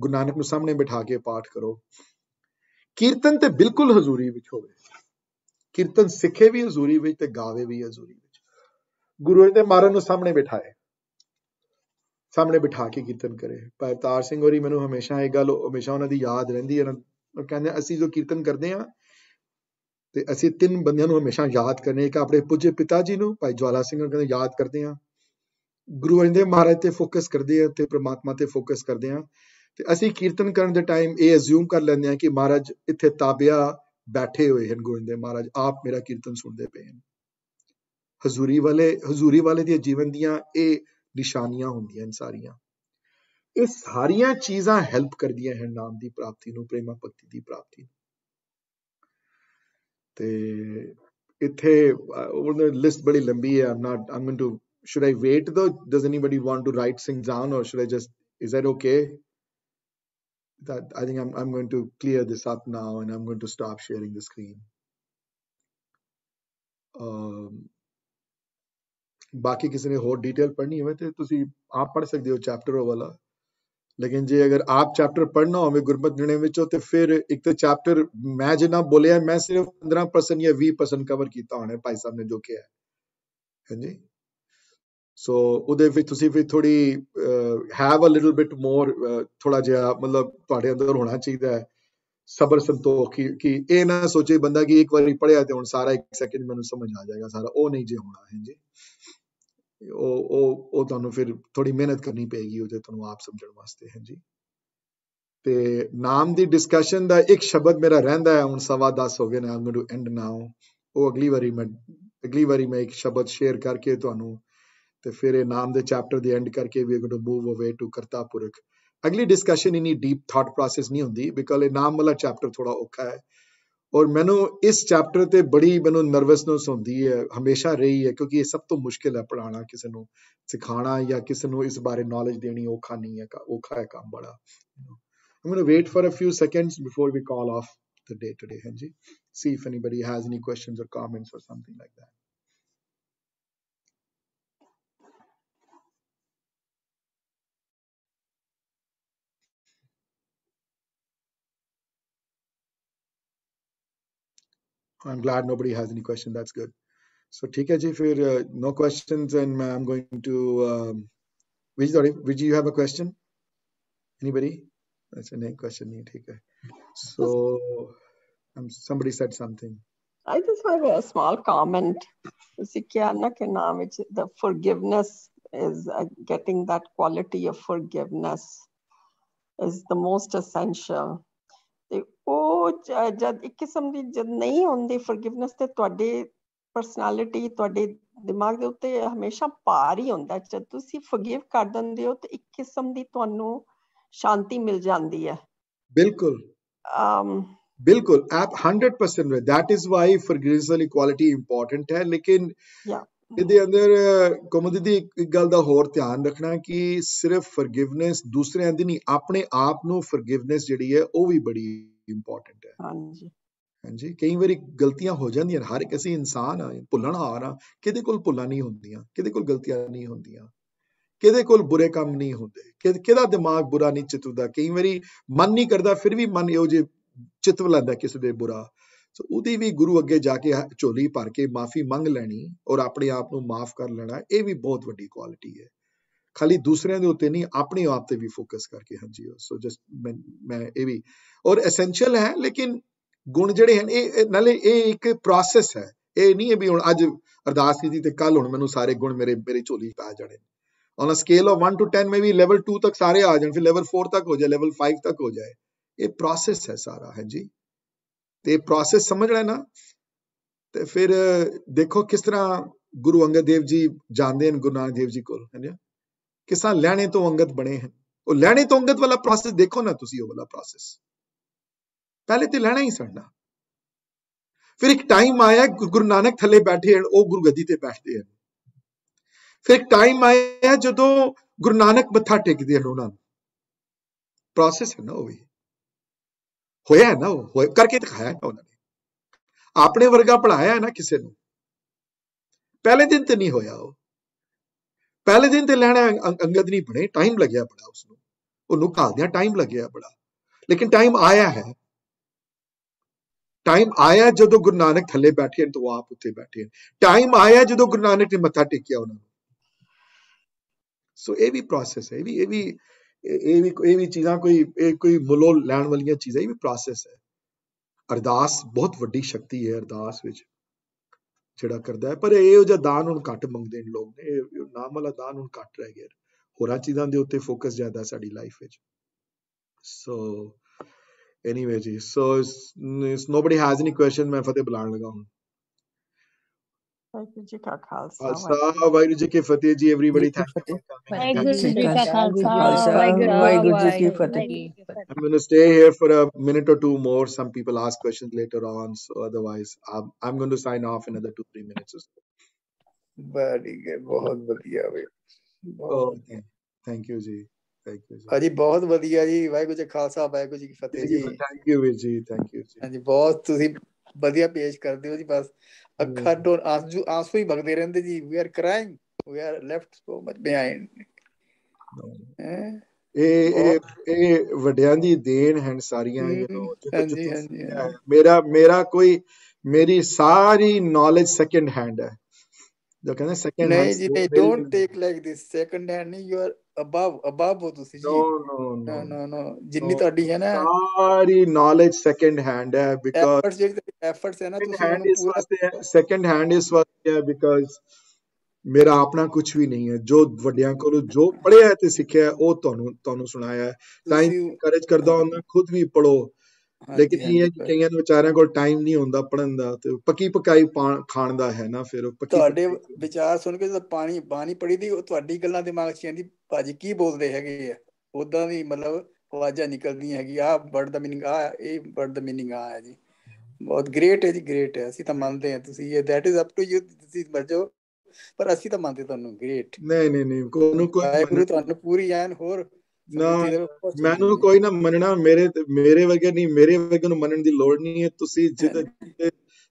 ਗੁਰੂ ਨਾਨਕ ਨੂੰ ਸਾਹਮਣੇ ਬਿਠਾ ਕੇ ਪਾਠ ਕਰੋ ਕੀਰਤਨ ਤੇ ਬਿਲਕੁਲ ਹਜ਼ੂਰੀ ਵਿੱਚ ਹੋਵੇ ਕੀਰਤਨ ਸਿੱਖੇ ਵੀ ਹਜ਼ੂਰੀ ਵਿੱਚ ਤੇ ਗਾਵੇ ਵੀ ਹਜ਼ੂਰੀ ਵਿੱਚ ਗੁਰੂ ਦੇ ਮਾਰਨ ਨੂੰ ਸਾਹਮਣੇ ਬਿਠਾਏ ਸਾਹਮਣੇ ਬਿਠਾ ਕੇ ਕੀਰਤਨ ਕਰੇ ਪਰ ਤਾਰ ਸਿੰਘ ਹੋਰੀ ਮੈਨੂੰ ਹਮੇਸ਼ਾ ਇਹ ਗੱਲ ਹਮੇਸ਼ਾ ਉਹਨਾਂ ਦੀ ਯਾਦ ਰਹਿੰਦੀ ਹੈ ਉਹ ਕਹਿੰਦੇ ਅਸੀਂ ਜੋ ਕੀਰਤਨ ਕਰਦੇ ਆ ਤੇ ਅਸੀਂ ਤਿੰਨ ਬੰਦਿਆਂ ਨੂੰ ਹਮੇਸ਼ਾ ਯਾਦ ਕਰਨੇ ਇੱਕ ਆਪਣੇ ਪੁੱਜੇ ਪਿਤਾ ਜੀ ਨੂੰ ਭਾਈ ਜਵਾਲਾ ਸਿੰਘ ਨੂੰ ਕਹਿੰਦੇ ਯਾਦ ਕਰਦੇ ਆ ਗੁਰੂ ਅਰਜਨ ਦੇਵ ਮਹਾਰਾਜ ਤੇ ਫੋਕਸ ਕਰਦੇ ਆ ਤੇ ਪ੍ਰਮਾਤਮਾ ਤੇ ਫੋਕਸ ਕਰਦੇ ਆ ਤੇ ਅਸੀਂ ਕੀਰਤਨ ਕਰਨ ਦੇ ਟਾਈਮ ਇਹ ਅਸਿਊਮ ਕਰ ਲੈਂਦੇ ਆ ਕਿ ਮਹਾਰਾਜ ਇੱਥੇ ਤਾਬਿਆ ਬੈਠੇ ਹੋਏ ਹਨ ਗੁਰੂ ਅਰਜਨ ਦੇਵ ਮਹਾਰਾਜ ਆਪ ਮੇਰਾ ਕੀਰਤਨ ਸੁਣਦੇ ਪਏ ਹਨ ਹਜ਼ੂਰੀ ਵਾਲੇ ਹਜ਼ੂਰੀ ਵਾਲੇ ਦੇ ਜੀਵਨ ਦੀਆਂ ਇਹ ਨਿਸ਼ਾਨੀਆਂ ਹੁੰਦੀਆਂ ਹਨ ਸਾਰੀਆਂ ਇਹ ਸਾਰੀਆਂ ਚੀਜ਼ਾਂ ਹੈਲਪ ਕਰਦੀਆਂ ਹਨ ਨਾਮ ਦੀ ਪ੍ਰਾਪਤੀ ਨੂੰ ਪ੍ਰੇਮਾ ਭਗਤੀ ਦੀ ਪ੍ਰਾਪਤੀ ਨੂੰ ਤੇ ਇੱਥੇ ਉਹਨਾਂ ਲਿਸਟ ਬੜੀ ਲੰਬੀ ਹੈ I'm not I'm going to should I wait though? Does anybody want to write things down or should I just, is that okay? That I think I'm, I'm going to clear this up now and I'm going to stop sharing the screen. ਬਾਕੀ ਕਿਸੇ ਨੇ ਹੋਰ detail ਪੜ੍ਹਨੀ ਹੋਵੇ ਤੇ ਤੁਸੀਂ ਆਪ ਪੜ੍ਹ ਸਕਦੇ ਹੋ ਚੈਪਟਰ ਉਹ ਵਾਲਾ ਲੇਕਿਨ ਜੇ ਅਗਰ ਆਪ ਚੈਪਟਰ ਪੜਨਾ ਹੋਵੇ ਗੁਰਮਤ ਨਿਰਣੇ ਵਿੱਚੋਂ ਤੇ ਫਿਰ ਇੱਕ ਤੇ ਚੈਪਟਰ ਮੈਂ ਜਿੰਨਾ ਬੋਲਿਆ ਮੈਂ ਸਿਰਫ 15% ਜਾਂ 20% ਕਵਰ ਕੀਤਾ ਹੋਣਾ ਭਾਈ ਸਾਹਿਬ ਨੇ ਜੋ ਕਿਹਾ ਹੈ ਹਾਂਜੀ ਸੋ ਉਹਦੇ ਵਿੱਚ ਤੁਸੀਂ ਫਿਰ ਥੋੜੀ have a little bit more ਥੋੜਾ ਜਿਹਾ ਮਤਲਬ ਤੁਹਾਡੇ ਅੰਦਰ ਹੋਣਾ ਚਾਹੀਦਾ ਹੈ ਸਬਰ ਸੰਤੋਖ ਕਿ ਕਿ ਇਹ ਨਾ ਸੋਚੇ ਬੰਦਾ ਕਿ ਇੱਕ ਵਾਰੀ ਪੜਿਆ ਤੇ ਹੁਣ ਸਾਰਾ ਇੱਕ ਸੈਕਿੰਡ ਮੈਨੂੰ ਸਮਝ ਆ ਜਾਏਗਾ ਸਾਰਾ ਉਹ ਨਹੀਂ ਜੇ ਹੋਣਾ ਹੈ ਜੀ ਉਹ ਉਹ ਉਹ ਤੁਹਾਨੂੰ ਫਿਰ ਥੋੜੀ ਮਿਹਨਤ ਕਰਨੀ ਪੈਗੀ ਉਹਦੇ ਤੁਹਾਨੂੰ ਆਪ ਸਮਝਣ ਵਾਸਤੇ ਹਾਂਜੀ ਤੇ ਨਾਮ ਦੀ ਡਿਸਕਸ਼ਨ ਦਾ ਇੱਕ ਸ਼ਬਦ ਮੇਰਾ ਰਹਿੰਦਾ ਹੈ ਹੁਣ ਸਵਾ 10 ਹੋ ਗਏ ਨੇ I'm going to end now ਉਹ ਅਗਲੀ ਵਾਰੀ ਮੈਂ ਅਗਲੀ ਵਾਰੀ ਮੈਂ ਇੱਕ ਸ਼ਬਦ ਸ਼ੇਅਰ ਕਰਕੇ ਤੁਹਾਨੂੰ ਤੇ ਫਿਰ ਇਹ ਨਾਮ ਦੇ ਚੈਪਟਰ ਦੇ ਐਂਡ ਕਰਕੇ we going to move away to ਕਰਤਾਪੁਰਖ ਅਗਲੀ ਡਿਸਕਸ਼ਨ ਇਨੀ ਡੀਪ ਥਾਟ ਪ੍ਰੋਸੈਸ ਨਹੀਂ ਹੁੰਦੀ ਬਿਕਾਜ਼ ਇਹ ਨਾਮ ਵਾਲਾ ਚੈਪਟਰ ਥੋੜਾ ਔਖਾ ਹੈ ਔਰ ਮੈਨੂੰ ਇਸ ਚੈਪਟਰ ਤੇ ਬੜੀ ਮੈਨੂੰ ਨਰਵਸਨੈਸ ਹੁੰਦੀ ਹੈ ਹਮੇਸ਼ਾ ਰਹੀ ਹੈ ਕਿਉਂਕਿ ਇਹ ਸਭ ਤੋਂ ਮੁਸ਼ਕਿਲ ਹੈ ਪੜਾਉਣਾ ਕਿਸੇ ਨੂੰ ਸਿਖਾਣਾ ਜਾਂ ਕਿਸੇ ਨੂੰ ਇਸ ਬਾਰੇ ਨੌਲੇਜ ਦੇਣੀ ਔਖਾ ਨਹੀਂ ਹੈ ਔਖਾ ਹੈ ਕੰਮ ਬੜਾ I'm going wait for a few seconds before we call off the day today ਹਾਂਜੀ see if anybody has any questions or comments or something like that I'm glad nobody has any question. That's good. So, TK ji, if uh, no questions, and uh, I'm going to. Um, Sorry, Vijay, you have a question? Anybody? That's a next question. You take So, um, somebody said something. I just have a small comment. The forgiveness is uh, getting that quality of forgiveness is the most essential ਤੇ ਉਹ ਜਦ ਇੱਕ ਕਿਸਮ ਦੀ ਜਦ ਨਹੀਂ ਹੁੰਦੀ forgiveness ਤੇ ਤੁਹਾਡੇ ਪਰਸਨੈਲਿਟੀ ਤੁਹਾਡੇ ਦਿਮਾਗ ਦੇ ਉੱਤੇ ਹਮੇਸ਼ਾ ਭਾਰ ਹੀ ਹੁੰਦਾ ਜਦ ਤੁਸੀਂ ਫੋਰਗਿਵ ਕਰ ਦਿੰਦੇ ਹੋ ਤੇ ਇੱਕ ਕਿਸਮ ਦੀ ਤੁਹਾਨੂੰ ਸ਼ਾਂਤੀ ਮਿਲ ਜਾਂਦੀ ਹੈ ਬਿਲਕੁਲ ਅਮ ਬਿਲਕੁਲ ਆਪ 100% में that is why forgiveness quality important ਹੈ ਲੇਕਿਨ ਯਾ ਇਹਦੇ ਅੰਦਰ ਕਮਦੀ ਦੀ ਇੱਕ ਗੱਲ ਦਾ ਹੋਰ ਧਿਆਨ ਰੱਖਣਾ ਕਿ ਸਿਰਫ ਫਰਗਿਵਨੈਸ ਦੂਸਰਿਆਂ ਦੀ ਨਹੀਂ ਆਪਣੇ ਆਪ ਨੂੰ ਫਰਗਿਵਨੈਸ ਜਿਹੜੀ ਹੈ ਉਹ ਵੀ ਬੜੀ ਇੰਪੋਰਟੈਂਟ ਹੈ ਹਾਂਜੀ ਹਾਂਜੀ ਕਈ ਵਾਰੀ ਗਲਤੀਆਂ ਹੋ ਜਾਂਦੀਆਂ ਹਰ ਇੱਕ ਅਸੀਂ ਇਨਸਾਨ ਆ ਭੁੱਲਣ ਹਾਰ ਆ ਕਿਹਦੇ ਕੋਲ ਭੁੱਲਾਂ ਨਹੀਂ ਹੁੰਦੀਆਂ ਕਿਹਦੇ ਕੋਲ ਗਲਤੀਆਂ ਨਹੀਂ ਹੁੰਦੀਆਂ ਕਿਹਦੇ ਕੋਲ ਬੁਰੇ ਕੰਮ ਨਹੀਂ ਹੁੰਦੇ ਕਿਹਦਾ ਦਿਮਾਗ ਬੁਰਾ ਨਹੀਂ ਚਿਤੂਦਾ ਕਈ ਵਾਰੀ ਮਨ ਨਹੀਂ ਕਰਦਾ ਫਿਰ ਵੀ ਮਨ ਇਹੋ ਜੇ ਚਿਤਵ ਲੈਂਦਾ ਕਿਸੇ ਦੇ ਬੁਰਾ ਸੋ ਉਹਦੀ ਵੀ ਗੁਰੂ ਅੱਗੇ ਜਾ ਕੇ ਝੋਲੀ ਭਰ ਕੇ ਮਾਫੀ ਮੰਗ ਲੈਣੀ ਔਰ ਆਪਣੇ ਆਪ ਨੂੰ ਮਾਫ ਕਰ ਲੈਣਾ ਇਹ ਵੀ ਬਹੁਤ ਵੱਡੀ ਕੁਆਲਿਟੀ ਹੈ ਖਾਲੀ ਦੂਸਰਿਆਂ ਦੇ ਉੱਤੇ ਨਹੀਂ ਆਪਣੇ ਆਪ ਤੇ ਵੀ ਫੋਕਸ ਕਰਕੇ ਹਾਂਜੀ ਸੋ ਜਸਟ ਮੈਂ ਇਹ ਵੀ ਔਰ ਐਸੈਂਸ਼ੀਅਲ ਹੈ ਲੇਕਿਨ ਗੁਣ ਜਿਹੜੇ ਹਨ ਇਹ ਨਾਲੇ ਇਹ ਇੱਕ ਪ੍ਰੋਸੈਸ ਹੈ ਇਹ ਨਹੀਂ ਹੈ ਵੀ ਹੁਣ ਅੱਜ ਅਰਦਾਸ ਕੀਤੀ ਤੇ ਕੱਲ ਹੁਣ ਮੈਨੂੰ ਸਾਰੇ ਗੁਣ ਮੇਰੇ ਮੇਰੀ ਝੋਲੀ ਪਾ ਜਾਣੇ on a scale of 1 to 10 maybe level 2 ਤੱਕ ਸਾਰੇ ਆ ਜਾਣ ਫਿਰ ਲੈਵਲ 4 ਤੱਕ ਹੋ ਜਾਏ ਲੈਵਲ 5 ਤੱਕ ਹੋ ਜਾਏ ਇਹ ਪ੍ਰੋਸੈਸ ਹੈ ਸਾਰਾ ਹੈ ਜੀ ਤੇ ਪ੍ਰੋਸੈਸ ਸਮਝ ਲੈਣਾ ਤੇ ਫਿਰ ਦੇਖੋ ਕਿਸ ਤਰ੍ਹਾਂ ਗੁਰੂ ਅੰਗਦ ਦੇਵ ਜੀ ਜਾਂਦੇ ਹਨ ਗੁਰੂ ਨਾਨਕ ਦੇਵ ਜੀ ਕੋਲ ਹੈ ਨਾ ਕਿਸਾਂ ਲੈਣੇ ਤੋਂ ਅੰਗਦ ਬਣੇ ਹਨ ਉਹ ਲੈਣੇ ਤੋਂ ਅੰਗਦ ਵਾਲਾ ਪ੍ਰੋਸੈਸ ਦੇਖੋ ਨਾ ਤੁਸੀਂ ਉਹ ਵਾਲਾ ਪ੍ਰੋਸੈਸ ਪਹਿਲੇ ਤੇ ਲੈਣਾ ਹੀ ਸੜਨਾ ਫਿਰ ਇੱਕ ਟਾਈਮ ਆਇਆ ਗੁਰੂ ਨਾਨਕ ਥੱਲੇ ਬੈਠੇ ਹਨ ਉਹ ਗੁਰੂ ਗੱਦੀ ਤੇ ਬੈਠਦੇ ਹਨ ਫਿਰ ਇੱਕ ਟਾਈਮ ਆਇਆ ਜਦੋਂ ਗੁਰੂ ਨਾਨਕ ਮੱਥਾ ਟੇਕਦੇ ਹਨ ਉਹਨਾਂ ਨੂੰ ਪ੍ਰੋਸੈਸ ਹੈ ਨਾ ਉਹ ਵੀ ਹੋਇਆ ਨਾ ਉਹ ਕਰਕੇ ਦਿਖਾਇਆ ਨਾ ਉਹਨਾਂ ਨੇ ਆਪਣੇ ਵਰਗਾ ਪੜਾਇਆ ਨਾ ਕਿਸੇ ਨੂੰ ਪਹਿਲੇ ਦਿਨ ਤੇ ਨਹੀਂ ਹੋਇਆ ਉਹ ਪਹਿਲੇ ਦਿਨ ਤੇ ਲੈਣਾ ਅੰਗਦ ਨਹੀਂ ਬਣੇ ਟਾਈਮ ਲੱਗਿਆ ਬੜਾ ਉਸ ਨੂੰ ਉਹਨੂੰ ਘਾਲਦਿਆਂ ਟਾਈਮ ਲੱਗਿਆ ਬੜਾ ਲੇਕਿਨ ਟਾਈਮ ਆਇਆ ਹੈ ਟਾਈਮ ਆਇਆ ਜਦੋਂ ਗੁਰੂ ਨਾਨਕ ਥੱਲੇ ਬੈਠੇ ਹਨ ਤੋਂ ਆਪ ਉੱਤੇ ਬੈਠੇ ਹਨ ਟਾਈਮ ਆਇਆ ਜਦੋਂ ਗੁਰੂ ਨਾਨਕ ਨੇ ਮੱਥਾ ਟੇਕਿਆ ਉਹਨਾਂ ਨੂੰ ਸੋ ਇਹ ਵੀ ਪ੍ਰੋਸੈਸ ਹੈ ਇਹ ਵੀ ਇਹ ਵੀ ਇਹ ਵੀ ਇਹ ਵੀ ਚੀਜ਼ਾਂ ਕੋਈ ਇਹ ਕੋਈ ਮੁੱਲੋ ਲੈਣ ਵਾਲੀਆਂ ਚੀਜ਼ਾਂ ਇਹ ਵੀ ਪ੍ਰੋਸੈਸ ਹੈ ਅਰਦਾਸ ਬਹੁਤ ਵੱਡੀ ਸ਼ਕਤੀ ਹੈ ਅਰਦਾਸ ਵਿੱਚ ਜਿਹੜਾ ਕਰਦਾ ਹੈ ਪਰ ਇਹ ਉਹ ਜਿਹਾ ਦਾਨ ਹੁਣ ਘੱਟ ਮੰਗਦੇ ਨੇ ਲੋਕ ਨੇ ਇਹ ਨਾਮ ਵਾਲਾ ਦਾਨ ਹੁਣ ਘੱਟ ਰਹਿ ਗਿਆ ਹੋਰਾਂ ਚੀਜ਼ਾਂ ਦੇ ਉੱਤੇ ਫੋਕਸ ਜ਼ਿਆਦਾ ਸਾਡੀ ਲਾਈਫ ਵਿੱਚ ਸੋ ਐਨੀਵੇ ਜੀ ਸੋ ਇਸ ਨੋਬਡੀ ਹੈਜ਼ ਐਨੀ ਕੁਐਸਚਨ ਮੈਂ ਫਤਿਹ ਬੁਲਾਣ ਲਗਾ ਹੁਣ ਵਾਹਿਗੁਰੂ ਕਾ ਖਾਲਸਾ ਵਾਹਿਗੁਰੂ ਜੀ ਕੀ ਫਤਿਹ ਜੀ एवरीबॉडी ਥੈਂਕ ਯੂ ਵਾਹਿਗੁਰੂ ਜੀ ਕਾ ਖਾਲਸਾ ਵਾਹਿਗੁਰੂ ਜੀ ਕੀ ਫਤਿਹ I'm going to stay here for a minute or two more some people ask questions later on so otherwise I'm, I'm going to sign off in another 2 3 minutes or so ਬੜੀ ਗੇ ਬਹੁਤ ਵਧੀਆ ਵੇ thank you ਜੀ thank you ਜੀ ਹਾਂਜੀ ਬਹੁਤ ਵਧੀਆ ਜੀ ਵਾਹਿਗੁਰੂ ਜੀ ਖਾਲਸਾ ਵਾਹਿਗੁਰੂ ਜੀ ਕੀ ਫਤਿਹ ਜੀ ਥੈਂਕ ਯੂ ਵੀਰ ਜੀ ਥੈਂਕ ਯੂ ਜੀ ਹਾਂਜੀ ਬਹੁਤ ਤੁਸੀਂ ਵਧੀਆ ਪੇਸ਼ ਕਰਦੇ ਹੋ ਜੀ ਬਸ ਅੱਖਾਂ ਤੋਂ ਆਸੂ ਆਸੂ ਹੀ ਵਗਦੇ ਰਹਿੰਦੇ ਜੀ we are crying we are left so much behind ਇਹ ਇਹ ਇਹ ਵੱਡਿਆਂ ਦੀ ਦੇਣ ਹਨ ਸਾਰੀਆਂ ਹਾਂਜੀ ਹਾਂਜੀ ਮੇਰਾ ਮੇਰਾ ਕੋਈ ਮੇਰੀ ਸਾਰੀ ਨੌਲੇਜ ਸੈਕੰਡ ਹੈਂਡ ਹੈ ਜੋ ਕਹਿੰਦੇ ਸੈਕੰਡ ਹੈਂਡ ਨਹੀਂ ਜੀ they don't take like this second hand ਨਹੀਂ ਯੂ ਆਰ ਅਬਵ ਅਬਵ ਹੋ ਤੁਸੀਂ ਜੀ ਨੋ ਨੋ ਨੋ ਨੋ ਜਿੰਨੀ ਤੁਹਾਡੀ ਹੈ ਨਾ ਸਾਰੀ ਨੌਲੇਜ ਸੈਕੰਡ ਹੈਂਡ ਹੈ ਬਿਕਾਜ਼ ਐਫਰਟਸ ਜਿਹੜੇ ਐਫਰਟਸ ਹੈ ਨਾ ਤੁਸੀਂ ਪੂਰਾ ਸੈਕੰਡ ਹੈਂਡ ਇਸ ਵਾਸਤੇ ਹੈ ਬਿਕਾਜ਼ ਮੇਰਾ ਆਪਣਾ ਕੁਝ ਵੀ ਨਹੀਂ ਹੈ ਜੋ ਵੱਡਿਆਂ ਕੋਲੋਂ ਜੋ ਪੜਿਆ ਤੇ ਸਿੱਖਿਆ ਉਹ ਤੁਹਾਨੂੰ ਤੁਹਾਨੂੰ ਸੁਣਾਇਆ ਹੈ ਤਾਂ ਇਨਕਰੇਜ ਕਰਦਾ ਹਾਂ ਖੁਦ ਵੀ ਪੜੋ ਲੇਕਿਨ ਇਹ ਹੈ ਕਿ ਕਈਆਂ ਵਿਚਾਰਿਆਂ ਕੋਲ ਟਾਈਮ ਨਹੀਂ ਹੁੰਦਾ ਪੜਨ ਦਾ ਤੇ ਪੱਕੀ ਪਕਾਈ ਖਾਣ ਦਾ ਹੈ ਨਾ ਫਿਰ ਉਹ ਪੱਕੀ ਤੁਹਾਡੇ ਵਿਚਾਰ ਸੁਣ ਕੇ ਜਦ ਪਾਣੀ ਬਾਣੀ ਪੜੀ ਦੀ ਤੁਹਾਡੀ ਗੱਲਾਂ ਦਿਮਾਗ 'ਚ ਆਂਦੀ ਭਾਜੀ ਕੀ ਬੋਲਦੇ ਹੈਗੇ ਆ ਉਦਾਂ ਦੀ ਮਤਲਬ ਆਵਾਜ਼ਾਂ ਨਿਕਲਦੀਆਂ ਹੈਗੀ ਆ ਵਰਡ ਦਾ ਮੀਨਿੰਗ ਆ ਇਹ ਵਰਡ ਦਾ ਮੀਨਿੰਗ ਆ ਹੈ ਜੀ ਬਹੁਤ ਗ੍ਰੇਟ ਹੈ ਜੀ ਗ੍ਰੇਟ ਹੈ ਅਸੀਂ ਤਾਂ ਮੰਨਦੇ ਹਾਂ ਤੁਸੀਂ ਇਹ that is up to you ਤੁਸੀਂ ਮਰਜੋ ਪਰ ਅਸੀਂ ਤਾਂ ਮੰਨਦੇ ਤੁਹਾਨੂੰ ਗ੍ਰੇਟ ਨਹੀਂ ਨਹੀਂ ਨਹੀਂ ਕੋਈ ਨੂੰ ਕੋਈ ਤੁਹਾਨੂੰ ਪੂਰੀ ਐਨ ਹੋਰ ਨਾ ਮੈਨੂੰ ਕੋਈ ਨਾ ਮੰਨਣਾ ਮੇਰੇ ਮੇਰੇ ਵਰਗੇ ਨਹੀਂ ਮੇਰੇ ਵਰਗੇ ਨੂੰ ਮੰਨਣ ਦੀ ਲੋੜ ਨਹੀਂ ਹੈ ਤੁਸੀਂ ਜਿਹਦੇ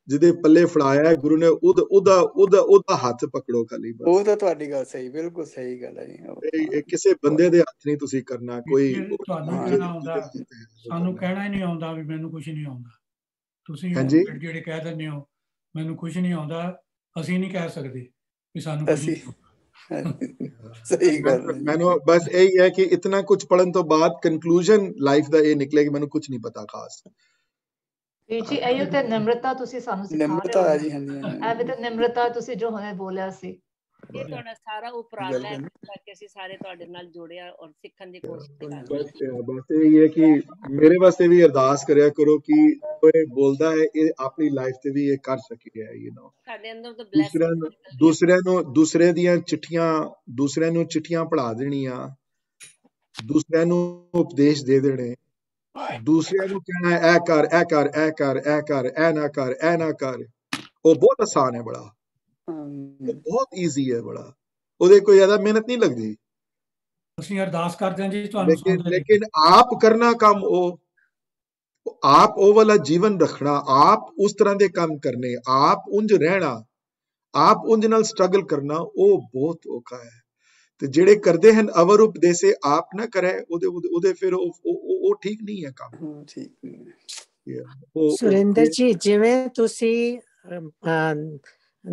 ਜਿਹਦੇ ਪੱਲੇ ਫੜਾਇਆ ਹੈ ਗੁਰੂ ਨੇ ਉਹ ਉਹਦਾ ਉਹਦਾ ਉਹਦਾ ਹੱਥ ਪਕੜੋ ਖਾਲੀ ਬਸ ਉਹ ਤਾਂ ਤੁਹਾਡੀ ਗੱਲ ਸਹੀ ਬਿਲਕੁਲ ਸਹੀ ਗੱਲ ਹੈ ਜੀ ਕਿਸੇ ਬੰਦੇ ਦੇ ਹੱਥ ਨਹੀਂ ਤੁਸੀਂ ਕਰਨਾ ਕੋਈ ਤੁਹਾਨੂੰ ਕਹਿਣਾ ਆਉਂਦਾ ਸਾਨੂੰ ਕਹਿਣਾ ਹੀ ਨਹੀਂ ਆਉਂਦਾ ਵੀ ਮੈਨੂੰ ਕੁਝ ਨਹੀਂ ਆਉਂਦਾ ਤੁਸੀਂ ਜਿਹੜੇ ਕਹਿ ਦਿੰਦੇ ਹੋ ਮੈਨੂੰ ਕੁਝ ਨਹੀਂ ਆਉਂਦਾ ਅਸੀਂ ਨਹੀਂ ਕਹਿ ਸਕਦੇ ਵੀ ਸਾਨੂੰ ਕੁਝ <laughs> ਸਹੀ ਗੱਲ ਮੈਨੂੰ ਬਸ ਇਹ ਹੈ ਕਿ ਇਤਨਾ ਕੁਝ ਪੜਨ ਤੋਂ ਬਾਅਦ ਕਨਕਲੂਜਨ ਲਾਈਫ ਦਾ ਇਹ ਨਿਕਲੇ ਕਿ ਮੈਨੂੰ ਕੁਝ ਨਹੀਂ ਪਤਾ ਖਾਸ ਜੀ ਜੀ ਇਹੋ ਤੇ ਨਿਮਰਤਾ ਤੁਸੀਂ ਸਾਨੂੰ ਸਿਖਾ ਰਹੇ ਹੋ ਨਿਮਰਤਾ ਜੀ ਹਾਂਜੀ ਐਵੇਂ ਤੇ ਨਿਮਰਤਾ ਤੁਸੀਂ ਜੋ ਹੁਣੇ ਬੋਲਿਆ ਸੀ ਇਹ ਤੁਹਾਡਾ ਸਾਰਾ ਉਪਰਾਲਾ ਹੈ ਕਿ ਅਸੀਂ ਸਾਰੇ ਤੁਹਾਡੇ ਨਾਲ ਜੁੜਿਆ ਔਰ ਸਿੱਖਣ ਦੀ ਕੋਸ਼ਿਸ਼ ਕਰਦੇ ਹਾਂ ਬਸ ਇਹ ਹੈ ਕਿ ਮੇਰੇ ਵਾਸਤੇ ਵੀ ਅਰਦਾਸ ਕਰਿਆ ਕਰੋ ਕਿ ਕੋਈ ਬੋਲਦਾ ਹੈ ਇਹ ਆਪਣੀ ਲਾਈਫ ਤੇ ਵੀ ਇਹ ਕਰ ਸਕੀ ਹੈ ਯੂ نو ਸਾਡੇ ਅੰਦਰ ਤਾਂ ਬਲੈਸਿੰਗ ਦੂਸਰਿਆਂ ਨੂੰ ਦੂਸਰੇ ਦੀਆਂ ਚਿੱਠੀਆਂ ਦੂਸਰਿਆਂ ਨੂੰ ਚਿੱਠੀਆਂ ਪੜਾ ਦੇਣੀਆਂ ਦੂਸਰਿਆਂ ਨੂੰ ਉਪਦੇਸ਼ ਦੇ ਦੇਣੇ ਦੂਸਰਿਆਂ ਨੂੰ ਕਹਿਣਾ ਐ ਕਰ ਐ ਕਰ ਐ ਕਰ ਐ ਕਰ ਐ ਨਾ ਕਰ ਐ ਨਾ ਕਰ ਉਹ ਬਹੁਤ ਆਸਾਨ ਹੈ ਬੜਾ ਬਹੁਤ ਈਜ਼ੀ ਹੈ ਬੜਾ ਉਹਦੇ ਕੋਈ ਜ਼ਿਆਦਾ ਮਿਹਨਤ ਨਹੀਂ ਲੱਗਦੀ ਅਸੀਂ ਅਰਦਾਸ ਕਰਦੇ ਹਾਂ ਜੀ ਤੁਹਾਨੂੰ ਲੇਕਿਨ ਲੇਕਿਨ ਆਪ ਕਰਨਾ ਕੰਮ ਉਹ ਆਪ ਉਹ ਵਾਲਾ ਜੀਵਨ ਰੱਖਣਾ ਆਪ ਉਸ ਤਰ੍ਹਾਂ ਦੇ ਕੰਮ ਕਰਨੇ ਆਪ ਉੰਜ ਰਹਿਣਾ ਆਪ ਉੰਜ ਨਾਲ ਸਟਰਗਲ ਕਰਨਾ ਉਹ ਬਹੁਤ ਔਖਾ ਹੈ ਤੇ ਜਿਹੜੇ ਕਰਦੇ ਹਨ ਅਵਰ ਉਪਦੇਸੇ ਆਪ ਨਾ ਕਰੇ ਉਹਦੇ ਉਹਦੇ ਫਿਰ ਉਹ ਉਹ ਠੀਕ ਨਹੀਂ ਹੈ ਕੰਮ ਠੀਕ ਨਹੀਂ ਸੁਰਿੰਦਰ ਜੀ ਜਿਵੇਂ ਤੁਸੀਂ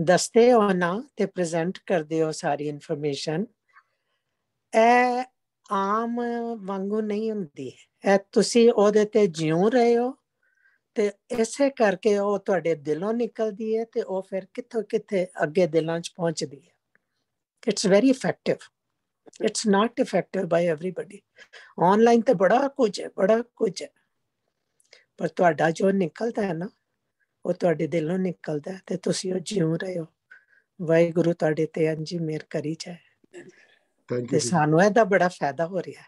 ਦੱਸਦੇ ਹੋ ਨਾ ਤੇ ਪ੍ਰੈਜ਼ੈਂਟ ਕਰਦੇ ਹੋ ਸਾਰੀ ਇਨਫੋਰਮੇਸ਼ਨ ਇਹ ਆਮ ਵਾਂਗੂ ਨਹੀਂ ਹੁੰਦੀ ਇਹ ਤੁਸੀਂ ਉਹਦੇ ਤੇ ਜਿਉ ਰਹੇ ਹੋ ਤੇ ਐਸੇ ਕਰਕੇ ਉਹ ਤੁਹਾਡੇ ਦਿਲੋਂ ਨਿਕਲਦੀ ਹੈ ਤੇ ਉਹ ਫਿਰ ਕਿੱਥੋਂ ਕਿੱਥੇ ਅੱਗੇ ਦਿਲਾਂ 'ਚ ਪਹੁੰਚਦੀ ਹੈ it's very effective it's not effective by everybody online ਤੇ ਬੜਾ ਕੁਝ ਹੈ ਬੜਾ ਕੁਝ ਹੈ ਪਰ ਤੁਹਾਡਾ ਜੋ ਨਿਕਲਦਾ ਹੈ ਨਾ ਉਹ ਤੁਹਾਡੇ ਦਿਲੋਂ ਨਿਕਲਦਾ ਤੇ ਤੁਸੀਂ ਉਹ ਜਿਉਂ ਰਹੇ ਹੋ ਵਾਹਿਗੁਰੂ ਤੁਹਾਡੇ ਤੇ ਅੰਜੀ ਮਿਹਰ ਕਰੀ ਜਾਏ ਤੇ ਸਾਨੂੰ ਇਹਦਾ ਬੜਾ ਫਾਇਦਾ ਹੋ ਰਿਹਾ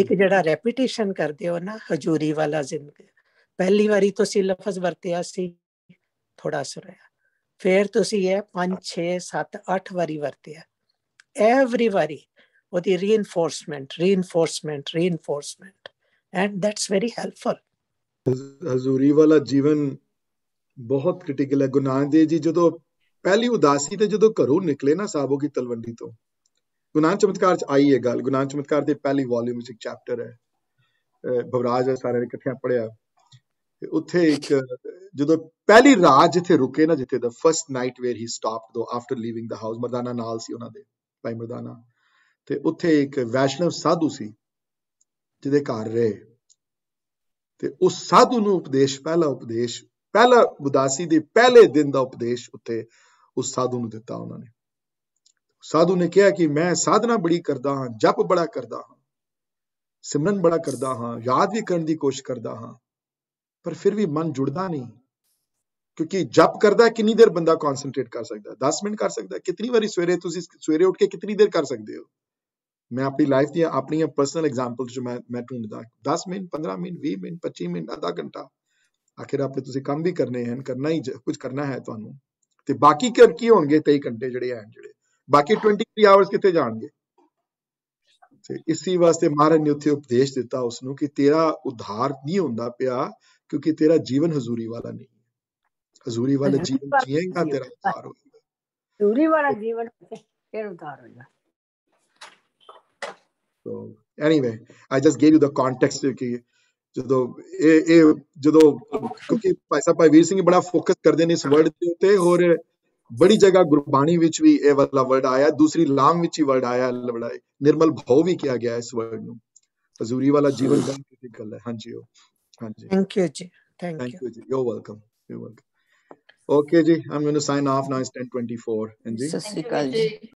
ਇੱਕ ਜਿਹੜਾ ਰੈਪੀਟੀਸ਼ਨ ਕਰਦੇ ਹੋ ਨਾ ਹਜ਼ੂਰੀ ਵਾਲਾ ਜ਼ਿੰਦਗੀ ਪਹਿਲੀ ਵਾਰੀ ਤੁਸੀਂ ਲਫ਼ਜ਼ ਵਰਤਿਆ ਸੀ ਥੋੜਾ ਸੁਰਿਆ ਫਿਰ ਤੁਸੀਂ ਇਹ 5 6 7 8 ਵਾਰੀ ਵਰਤਿਆ ਐਵਰੀ ਵਾਰੀ ਉਹਦੀ reinforcement reinforcement reinforcement and that's very helpful ਹਜ਼ੂਰੀ ਵਾਲਾ ਜੀਵਨ ਬਹੁਤ ਕ੍ਰਿਟੀਕਲ ਹੈ ਗੁਨਾਨ ਦੇ ਜੀ ਜਦੋਂ ਪਹਿਲੀ ਉਦਾਸੀ ਤੇ ਜਦੋਂ ਘਰੋਂ ਨਿਕਲੇ ਨਾ ਸਾਬੋ ਕੀ ਤਲਵੰਡੀ ਤੋਂ ਗੁਨਾਨ ਚਮਤਕਾਰ ਚ ਆਈ ਹੈ ਗੱਲ ਗੁਨਾਨ ਚਮਤਕਾਰ ਦੇ ਪਹਿਲੀ ਵੋਲਿਊਮ ਵਿੱਚ ਇੱਕ ਚੈਪਟਰ ਹੈ ਭਵਰਾਜ ਸਾਰੇ ਨੇ ਇਕੱਠਿਆਂ ਪੜਿਆ ਤੇ ਉੱਥੇ ਇੱਕ ਜਦੋਂ ਪਹਿਲੀ ਰਾਤ ਜਿੱਥੇ ਰੁਕੇ ਨਾ ਜਿੱਥੇ the first night where he stopped though after leaving the house Mardana ਨਾਲ ਸੀ ਉਹਨਾਂ ਦੇ ਭਾਈ ਮਰਦਾਨਾ ਤੇ ਉੱਥੇ ਇੱਕ ਵੈਸ਼ਨਵ ਸਾਧੂ ਸੀ ਜਿਹਦੇ ਘਰ ਰਹੇ ਤੇ ਉਸ ਸਾਧੂ ਨੂੰ ਉਪਦੇਸ਼ ਪਹਿਲਾ ਉਪਦੇਸ਼ ਪਹਿਲਾ ਉਦਾਸੀ ਦੇ ਪਹਿਲੇ ਦਿਨ ਦਾ ਉਪਦੇਸ਼ ਉੱਤੇ ਉਸ ਸਾਧੂ ਨੂੰ ਦਿੱਤਾ ਉਹਨਾਂ ਨੇ ਸਾਧੂ ਨੇ ਕਿਹਾ ਕਿ ਮੈਂ ਸਾਧਨਾ ਬੜੀ ਕਰਦਾ ਹਾਂ ਜਪ ਬੜਾ ਕਰਦਾ ਹਾਂ ਸਿਮਰਨ ਬੜਾ ਕਰਦਾ ਹਾਂ ਯਾਦ ਵੀ ਕਰਨ ਦੀ ਕੋਸ਼ਿਸ਼ ਕਰਦਾ ਹਾਂ ਪਰ ਫਿਰ ਵੀ ਮਨ ਜੁੜਦਾ ਨਹੀਂ ਕਿਉਂਕਿ ਜਪ ਕਰਦਾ ਕਿੰਨੀ ਦੇਰ ਬੰਦਾ ਕਨਸੈਂਟਰੇਟ ਕਰ ਸਕਦਾ 10 ਮਿੰਟ ਕਰ ਸਕਦਾ ਕਿੰਨੀ ਵਾਰੀ ਸਵੇਰੇ ਤੁਸੀਂ ਸਵੇਰੇ ਉੱਠ ਕੇ ਕਿੰਨੀ ਦੇਰ ਕਰ ਸਕਦੇ ਹੋ ਮੈਂ ਆਪਣੀ ਲਾਈਫ ਦੀਆਂ ਆਪਣੀਆਂ ਪਰਸਨਲ ਐਗਜ਼ਾਮਪਲਸ ਜੋ ਮੈਂ ਮੈਂ ਢੂੰਡਦਾ 10 ਮਿੰਟ 15 ਮਿੰਟ 20 ਮਿੰਟ 25 ਮਿੰਟ ਅੱਧਾ ਘੰਟਾ ਆਖਿਰ ਆਪਣੇ ਤੁਸੀਂ ਕੰਮ ਵੀ ਕਰਨੇ ਹਨ ਕਰਨਾ ਹੀ ਕੁਝ ਕਰਨਾ ਹੈ ਤੁਹਾਨੂੰ ਤੇ ਬਾਕੀ ਕਰ ਕੀ ਹੋਣਗੇ 23 ਘੰਟੇ ਜਿਹੜੇ ਆਣ ਜਿਹੜੇ ਬਾਕੀ 23 ਆਵਰਸ ਕਿੱਥੇ ਜਾਣਗੇ ਤੇ ਇਸੇ ਵਾਸਤੇ ਮਹਾਰਾਜ ਨੇ ਉੱਥੇ ਉਪਦੇਸ਼ ਦਿੱਤਾ ਉਸ ਨੂੰ ਕਿ ਤੇਰਾ ਉਧਾਰ ਨਹੀਂ ਹੁੰਦਾ ਪਿਆ ਕਿਉਂਕਿ ਤੇਰਾ ਜੀਵਨ ਹਜ਼ੂਰੀ ਵਾਲਾ ਨਹੀਂ ਹਜ਼ੂਰੀ ਵਾਲਾ ਜੀਵਨ ਜੀਏਗਾ ਤੇਰਾ ਉਧਾਰ ਹੋਏਗਾ ਹਜ਼ੂਰੀ ਵਾਲਾ ਜੀਵਨ ਫਿਰ ਉਧਾਰ ਹੋਏਗਾ so anyway I just gave you the context ਕਿ ਜਦੋਂ ਇਹ ਇਹ ਜਦੋਂ ਕਿਉਂਕਿ ਭਾਈ ਸਾਹਿਬ ਭਾਈ ਵੀਰ ਸਿੰਘ ਬੜਾ ਫੋਕਸ ਕਰਦੇ ਨੇ ਇਸ ਵਰਡ ਦੇ ਉੱਤੇ ਹੋਰ ਬੜੀ ਜਗ੍ਹਾ ਗੁਰਬਾਣੀ ਵਿੱਚ ਵੀ ਇਹ ਵਾਲਾ ਵਰਡ ਆਇਆ ਦੂਸਰੀ ਲਾਮ ਵਿੱਚ ਹੀ ਵਰਡ ਆਇਆ ਬੜਾ ਨਿਰਮਲ ਭਾਵ ਵੀ ਕਿਹਾ ਗਿਆ ਇਸ ਵਰਡ ਨੂੰ ਹਜ਼ੂਰੀ ਵਾਲਾ ਜੀਵਨ ਦਾ ਕਿਤੇ ਗੱਲ ਹੈ ਹਾਂਜੀ ਉਹ ਹਾਂਜੀ ਥੈਂਕ ਯੂ ਜੀ ਥੈਂਕ ਯੂ ਜੀ you welcome you welcome okay ਜੀ I'm going to sign off now it's 10:24 ਹਾਂਜੀ ਸਤਿ ਸ਼੍ਰੀ ਅਕਾਲ ਜੀ